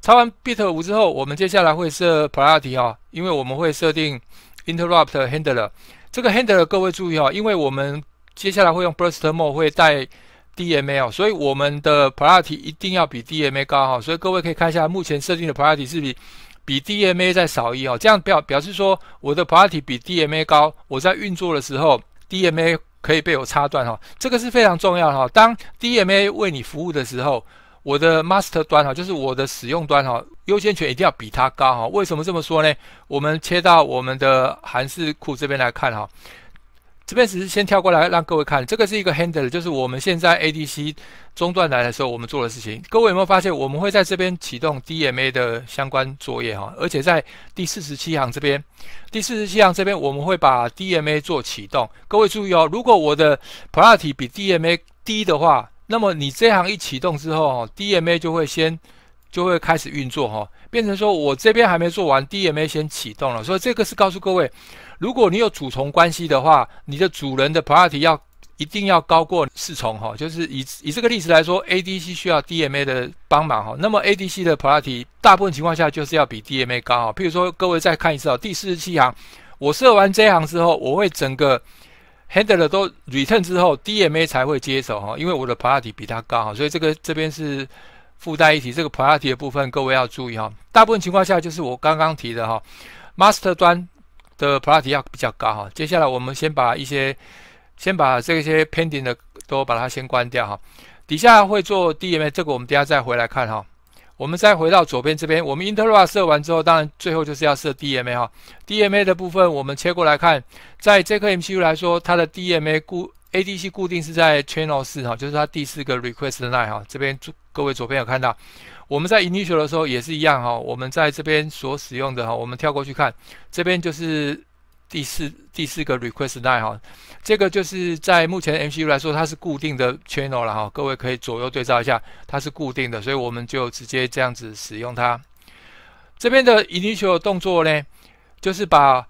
操完 Bit 五之后，我们接下来会设 Priority 哈，因为我们会设定 Interrupt Handler。这个 Handler 各位注意哈，因为我们接下来会用 burst mode 会带 DMA，所以我们的 priority 一定要比 DMA 高哈，所以各位可以看一下目前设定的 priority 是比比 DMA 再少一哦，这样表表示说我的 priority 比 DMA 高，我在运作的时候 DMA 可以被我插断哈，这个是非常重要哈。当 DMA 为你服务的时候，我的 master 端哈，就是我的使用端哈，优先权一定要比它高哈。为什么这么说呢？我们切到我们的韩式库这边来看哈。这边只是先跳过来让各位看，这个是一个 handler，就是我们现在 ADC 中断来的时候我们做的事情。各位有没有发现，我们会在这边启动 DMA 的相关作业哈？而且在第四十七行这边，第四十七行这边我们会把 DMA 做启动。各位注意哦，如果我的 priority 比 DMA 低的话，那么你这行一启动之后哈，DMA 就会先就会开始运作哈，变成说我这边还没做完，DMA 先启动了。所以这个是告诉各位。如果你有主从关系的话，你的主人的 priority 要一定要高过侍从哈，就是以以这个例子来说，ADC 需要 DMA 的帮忙哈，那么 ADC 的 priority 大部分情况下就是要比 DMA 高哈。譬如说，各位再看一次哦，第四十七行，我设完这一行之后，我会整个 handler 都 return 之后，DMA 才会接手哈，因为我的 priority 比它高哈，所以这个这边是附带一提，这个 priority 的部分各位要注意哈。大部分情况下就是我刚刚提的哈，master 端。的 priority 要比较高哈，接下来我们先把一些，先把这些 pending 的都把它先关掉哈，底下会做 DMA 这个我们等下再回来看哈，我们再回到左边这边，我们 interrupt 设完之后，当然最后就是要设 DMA 哈，DMA 的部分我们切过来看，在这颗 MCU 来说，它的 DMA 固 ADC 固定是在 channel 四哈，就是它第四个 request line 哈，这边各位左边有看到。我们在 initial 的时候也是一样哈，我们在这边所使用的哈，我们跳过去看，这边就是第四第四个 request line 哈，这个就是在目前 MCU 来说它是固定的 channel 了哈，各位可以左右对照一下，它是固定的，所以我们就直接这样子使用它。这边的 initial 动作呢，就是把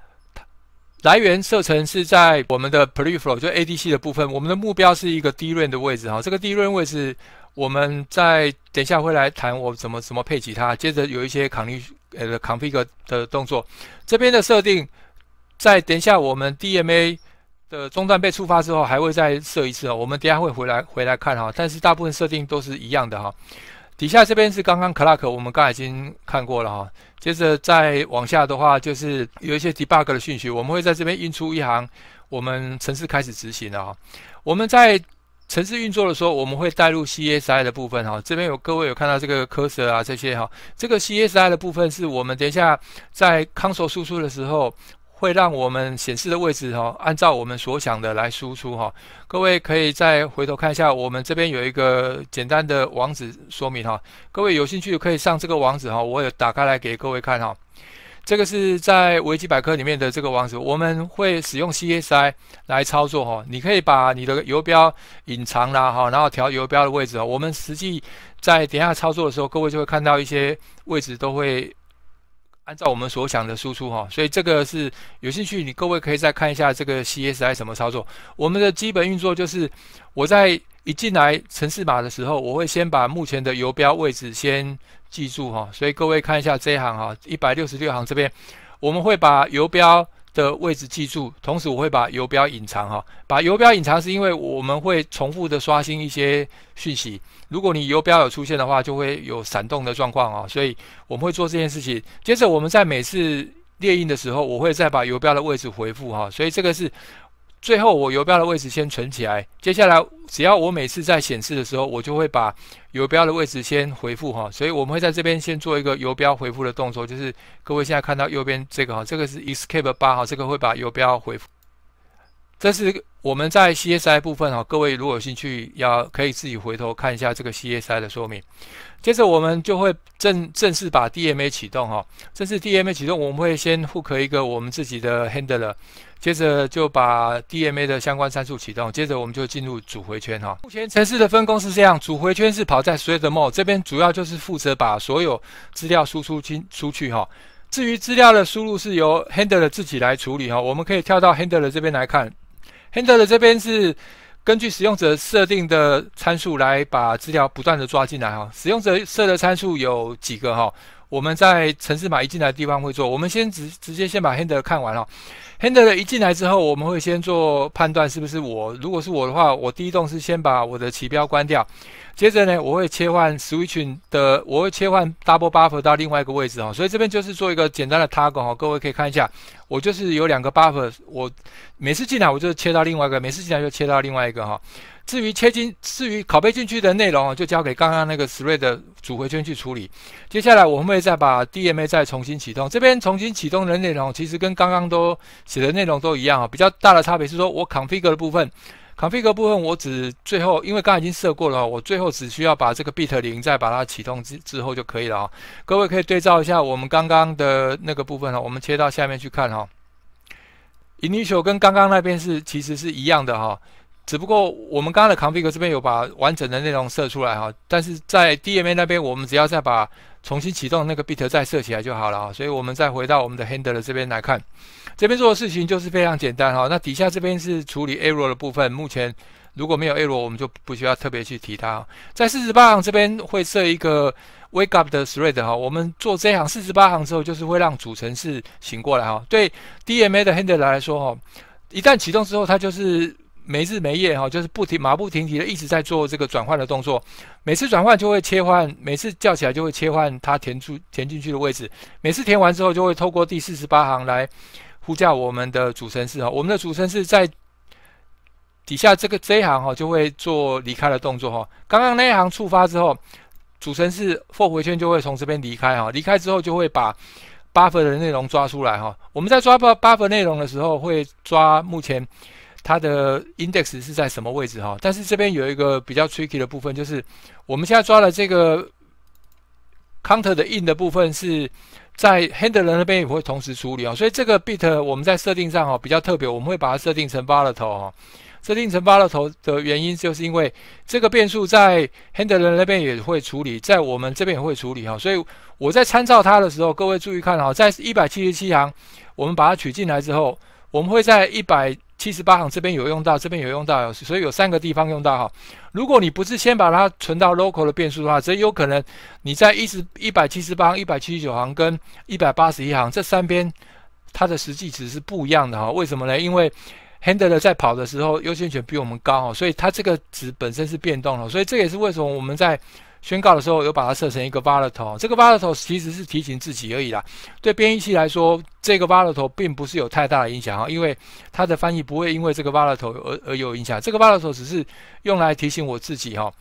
来源设成是在我们的 p r e f l e r 就 ADC 的部分，我们的目标是一个 D r a n 的位置哈，这个 D r a n 位置。我们再等一下会来谈我怎么怎么配吉他，接着有一些 c o n 呃 config 的动作，这边的设定在等一下我们 DMA 的中断被触发之后还会再设一次哦，我们等下会回来回来看哈，但是大部分设定都是一样的哈。底下这边是刚刚 clock 我们刚已经看过了哈，接着再往下的话就是有一些 debug 的讯息，我们会在这边印出一行，我们程式开始执行了哈，我们在程市运作的时候，我们会带入 CSI 的部分哈。这边有各位有看到这个科 r 啊，这些哈，这个 CSI 的部分是我们等一下在 console 输出的时候，会让我们显示的位置哈，按照我们所想的来输出哈。各位可以再回头看一下，我们这边有一个简单的网址说明哈。各位有兴趣可以上这个网址哈，我也打开来给各位看哈。这个是在维基百科里面的这个网址，我们会使用 CSI 来操作哈。你可以把你的游标隐藏啦哈，然后调游标的位置啊。我们实际在等下操作的时候，各位就会看到一些位置都会按照我们所想的输出哈。所以这个是有兴趣，你各位可以再看一下这个 CSI 什么操作。我们的基本运作就是我在一进来城市码的时候，我会先把目前的游标位置先。记住哈，所以各位看一下这一行哈，一百六十六行这边，我们会把游标的位置记住，同时我会把游标隐藏哈。把游标隐藏是因为我们会重复的刷新一些讯息，如果你游标有出现的话，就会有闪动的状况啊。所以我们会做这件事情。接着我们在每次列印的时候，我会再把游标的位置回复哈。所以这个是。最后，我游标的位置先存起来。接下来，只要我每次在显示的时候，我就会把游标的位置先回复哈。所以，我们会在这边先做一个游标回复的动作，就是各位现在看到右边这个哈，这个是 Escape 八哈，这个会把游标回复。这是我们在 CSI 部分哈，各位如果有兴趣，要可以自己回头看一下这个 CSI 的说明。接着我们就会正正式把 DMA 启动哈，正式 DMA 启动，我们会先 Hook 一个我们自己的 Handler，接着就把 DMA 的相关参数启动，接着我们就进入主回圈哈。目前城市的分工是这样，主回圈是跑在所有的 e a Model 这边，主要就是负责把所有资料输出进出去哈。至于资料的输入是由 Handler 自己来处理哈，我们可以跳到 Handler 这边来看。Handler 的这边是根据使用者设定的参数来把资料不断的抓进来哈，使用者设的参数有几个哈？我们在城市码一进来的地方会做。我们先直直接先把 handler 看完了。handler 一进来之后，我们会先做判断，是不是我？如果是我的话，我第一动是先把我的起标关掉，接着呢，我会切换 switch i n g 的，我会切换 double buffer 到另外一个位置哦。所以这边就是做一个简单的 toggle 哈，各位可以看一下，我就是有两个 buffer，我每次进来我就切到另外一个，每次进来就切到另外一个哈。至于切进，至于拷贝进去的内容就交给刚刚那个 thread 的主回圈去处理。接下来我们会再把 DMA 再重新启动。这边重新启动的内容，其实跟刚刚都写的内容都一样啊。比较大的差别是说，我 config 的部分，config 部分我只最后，因为刚刚已经设过了，我最后只需要把这个 bit 零再把它启动之之后就可以了啊。各位可以对照一下我们刚刚的那个部分啊。我们切到下面去看哈，initial 跟刚刚那边是其实是一样的哈。只不过我们刚刚的 config 这边有把完整的内容设出来哈，但是在 DMA 那边，我们只要再把重新启动那个 bit 再设起来就好了啊。所以，我们再回到我们的 handler 这边来看，这边做的事情就是非常简单哈。那底下这边是处理 error 的部分，目前如果没有 error，我们就不需要特别去提它。在四十八行这边会设一个 wake up 的 thread 哈，我们做这行四十八行之后，就是会让主程式醒过来哈。对 DMA 的 handler 来说哈，一旦启动之后，它就是没日没夜哈，就是不停马不停蹄的一直在做这个转换的动作。每次转换就会切换，每次叫起来就会切换它填出填进去的位置。每次填完之后就会透过第四十八行来呼叫我们的主程式哈。我们的主程式在底下这个这一行哈就会做离开的动作哈。刚刚那一行触发之后，主程式 for 回圈就会从这边离开哈。离开之后就会把 buffer 的内容抓出来哈。我们在抓 buffer 内容的时候会抓目前。它的 index 是在什么位置哈？但是这边有一个比较 tricky 的部分，就是我们现在抓的这个 counter 的 in 的部分是在 handler 那边也会同时处理啊，所以这个 bit 我们在设定上哈比较特别，我们会把它设定成 volatile 哈。设定成 volatile 的原因就是因为这个变数在 handler 那边也会处理，在我们这边也会处理哈，所以我在参照它的时候，各位注意看哈，在一百七十七行，我们把它取进来之后，我们会在一百七十八行这边有用到，这边有用到，所以有三个地方用到哈。如果你不是先把它存到 local 的变数的话，这有可能你在一十、一百七十八、一百七十九行跟一百八十一行这三边它的实际值是不一样的哈。为什么呢？因为 handler 在跑的时候优先权比我们高，所以它这个值本身是变动了。所以这也是为什么我们在宣告的时候，有把它设成一个 volatile，这个 volatile 其实是提醒自己而已啦。对编译器来说，这个 volatile 并不是有太大的影响哈，因为它的翻译不会因为这个 volatile 而而有影响。这个 volatile 只是用来提醒我自己哈，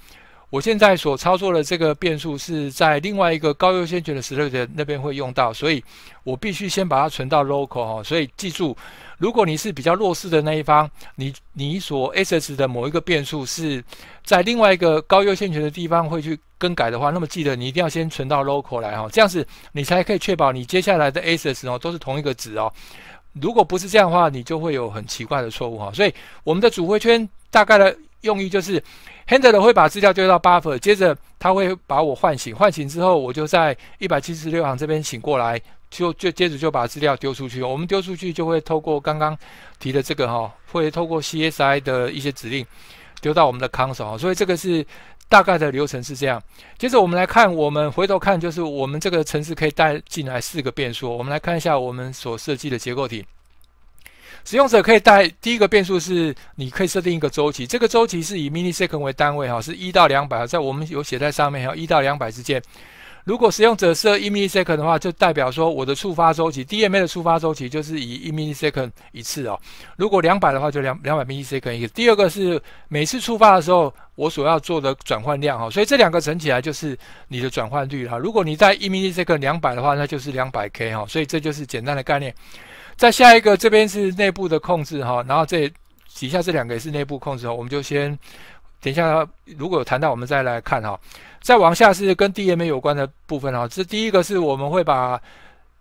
我现在所操作的这个变数是在另外一个高优先权的 e 六节那边会用到，所以我必须先把它存到 local 哈。所以记住。如果你是比较弱势的那一方，你你所 ss 的某一个变数是在另外一个高优先权的地方会去更改的话，那么记得你一定要先存到 local 来哈，这样子你才可以确保你接下来的 ss 哦都是同一个值哦。如果不是这样的话，你就会有很奇怪的错误哈。所以我们的主回圈大概的用意就是，handler 会把资料丢到 buffer，接着他会把我唤醒，唤醒之后我就在一百七十六行这边醒过来。就就接着就把资料丢出去，我们丢出去就会透过刚刚提的这个哈，会透过 CSI 的一些指令丢到我们的 console，所以这个是大概的流程是这样。接着我们来看，我们回头看就是我们这个程式可以带进来四个变数，我们来看一下我们所设计的结构体。使用者可以带第一个变数是你可以设定一个周期，这个周期是以 millisecond 为单位哈，是一到两百，在我们有写在上面哈，一到两百之间。如果使用者设一 millisecond 的话，就代表说我的触发周期，DMA 的触发周期就是以一 millisecond 一次哦。如果两百的话，就两两百 millisecond 一次。第二个是每次触发的时候我所要做的转换量哈，所以这两个乘起来就是你的转换率哈。如果你在一 millisecond 两百的话，那就是两百 k 哈。所以这就是简单的概念。再下一个这边是内部的控制哈，然后这底下这两个也是内部控制，哦，我们就先。等一下，如果有谈到，我们再来看哈。再往下是跟 DMA 有关的部分哈。这第一个是我们会把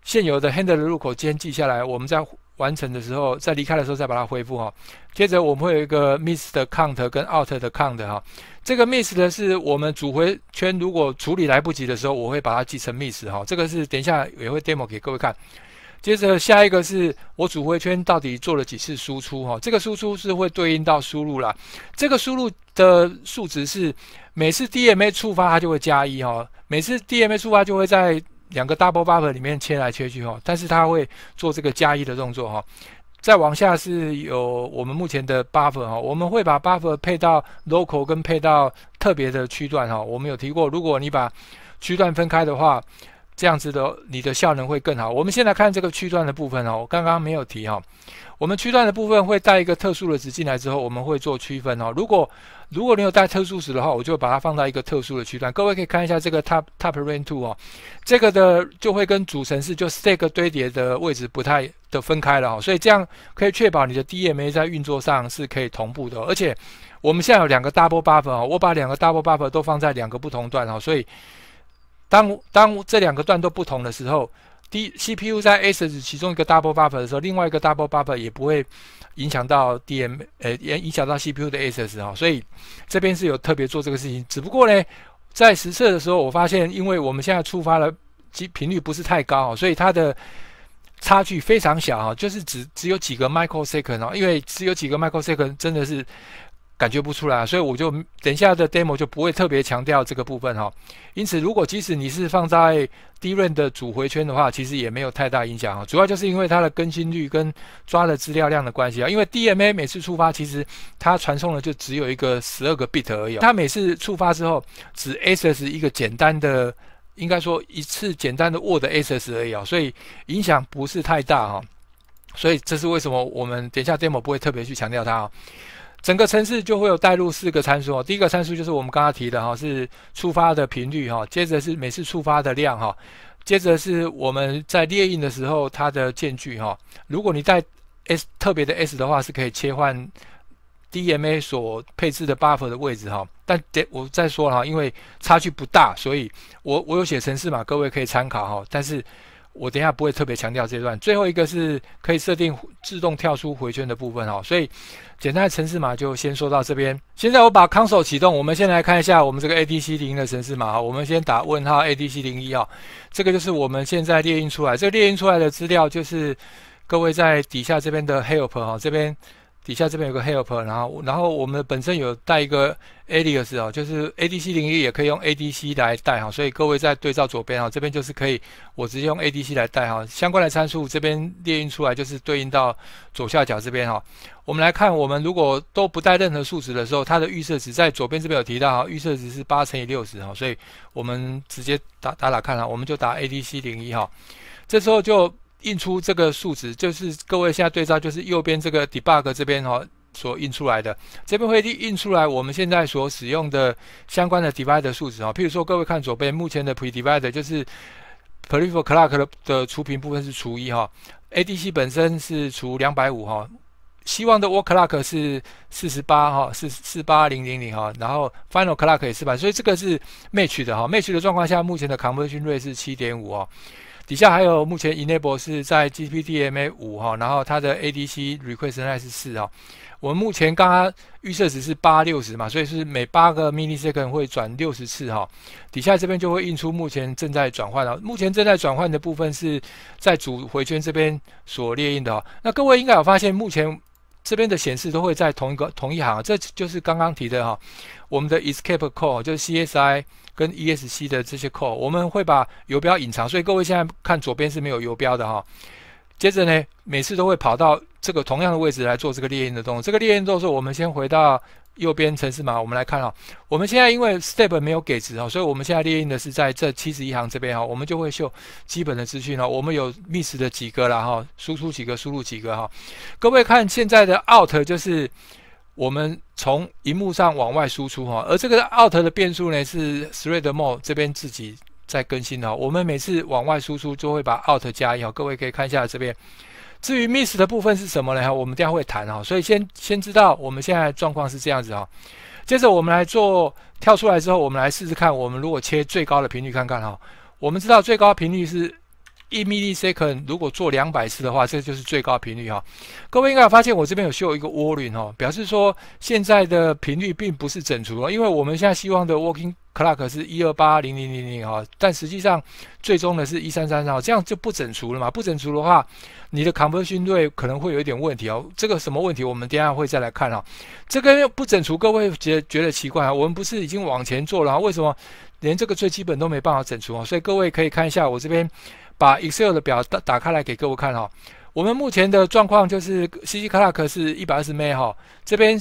现有的 handler 入口先记下来，我们在完成的时候，在离开的时候再把它恢复哈。接着我们会有一个 miss 的 count 跟 out 的 count 哈。这个 miss 的是我们主回圈如果处理来不及的时候，我会把它记成 miss 哈。这个是等一下也会 demo 给各位看。接着下一个是我主回圈到底做了几次输出哈？这个输出是会对应到输入啦，这个输入的数值是每次 DMA 触发它就会加一哈，每次 DMA 触发就会在两个大 Buffer 里面切来切去哈，但是它会做这个加一的动作哈。再往下是有我们目前的 Buffer 哈，我们会把 Buffer 配到 Local 跟配到特别的区段哈，我们有提过，如果你把区段分开的话。这样子的，你的效能会更好。我们先来看这个区段的部分哦，我刚刚没有提哈。我们区段的部分会带一个特殊的值进来之后，我们会做区分哦。如果如果你有带特殊值的话，我就把它放到一个特殊的区段。各位可以看一下这个 tap tap rain two 哦，这个的就会跟主程式就是这个堆叠的位置不太的分开了哦，所以这样可以确保你的 DMA 在运作上是可以同步的。而且我们现在有两个 double buffer 哦，我把两个 double buffer 都放在两个不同段哦，所以。当当这两个段都不同的时候，D C P U 在 A S S 其中一个 double buffer 的时候，另外一个 double buffer 也不会影响到 D M 呃，也影响到 C P U 的 A S S 啊。所以这边是有特别做这个事情。只不过呢，在实测的时候，我发现，因为我们现在触发的频率不是太高所以它的差距非常小啊，就是只只有几个 micro second 哦，因为只有几个 micro second，真的是。感觉不出来，所以我就等一下的 demo 就不会特别强调这个部分哈。因此，如果即使你是放在 d r a n 的主回圈的话，其实也没有太大影响哈。主要就是因为它的更新率跟抓的资料量的关系啊。因为 DMA 每次触发，其实它传送的就只有一个十二个 bit 而已。它每次触发之后，只 access 一个简单的，应该说一次简单的 word access 而已啊。所以影响不是太大哈。所以这是为什么我们等一下 demo 不会特别去强调它啊。整个程式就会有带入四个参数，哦。第一个参数就是我们刚刚提的哈，是触发的频率哈，接着是每次触发的量哈，接着是我们在列印的时候它的间距哈。如果你带 S 特别的 S 的话，是可以切换 DMA 所配置的 Buffer 的位置哈。但这我再说了哈，因为差距不大，所以我我有写程式嘛，各位可以参考哈。但是我等下不会特别强调这段，最后一个是可以设定自动跳出回圈的部分哦，所以简单的程式码就先说到这边。现在我把 console 启动，我们先来看一下我们这个 ADC 零的程式码哈，我们先打问号 ADC 零一哦，这个就是我们现在列印出来，这个列印出来的资料就是各位在底下这边的 help 哈，这边。底下这边有个 Help，然后然后我们本身有带一个 Alias 哦，就是 ADC 零一也可以用 ADC 来带哈，所以各位在对照左边哈，这边就是可以我直接用 ADC 来带哈，相关的参数这边列印出来就是对应到左下角这边哈。我们来看，我们如果都不带任何数值的时候，它的预设值在左边这边有提到哈，预设值是八乘以六十哈，所以我们直接打打打看哈，我们就打 ADC 零一哈，这时候就。印出这个数值，就是各位现在对照，就是右边这个 debug 这边哈所印出来的，这边会印印出来。我们现在所使用的相关的 divider 数值哈，譬如说各位看左边目前的 pre divider 就是 peripheral clock 的的除频部分是除一哈，ADC 本身是除两百五哈，希望的 work clock 是四十八哈，是四八零零零哈，然后 final clock 也是吧，所以这个是 match 的哈，match 的状况下，目前的 conversion rate 是七点五哦。底下还有目前 Enable 是在 G P D M A 五哈，然后它的 A D C Request t i m e 四哈，我目前刚刚预设值是八六十嘛，所以是每八个 m i l l i s e c o n d 会转六十次哈。底下这边就会印出目前正在转换了，目前正在转换的部分是在主回圈这边所列印的。那各位应该有发现目前。这边的显示都会在同一个同一行，这就是刚刚提的哈，我们的 escape c a l l 就是 CSI 跟 ESC 的这些 c a l l 我们会把游标隐藏，所以各位现在看左边是没有游标的哈。接着呢，每次都会跑到这个同样的位置来做这个列鹰的动作。这个列鹰动作，我们先回到。右边城市码我们来看啊，我们现在因为 step 没有给值啊，所以我们现在列印的是在这七十一行这边哈，我们就会秀基本的资讯了。我们有 miss 的几个了哈，输出几个，输入几个哈。各位看现在的 out 就是，我们从荧幕上往外输出哈，而这个 out 的变数呢是 thread more 这边自己在更新的。我们每次往外输出都会把 out 加一哈，各位可以看一下这边。至于 miss 的部分是什么呢？我们待会会谈哈，所以先先知道我们现在状况是这样子哈。接着我们来做跳出来之后，我们来试试看，我们如果切最高的频率看看哈。我们知道最高频率是。一 o n d 如果做两百次的话，这就是最高频率哈。各位应该有发现我这边有秀一个涡轮哈，表示说现在的频率并不是整除哦，因为我们现在希望的 working clock 是一二八零零零零哈，但实际上最终呢是一三三三，这样就不整除了嘛？不整除的话，你的 c o n v e n s a t e 可能会有一点问题哦。这个什么问题？我们等下会再来看哈。这个不整除，各位觉得觉得奇怪啊？我们不是已经往前做了，为什么连这个最基本都没办法整除啊？所以各位可以看一下我这边。把 Excel 的表打打开来给各位看哈。我们目前的状况就是 CC c l a c k 是一百二十 MHz 哈，这边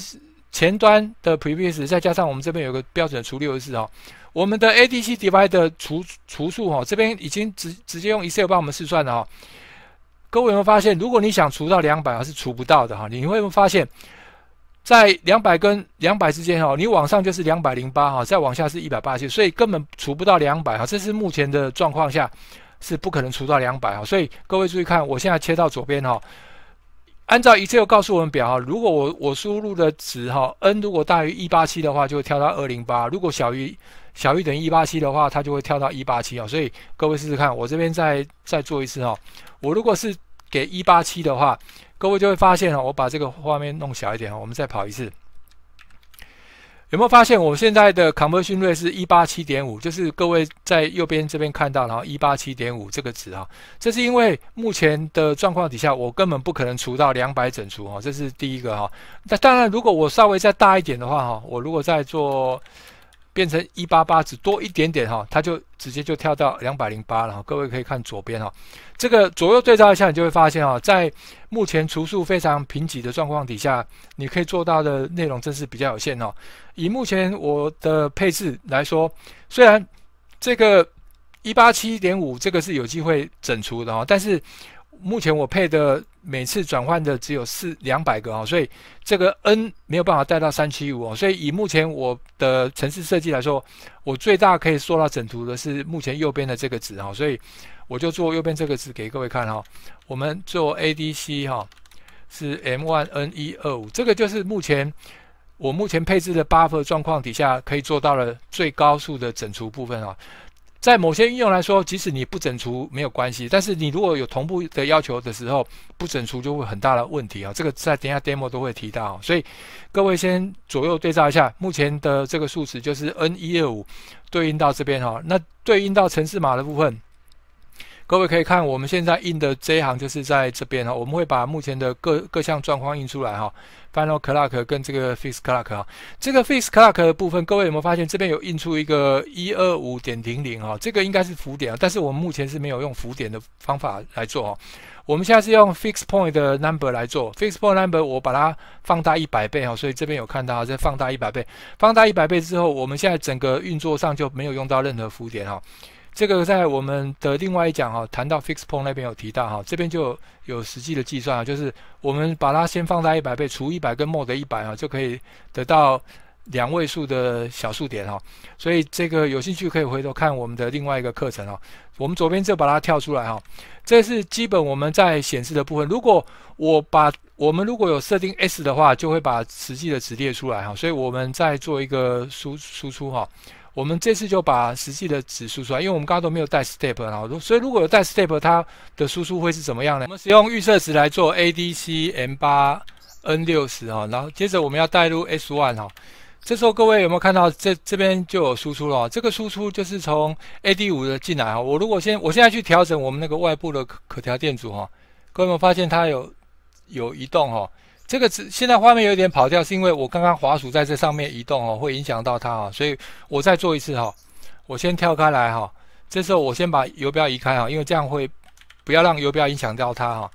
前端的 p r e v i o u s 再加上我们这边有个标准除六十四哈，我们的 ADC d i v i d e 除除数哈，这边已经直直接用 Excel 帮我们试算了哈。各位有没有发现，如果你想除到两百啊，是除不到的哈。你会不会发现，在两百跟两百之间哈，你往上就是两百零八哈，再往下是一百八十所以根本除不到两百哈。这是目前的状况下。是不可能除到两百哈，所以各位注意看，我现在切到左边哈，按照一 e l 告诉我们表哈，如果我我输入的值哈，n 如果大于一八七的话，就会跳到二零八；如果小于小于等于一八七的话，它就会跳到一八七啊。所以各位试试看，我这边再再做一次哈，我如果是给一八七的话，各位就会发现哈，我把这个画面弄小一点哈，我们再跑一次。有没有发现我现在的康 a t 锐是一八七点五？就是各位在右边这边看到，然后一八七点五这个值啊，这是因为目前的状况底下，我根本不可能除到两百整除啊，这是第一个哈。那当然，如果我稍微再大一点的话哈，我如果在做。变成一八八只多一点点哈，它就直接就跳到两百零八了。然各位可以看左边哈，这个左右对照一下，你就会发现哈，在目前除数非常贫瘠的状况底下，你可以做到的内容真是比较有限哦。以目前我的配置来说，虽然这个一八七点五这个是有机会整除的哈，但是。目前我配的每次转换的只有四两百个哦，所以这个 n 没有办法带到三七五哦，所以以目前我的城市设计来说，我最大可以缩到整图的是目前右边的这个值哈，所以我就做右边这个值给各位看哈。我们做 A D C 哈是 M one N 一二五，这个就是目前我目前配置的 buffer 状况底下可以做到了最高速的整除部分啊。在某些应用来说，即使你不整除没有关系，但是你如果有同步的要求的时候，不整除就会很大的问题啊！这个在等下 demo 都会提到，所以各位先左右对照一下，目前的这个数值就是 n 一二五对应到这边哈，那对应到城市码的部分，各位可以看我们现在印的这一行就是在这边哈，我们会把目前的各各项状况印出来哈。Final clock 跟这个 fixed clock 啊，这个 fixed clock 的部分，各位有没有发现这边有印出一个一二五点零零啊？这个应该是浮点啊，但是我们目前是没有用浮点的方法来做啊。我们现在是用 fixed point 的 number 来做 fixed point number，我把它放大一百倍啊，所以这边有看到啊，再放大一百倍，放大一百倍之后，我们现在整个运作上就没有用到任何浮点啊。这个在我们的另外一讲哈，谈到 fixed point 那边有提到哈，这边就有实际的计算啊，就是我们把它先放大一百倍，除一百跟某的一百啊，就可以得到两位数的小数点哈。所以这个有兴趣可以回头看我们的另外一个课程哦。我们左边就把它跳出来哈，这是基本我们在显示的部分。如果我把我们如果有设定 s 的话，就会把实际的值列出来哈。所以我们再做一个输输出哈。我们这次就把实际的值输出来，因为我们刚刚都没有带 step 哈，所以如果有带 step，它的输出会是怎么样呢？我们使用预设值来做 A D C M 八 N 六十哈，然后接着我们要带入 S one 哈，这时候各位有没有看到这这边就有输出了？这个输出就是从 A D 五的进来哈，我如果先我现在去调整我们那个外部的可可调电阻哈，各位有发现它有有移动哈。这个是现在画面有点跑掉，是因为我刚刚滑鼠在这上面移动哦，会影响到它哦，所以我再做一次哈。我先跳开来哈，这时候我先把游标移开哈，因为这样会不要让游标影响到它哈。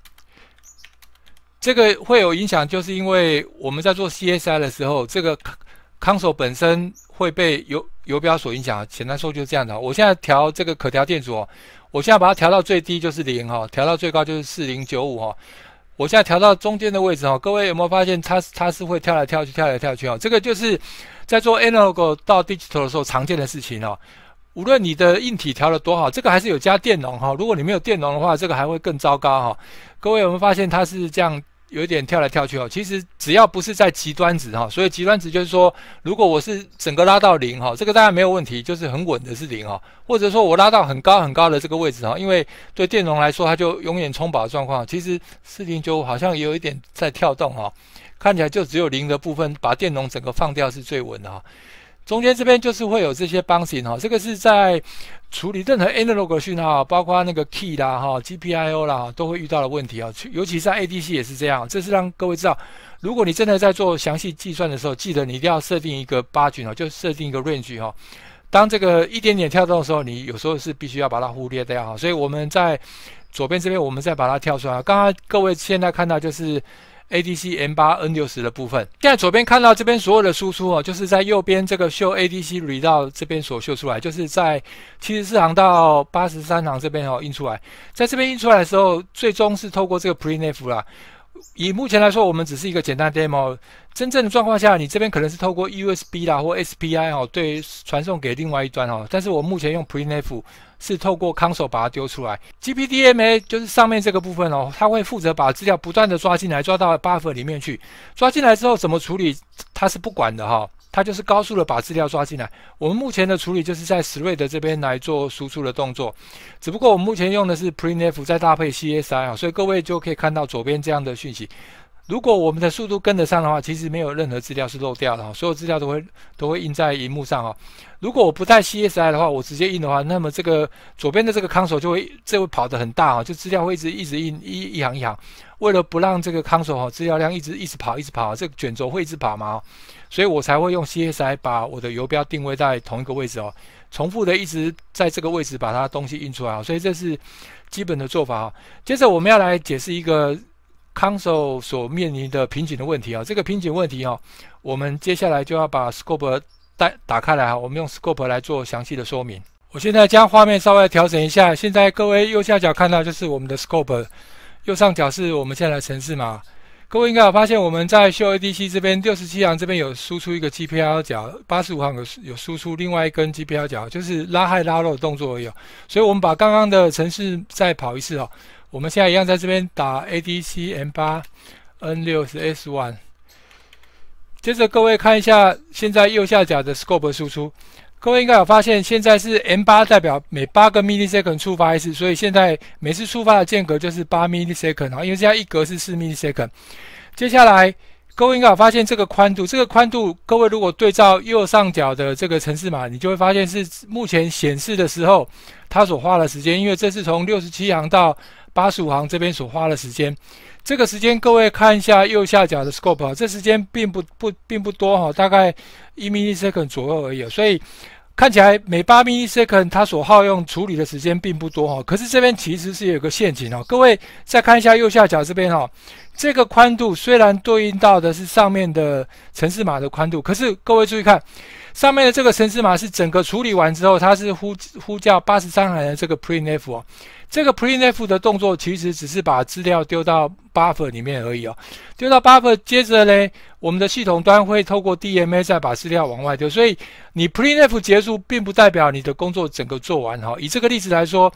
这个会有影响，就是因为我们在做 CSI 的时候，这个 console 本身会被游游标所影响简单说就是这样的。我现在调这个可调电阻，我现在把它调到最低就是零哈，调到最高就是四零九五哈。我现在调到中间的位置哈，各位有没有发现它它是会跳来跳去，跳来跳去啊？这个就是在做 analog 到 digital 的时候常见的事情哦。无论你的硬体调的多好，这个还是有加电容哈。如果你没有电容的话，这个还会更糟糕哈。各位有没有发现它是这样？有点跳来跳去哦。其实只要不是在极端值哈，所以极端值就是说，如果我是整个拉到零哈，这个当然没有问题，就是很稳的是零哈，或者说我拉到很高很高的这个位置哈，因为对电容来说，它就永远充饱的状况，其实四零九好像也有一点在跳动哈，看起来就只有零的部分把电容整个放掉是最稳的哈。中间这边就是会有这些 bouncing 哈，这个是在处理任何 analog 的讯号，包括那个 key 啦哈，GPIO 啦，都会遇到的问题啊。尤其在 ADC 也是这样。这是让各位知道，如果你真的在做详细计算的时候，记得你一定要设定一个 b u g e 哈，就设定一个 range 哈。当这个一点点跳动的时候，你有时候是必须要把它忽略掉哈。所以我们在左边这边，我们再把它跳出来。刚刚各位现在看到就是。ADC M8 N60 的部分，现在左边看到这边所有的输出哦，就是在右边这个秀 ADC read 这边所秀出来，就是在七十四行到八十三行这边哦印出来，在这边印出来的时候，最终是透过这个 printf 啦。以目前来说，我们只是一个简单 demo。真正的状况下，你这边可能是透过 USB 啦或 SPI 哦，对，传送给另外一端哦。但是我目前用 printf 是透过 console 把它丢出来。GPDMA 就是上面这个部分哦，它会负责把资料不断的抓进来，抓到 buffer 里面去。抓进来之后怎么处理，它是不管的哈。它就是高速的把资料抓进来。我们目前的处理就是在 thread 这边来做输出的动作，只不过我们目前用的是 printf 再搭配 CSI 所以各位就可以看到左边这样的讯息。如果我们的速度跟得上的话，其实没有任何资料是漏掉的，所有资料都会都会印在荧幕上哦。如果我不带 CSI 的话，我直接印的话，那么这个左边的这个 console 就会这会跑得很大哈，就资料会一直一直印一一行一行。为了不让这个 console 哈资料量一直一直跑一直跑，这个卷轴会一直跑嘛。所以我才会用 CSI 把我的游标定位在同一个位置哦，重复的一直在这个位置把它东西印出来啊，所以这是基本的做法哦。接着我们要来解释一个 console 所面临的瓶颈的问题啊，这个瓶颈问题哦，我们接下来就要把 scope 带打开来哈，我们用 scope 来做详细的说明。我现在将画面稍微调整一下，现在各位右下角看到就是我们的 scope，右上角是我们现在的城市嘛。各位应该有发现，我们在秀 ADC 这边六十七行这边有输出一个 g p l 角，八十五行有有输出另外一根 g p l 角，就是拉嗨拉落的动作有。所以我们把刚刚的城市再跑一次哦，我们现在一样在这边打 ADC M 八 N 六是 S one。接着各位看一下现在右下角的 Scope 输出。各位应该有发现，现在是 M 八代表每八个 m i l l i s e c o n d 触发一次，所以现在每次触发的间隔就是八 milliseconds。因为现在一格是四 m i l l i s e c o n d 接下来，各位应该有发现这个宽度，这个宽度，各位如果对照右上角的这个城市码，你就会发现是目前显示的时候它所花的时间，因为这是从六十七行到八十五行这边所花的时间。这个时间，各位看一下右下角的 scope，哈，这时间并不不并不多哈，大概一 m i l l i s e c o n d 左右而已，所以。看起来每八 m 一 second，它所耗用处理的时间并不多哈。可是这边其实是有个陷阱哦。各位再看一下右下角这边哈，这个宽度虽然对应到的是上面的城市码的宽度，可是各位注意看，上面的这个城市码是整个处理完之后，它是呼呼叫八十三行的这个 print f 哦。这个 printf 的动作其实只是把资料丢到 buffer 里面而已哦，丢到 buffer 接着呢，我们的系统端会透过 DMA 再把资料往外丢，所以你 printf 结束并不代表你的工作整个做完哈。以这个例子来说，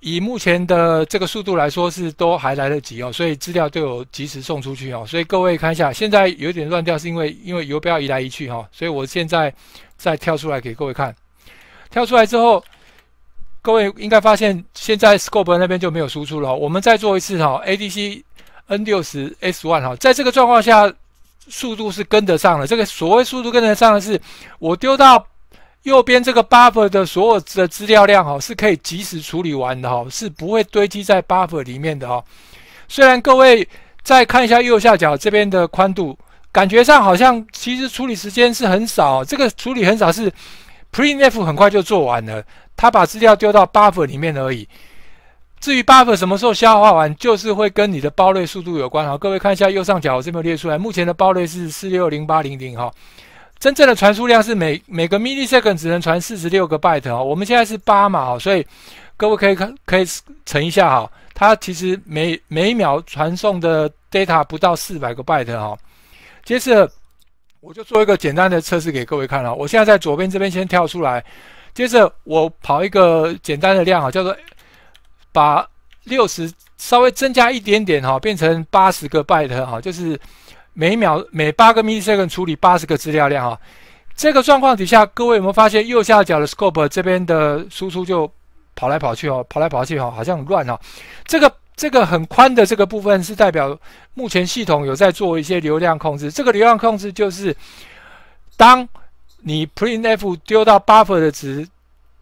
以目前的这个速度来说是都还来得及哦，所以资料都有及时送出去哦。所以各位看一下，现在有点乱掉是因为因为游标移来移去哈，所以我现在再跳出来给各位看，跳出来之后。各位应该发现，现在 Scope 那边就没有输出了。我们再做一次哈，ADC N 六十 S one 哈，在这个状况下，速度是跟得上的。这个所谓速度跟得上的是，我丢到右边这个 Buffer 的所有的资料量哈，是可以及时处理完的哈，是不会堆积在 Buffer 里面的哈。虽然各位再看一下右下角这边的宽度，感觉上好像其实处理时间是很少，这个处理很少是。printf 很快就做完了，他把资料丢到 buffer 里面而已。至于 buffer 什么时候消化完，就是会跟你的包类速度有关哈。各位看一下右上角，我这边列出来，目前的包类是四六零八零零哈。真正的传输量是每每个 m i l l i s e c o n d 只能传四十六个 byte 哈。我们现在是八嘛哈，所以各位可以看可以乘一下哈。它其实每每秒传送的 data 不到四百个 byte 哈。接着。我就做一个简单的测试给各位看了。我现在在左边这边先跳出来，接着我跑一个简单的量啊，叫做把六十稍微增加一点点哈，变成八十个 byte 哈，就是每秒每八个 m i l l i s e c o n d 处理八十个资料量哈。这个状况底下，各位有没有发现右下角的 scope 这边的输出就跑来跑去哦，跑来跑去哦，好像很乱哦。这个这个很宽的这个部分是代表目前系统有在做一些流量控制。这个流量控制就是，当你 printf 丢到 buffer 的值。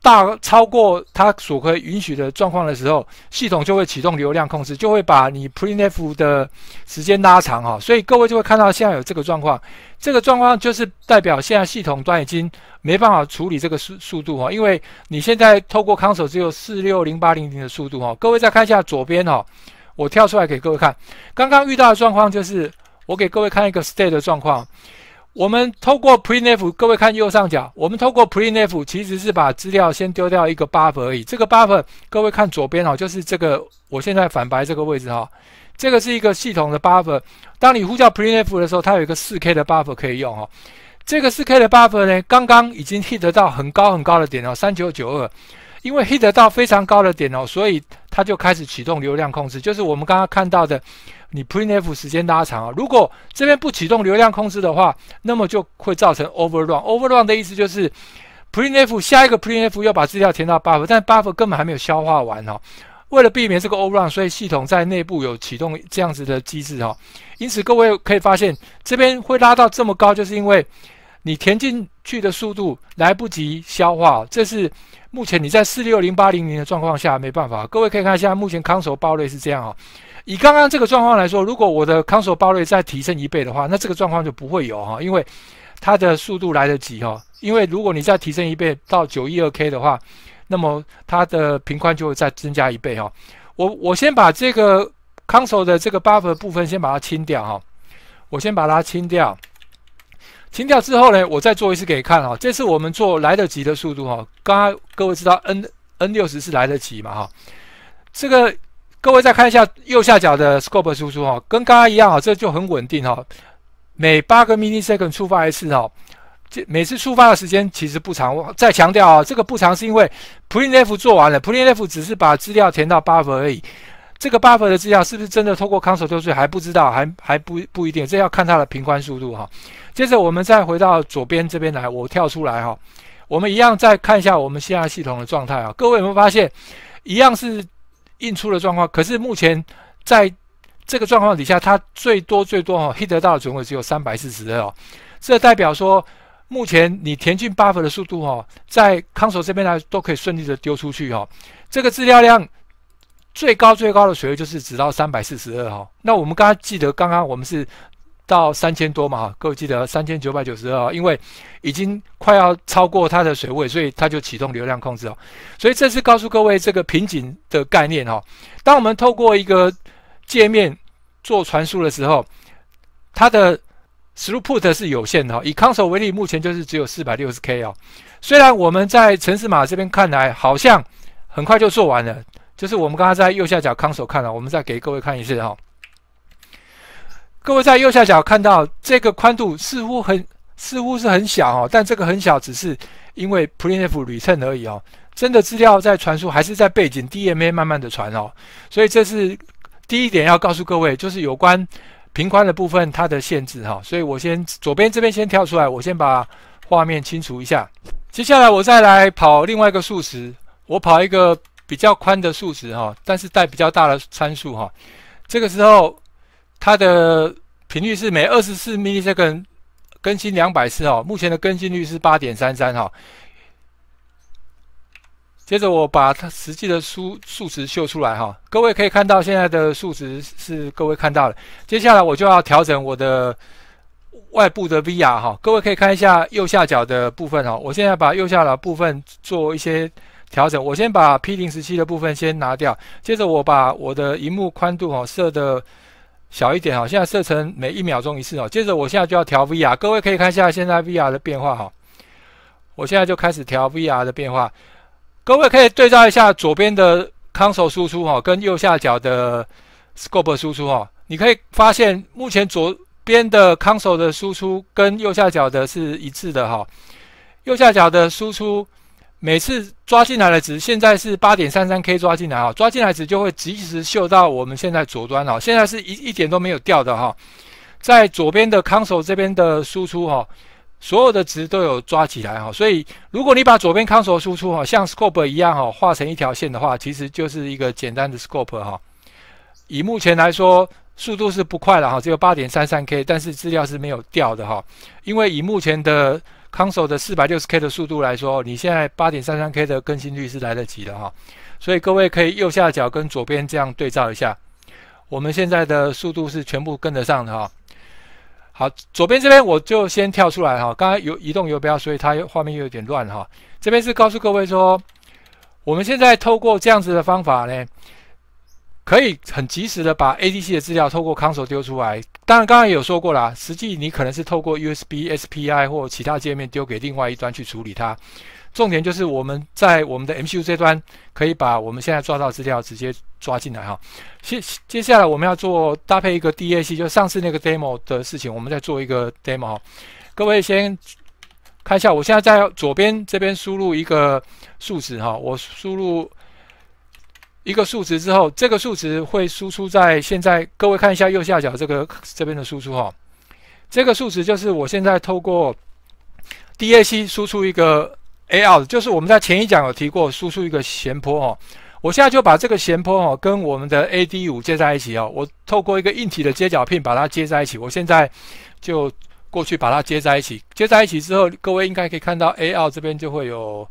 大超过它所可允许的状况的时候，系统就会启动流量控制，就会把你 print f 的时间拉长哈。所以各位就会看到现在有这个状况，这个状况就是代表现在系统端已经没办法处理这个速速度哈。因为你现在透过 console 只有四六零八零零的速度哈。各位再看一下左边哈，我跳出来给各位看，刚刚遇到的状况就是我给各位看一个 state 的状况。我们透过 printf，各位看右上角，我们透过 printf，其实是把资料先丢掉一个 buffer 而已。这个 buffer，各位看左边哦，就是这个我现在反白这个位置哈，这个是一个系统的 buffer。当你呼叫 printf 的时候，它有一个 4K 的 buffer 可以用哈。这个 4K 的 buffer 呢，刚刚已经 hit 到很高很高的点哦，三九九二。因为 hit 到非常高的点哦，所以它就开始启动流量控制，就是我们刚刚看到的，你 printf 时间拉长啊。如果这边不启动流量控制的话，那么就会造成 overrun。overrun 的意思就是 printf 下一个 printf 又把资料填到 buffer，但 buffer 根本还没有消化完哦。为了避免这个 overrun，所以系统在内部有启动这样子的机制哈。因此各位可以发现，这边会拉到这么高，就是因为你填进去的速度来不及消化，这是目前你在四六零八零零的状况下没办法。各位可以看，一下，目前康守 b u 是这样哦。以刚刚这个状况来说，如果我的康守 b u 再提升一倍的话，那这个状况就不会有哈，因为它的速度来得及哈。因为如果你再提升一倍到九一二 K 的话，那么它的平宽就会再增加一倍哈。我我先把这个康守的这个 buffer 部分先把它清掉哈，我先把它清掉。清掉之后呢，我再做一次给看啊。这次我们做来得及的速度哈。刚刚各位知道 n n 六十是来得及嘛哈。这个各位再看一下右下角的 scope 输出哈，跟刚刚一样哈，这就很稳定哈。每八个 m i l l i s e c o n d 触发一次哈，每次触发的时间其实不长。再强调啊，这个不长是因为 printf 做完了，printf 只是把资料填到 buffer 而已。这个 buffer 的资料是不是真的透过 console 丢出去？还不知道，还还不不一定，这要看它的平宽速度哈。接着我们再回到左边这边来，我跳出来哈。我们一样再看一下我们现在系统的状态啊。各位有没有发现，一样是印出的状况？可是目前在这个状况底下，它最多最多哈 hit 到的总和只有三百四十二哦。这代表说，目前你填进 buffer 的速度哈，在 console 这边来都可以顺利的丢出去哈。这个资料量。最高最高的水位就是只到三百四十二哈。那我们刚刚记得，刚刚我们是到三千多嘛哈？各位记得三千九百九十二，因为已经快要超过它的水位，所以它就启动流量控制哦。所以这是告诉各位这个瓶颈的概念哈。当我们透过一个界面做传输的时候，它的 throughput 是有限的哈。以 console 为例，目前就是只有四百六十 k 哦。虽然我们在城市码这边看来好像很快就做完了。就是我们刚刚在右下角康手看了，我们再给各位看一次哈。各位在右下角看到这个宽度似乎很似乎是很小哦，但这个很小只是因为 printf 旅衬而已哦。真的资料在传输还是在背景 DMA 慢慢的传哦，所以这是第一点要告诉各位，就是有关平宽的部分它的限制哈。所以我先左边这边先跳出来，我先把画面清除一下。接下来我再来跑另外一个数值，我跑一个。比较宽的数值哈，但是带比较大的参数哈，这个时候它的频率是每二十四 m i s 更新两百次哈，目前的更新率是八点三三哈。接着我把它实际的数数值秀出来哈，各位可以看到现在的数值是各位看到了。接下来我就要调整我的外部的 VR 哈，各位可以看一下右下角的部分哈，我现在把右下角部分做一些。调整，我先把 P 零十七的部分先拿掉，接着我把我的屏幕宽度哦设的小一点哈，现在设成每一秒钟一次哦，接着我现在就要调 VR，各位可以看一下现在 VR 的变化哈，我现在就开始调 VR 的变化，各位可以对照一下左边的 Console 输出哈跟右下角的 Scope 输出哈，你可以发现目前左边的 Console 的输出跟右下角的是一致的哈，右下角的输出。每次抓进来的值，现在是八点三三 K 抓进来哈，抓进来值就会及时秀到我们现在左端哈，现在是一一点都没有掉的哈，在左边的 console 这边的输出哈，所有的值都有抓起来哈，所以如果你把左边 console 输出哈，像 scope 一样哈，画成一条线的话，其实就是一个简单的 scope 哈。以目前来说，速度是不快了哈，只有八点三三 K，但是资料是没有掉的哈，因为以目前的。console 的四百六十 K 的速度来说，你现在八点三三 K 的更新率是来得及的哈，所以各位可以右下角跟左边这样对照一下，我们现在的速度是全部跟得上的哈。好，左边这边我就先跳出来哈，刚刚有移动游标，所以它画面又有点乱哈。这边是告诉各位说，我们现在透过这样子的方法呢。可以很及时的把 ADC 的资料透过 Console 丢出来，当然刚刚也有说过啦，实际你可能是透过 USB、SPI 或其他界面丢给另外一端去处理它。重点就是我们在我们的 MCU 这端可以把我们现在抓到资料直接抓进来哈。接接下来我们要做搭配一个 DAC，就上次那个 Demo 的事情，我们再做一个 Demo。各位先看一下，我现在在左边这边输入一个数字哈，我输入。一个数值之后，这个数值会输出在现在。各位看一下右下角这个这边的输出哈，这个数值就是我现在透过 DAC 输出一个 AL，就是我们在前一讲有提过，输出一个斜坡哦。我现在就把这个斜坡哦跟我们的 AD5 接在一起哦，我透过一个硬体的接脚片把它接在一起。我现在就过去把它接在一起，接在一起之后，各位应该可以看到 AL 这边就会有。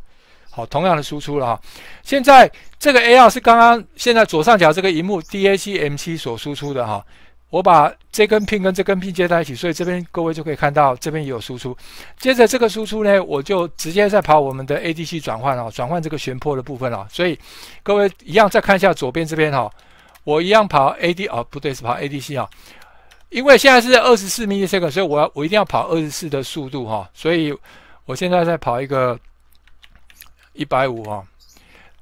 好，同样的输出了哈。现在这个 A 二是刚刚现在左上角这个屏幕 DACM 七所输出的哈。我把这根拼跟这根拼接在一起，所以这边各位就可以看到，这边也有输出。接着这个输出呢，我就直接在跑我们的 ADC 转换了，转换这个旋破的部分了。所以各位一样再看一下左边这边哈，我一样跑 AD 哦，不对，是跑 ADC 啊。因为现在是二十四米每秒，所以我要我一定要跑二十四的速度哈。所以我现在在跑一个。一百五啊，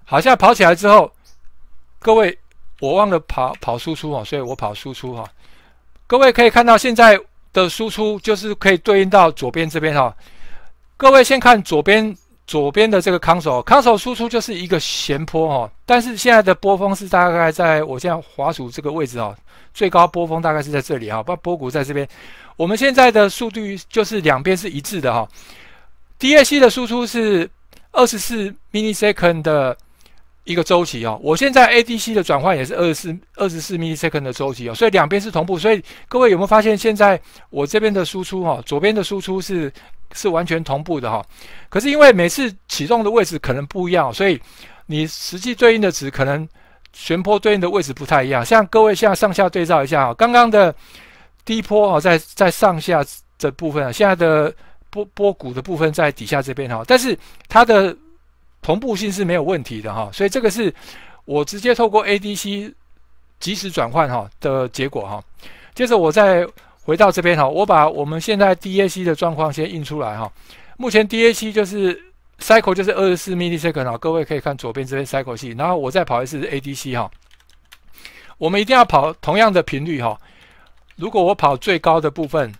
好像跑起来之后，各位，我忘了跑跑输出哦，所以我跑输出哈。各位可以看到现在的输出就是可以对应到左边这边哈。各位先看左边左边的这个康首，康首输出就是一个斜坡哈。但是现在的波峰是大概在我现在滑鼠这个位置哦，最高波峰大概是在这里哈，把波谷在这边。我们现在的数据就是两边是一致的哈。d a c 的输出是。二十四 millisecond 的一个周期哦，我现在 ADC 的转换也是二十四二十四 millisecond 的周期哦，所以两边是同步。所以各位有没有发现，现在我这边的输出哈，左边的输出是是完全同步的哈。可是因为每次启动的位置可能不一样，所以你实际对应的值可能悬坡对应的位置不太一样。像各位现在上下对照一下哦，刚刚的低坡哦，在在上下这部分，啊，现在的。波波谷的部分在底下这边哈，但是它的同步性是没有问题的哈，所以这个是我直接透过 ADC 即时转换哈的结果哈。接着我再回到这边哈，我把我们现在 DAC 的状况先印出来哈。目前 DAC 就是 cycle 就是二十四 milliseconds 各位可以看左边这边 cycle 系。然后我再跑一次 ADC 哈，我们一定要跑同样的频率哈。如果我跑最高的部分。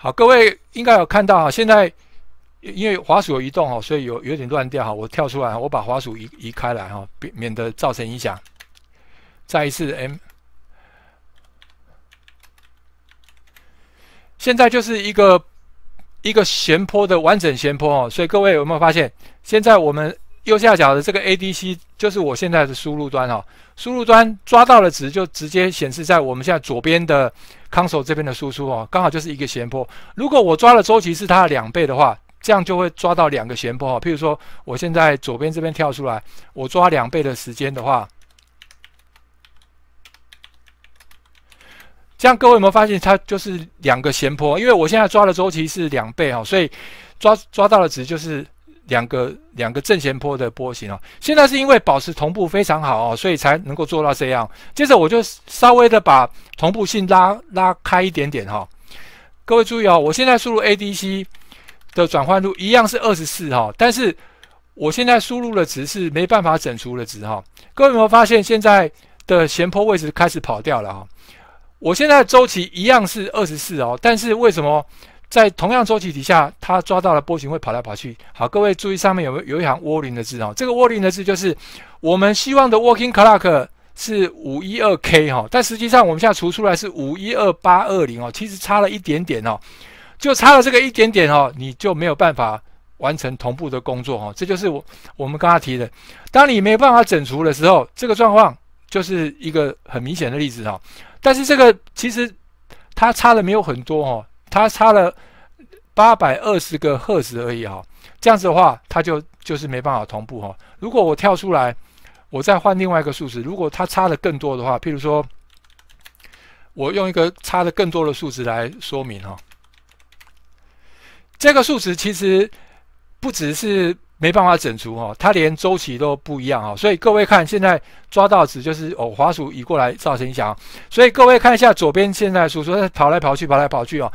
好，各位应该有看到哈，现在因为滑鼠有移动哈，所以有有点乱掉哈。我跳出来，我把滑鼠移移开来哈，免免得造成影响。再一次 M，现在就是一个一个斜坡的完整斜坡哦。所以各位有没有发现，现在我们右下角的这个 ADC 就是我现在的输入端哈，输入端抓到的值就直接显示在我们现在左边的。console 这边的输出哦，刚好就是一个斜坡。如果我抓的周期是它的两倍的话，这样就会抓到两个斜坡哦。譬如说，我现在左边这边跳出来，我抓两倍的时间的话，这样各位有没有发现它就是两个斜坡？因为我现在抓的周期是两倍哦，所以抓抓到的值就是。两个两个正弦波的波形啊，现在是因为保持同步非常好啊，所以才能够做到这样。接着我就稍微的把同步性拉拉开一点点哈。各位注意哦，我现在输入 ADC 的转换度一样是二十四哈，但是我现在输入的值是没办法整除的值哈。各位有没有发现现在的斜坡位置开始跑掉了哈？我现在周期一样是二十四哦，但是为什么？在同样周期底下，它抓到了波形会跑来跑去。好，各位注意上面有有一行“涡轮”的字哦。这个“涡轮”的字就是我们希望的 “working clock” 是五一二 k 哈，但实际上我们现在除出来是五一二八二零哦，其实差了一点点哦，就差了这个一点点哦，你就没有办法完成同步的工作哦。这就是我我们刚刚提的，当你没有办法整除的时候，这个状况就是一个很明显的例子哈。但是这个其实它差的没有很多哦。它差了八百二十个赫兹而已哈，这样子的话，它就就是没办法同步哈。如果我跳出来，我再换另外一个数值，如果它差的更多的话，譬如说，我用一个差的更多的数值来说明哈，这个数值其实不只是。没办法整除哈，它连周期都不一样哈，所以各位看现在抓到只就是哦，滑鼠移过来造成影响，所以各位看一下左边现在输出它跑来跑去跑来跑去哦，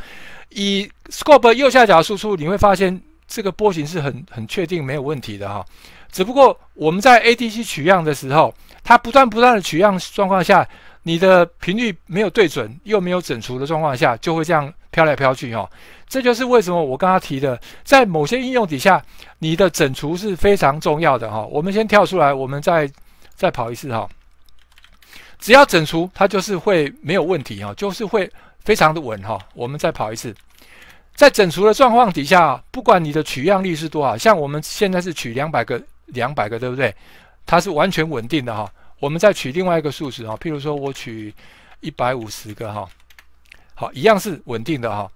以 scope 右下角输出你会发现这个波形是很很确定没有问题的哈，只不过我们在 ADC 取样的时候，它不断不断的取样状况下，你的频率没有对准又没有整除的状况下就会这样。飘来飘去哈，这就是为什么我刚刚提的，在某些应用底下，你的整除是非常重要的哈。我们先跳出来，我们再再跑一次哈。只要整除，它就是会没有问题哈，就是会非常的稳哈。我们再跑一次，在整除的状况底下，不管你的取样率是多少，像我们现在是取两百个，两百个对不对？它是完全稳定的哈。我们再取另外一个数值哈，譬如说我取一百五十个哈。好，一样是稳定的哈。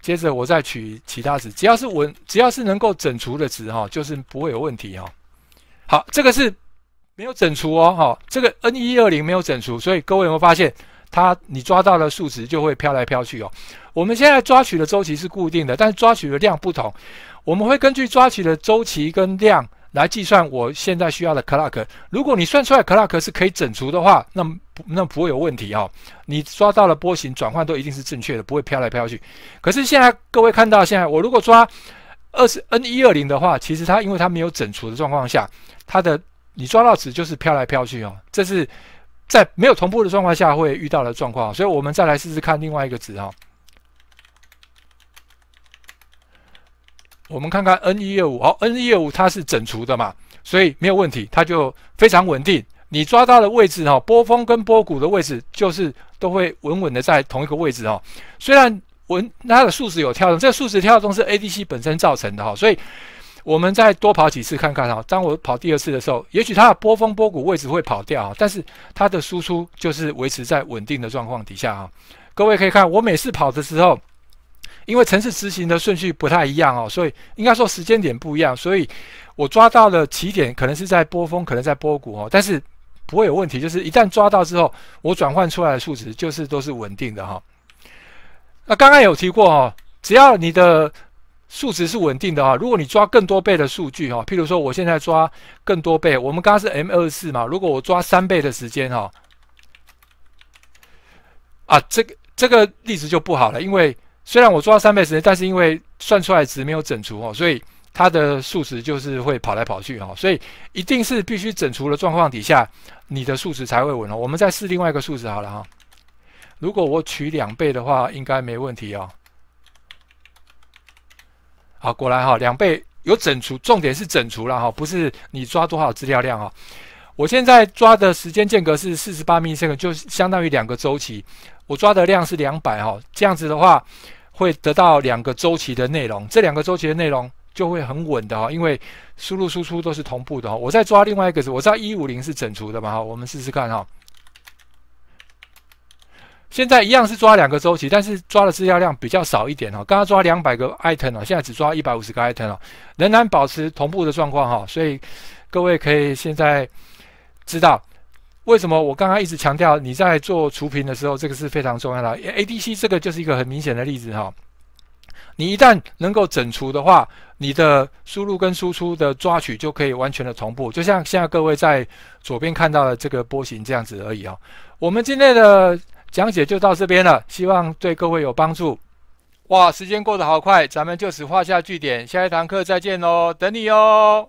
接着我再取其他值，只要是稳，只要是能够整除的值哈，就是不会有问题哈。好，这个是没有整除哦哈，这个 n 一二零没有整除，所以各位有没有发现，它你抓到的数值就会飘来飘去哦。我们现在抓取的周期是固定的，但是抓取的量不同，我们会根据抓取的周期跟量。来计算我现在需要的 clock，如果你算出来 clock 是可以整除的话，那那不会有问题哦。你抓到了波形转换都一定是正确的，不会飘来飘去。可是现在各位看到，现在我如果抓二十 n 一二零的话，其实它因为它没有整除的状况下，它的你抓到值就是飘来飘去哦。这是在没有同步的状况下会遇到的状况，所以我们再来试试看另外一个值哈。我们看看 N 一业务，好，N 一业务它是整除的嘛，所以没有问题，它就非常稳定。你抓到的位置哈，波峰跟波谷的位置就是都会稳稳的在同一个位置哈。虽然稳它的数值有跳动，这个数值跳动是 A D C 本身造成的哈，所以我们再多跑几次看看哈。当我跑第二次的时候，也许它的波峰波谷位置会跑掉啊，但是它的输出就是维持在稳定的状况底下哈。各位可以看我每次跑的时候。因为城市执行的顺序不太一样哦，所以应该说时间点不一样，所以我抓到的起点可能是在波峰，可能在波谷哦，但是不会有问题。就是一旦抓到之后，我转换出来的数值就是都是稳定的哈。那刚刚有提过哦，只要你的数值是稳定的哈，如果你抓更多倍的数据哈，譬如说我现在抓更多倍，我们刚刚是 M 二四嘛，如果我抓三倍的时间哈，啊，这个这个例子就不好了，因为虽然我抓了三倍时间，但是因为算出来值没有整除哦，所以它的数值就是会跑来跑去哈，所以一定是必须整除的状况底下，你的数值才会稳哦。我们再试另外一个数值好了哈，如果我取两倍的话，应该没问题哦。好，果然哈，两倍有整除，重点是整除了哈，不是你抓多少资料量哦。我现在抓的时间间隔是四十八 m i l l i s e c o n d 就相当于两个周期，我抓的量是两百哈，这样子的话。会得到两个周期的内容，这两个周期的内容就会很稳的哈，因为输入输出都是同步的哈。我再抓另外一个，我知道一五零是整除的嘛哈，我们试试看哈。现在一样是抓两个周期，但是抓的资料量比较少一点哈，刚刚抓两百个 item 哦，现在只抓一百五十个 item 哦，仍然保持同步的状况哈，所以各位可以现在知道。为什么我刚刚一直强调你在做除频的时候，这个是非常重要的。A D C 这个就是一个很明显的例子哈。你一旦能够整除的话，你的输入跟输出的抓取就可以完全的同步，就像现在各位在左边看到的这个波形这样子而已啊。我们今天的讲解就到这边了，希望对各位有帮助。哇，时间过得好快，咱们就此画下句点，下一堂课再见喽，等你哦。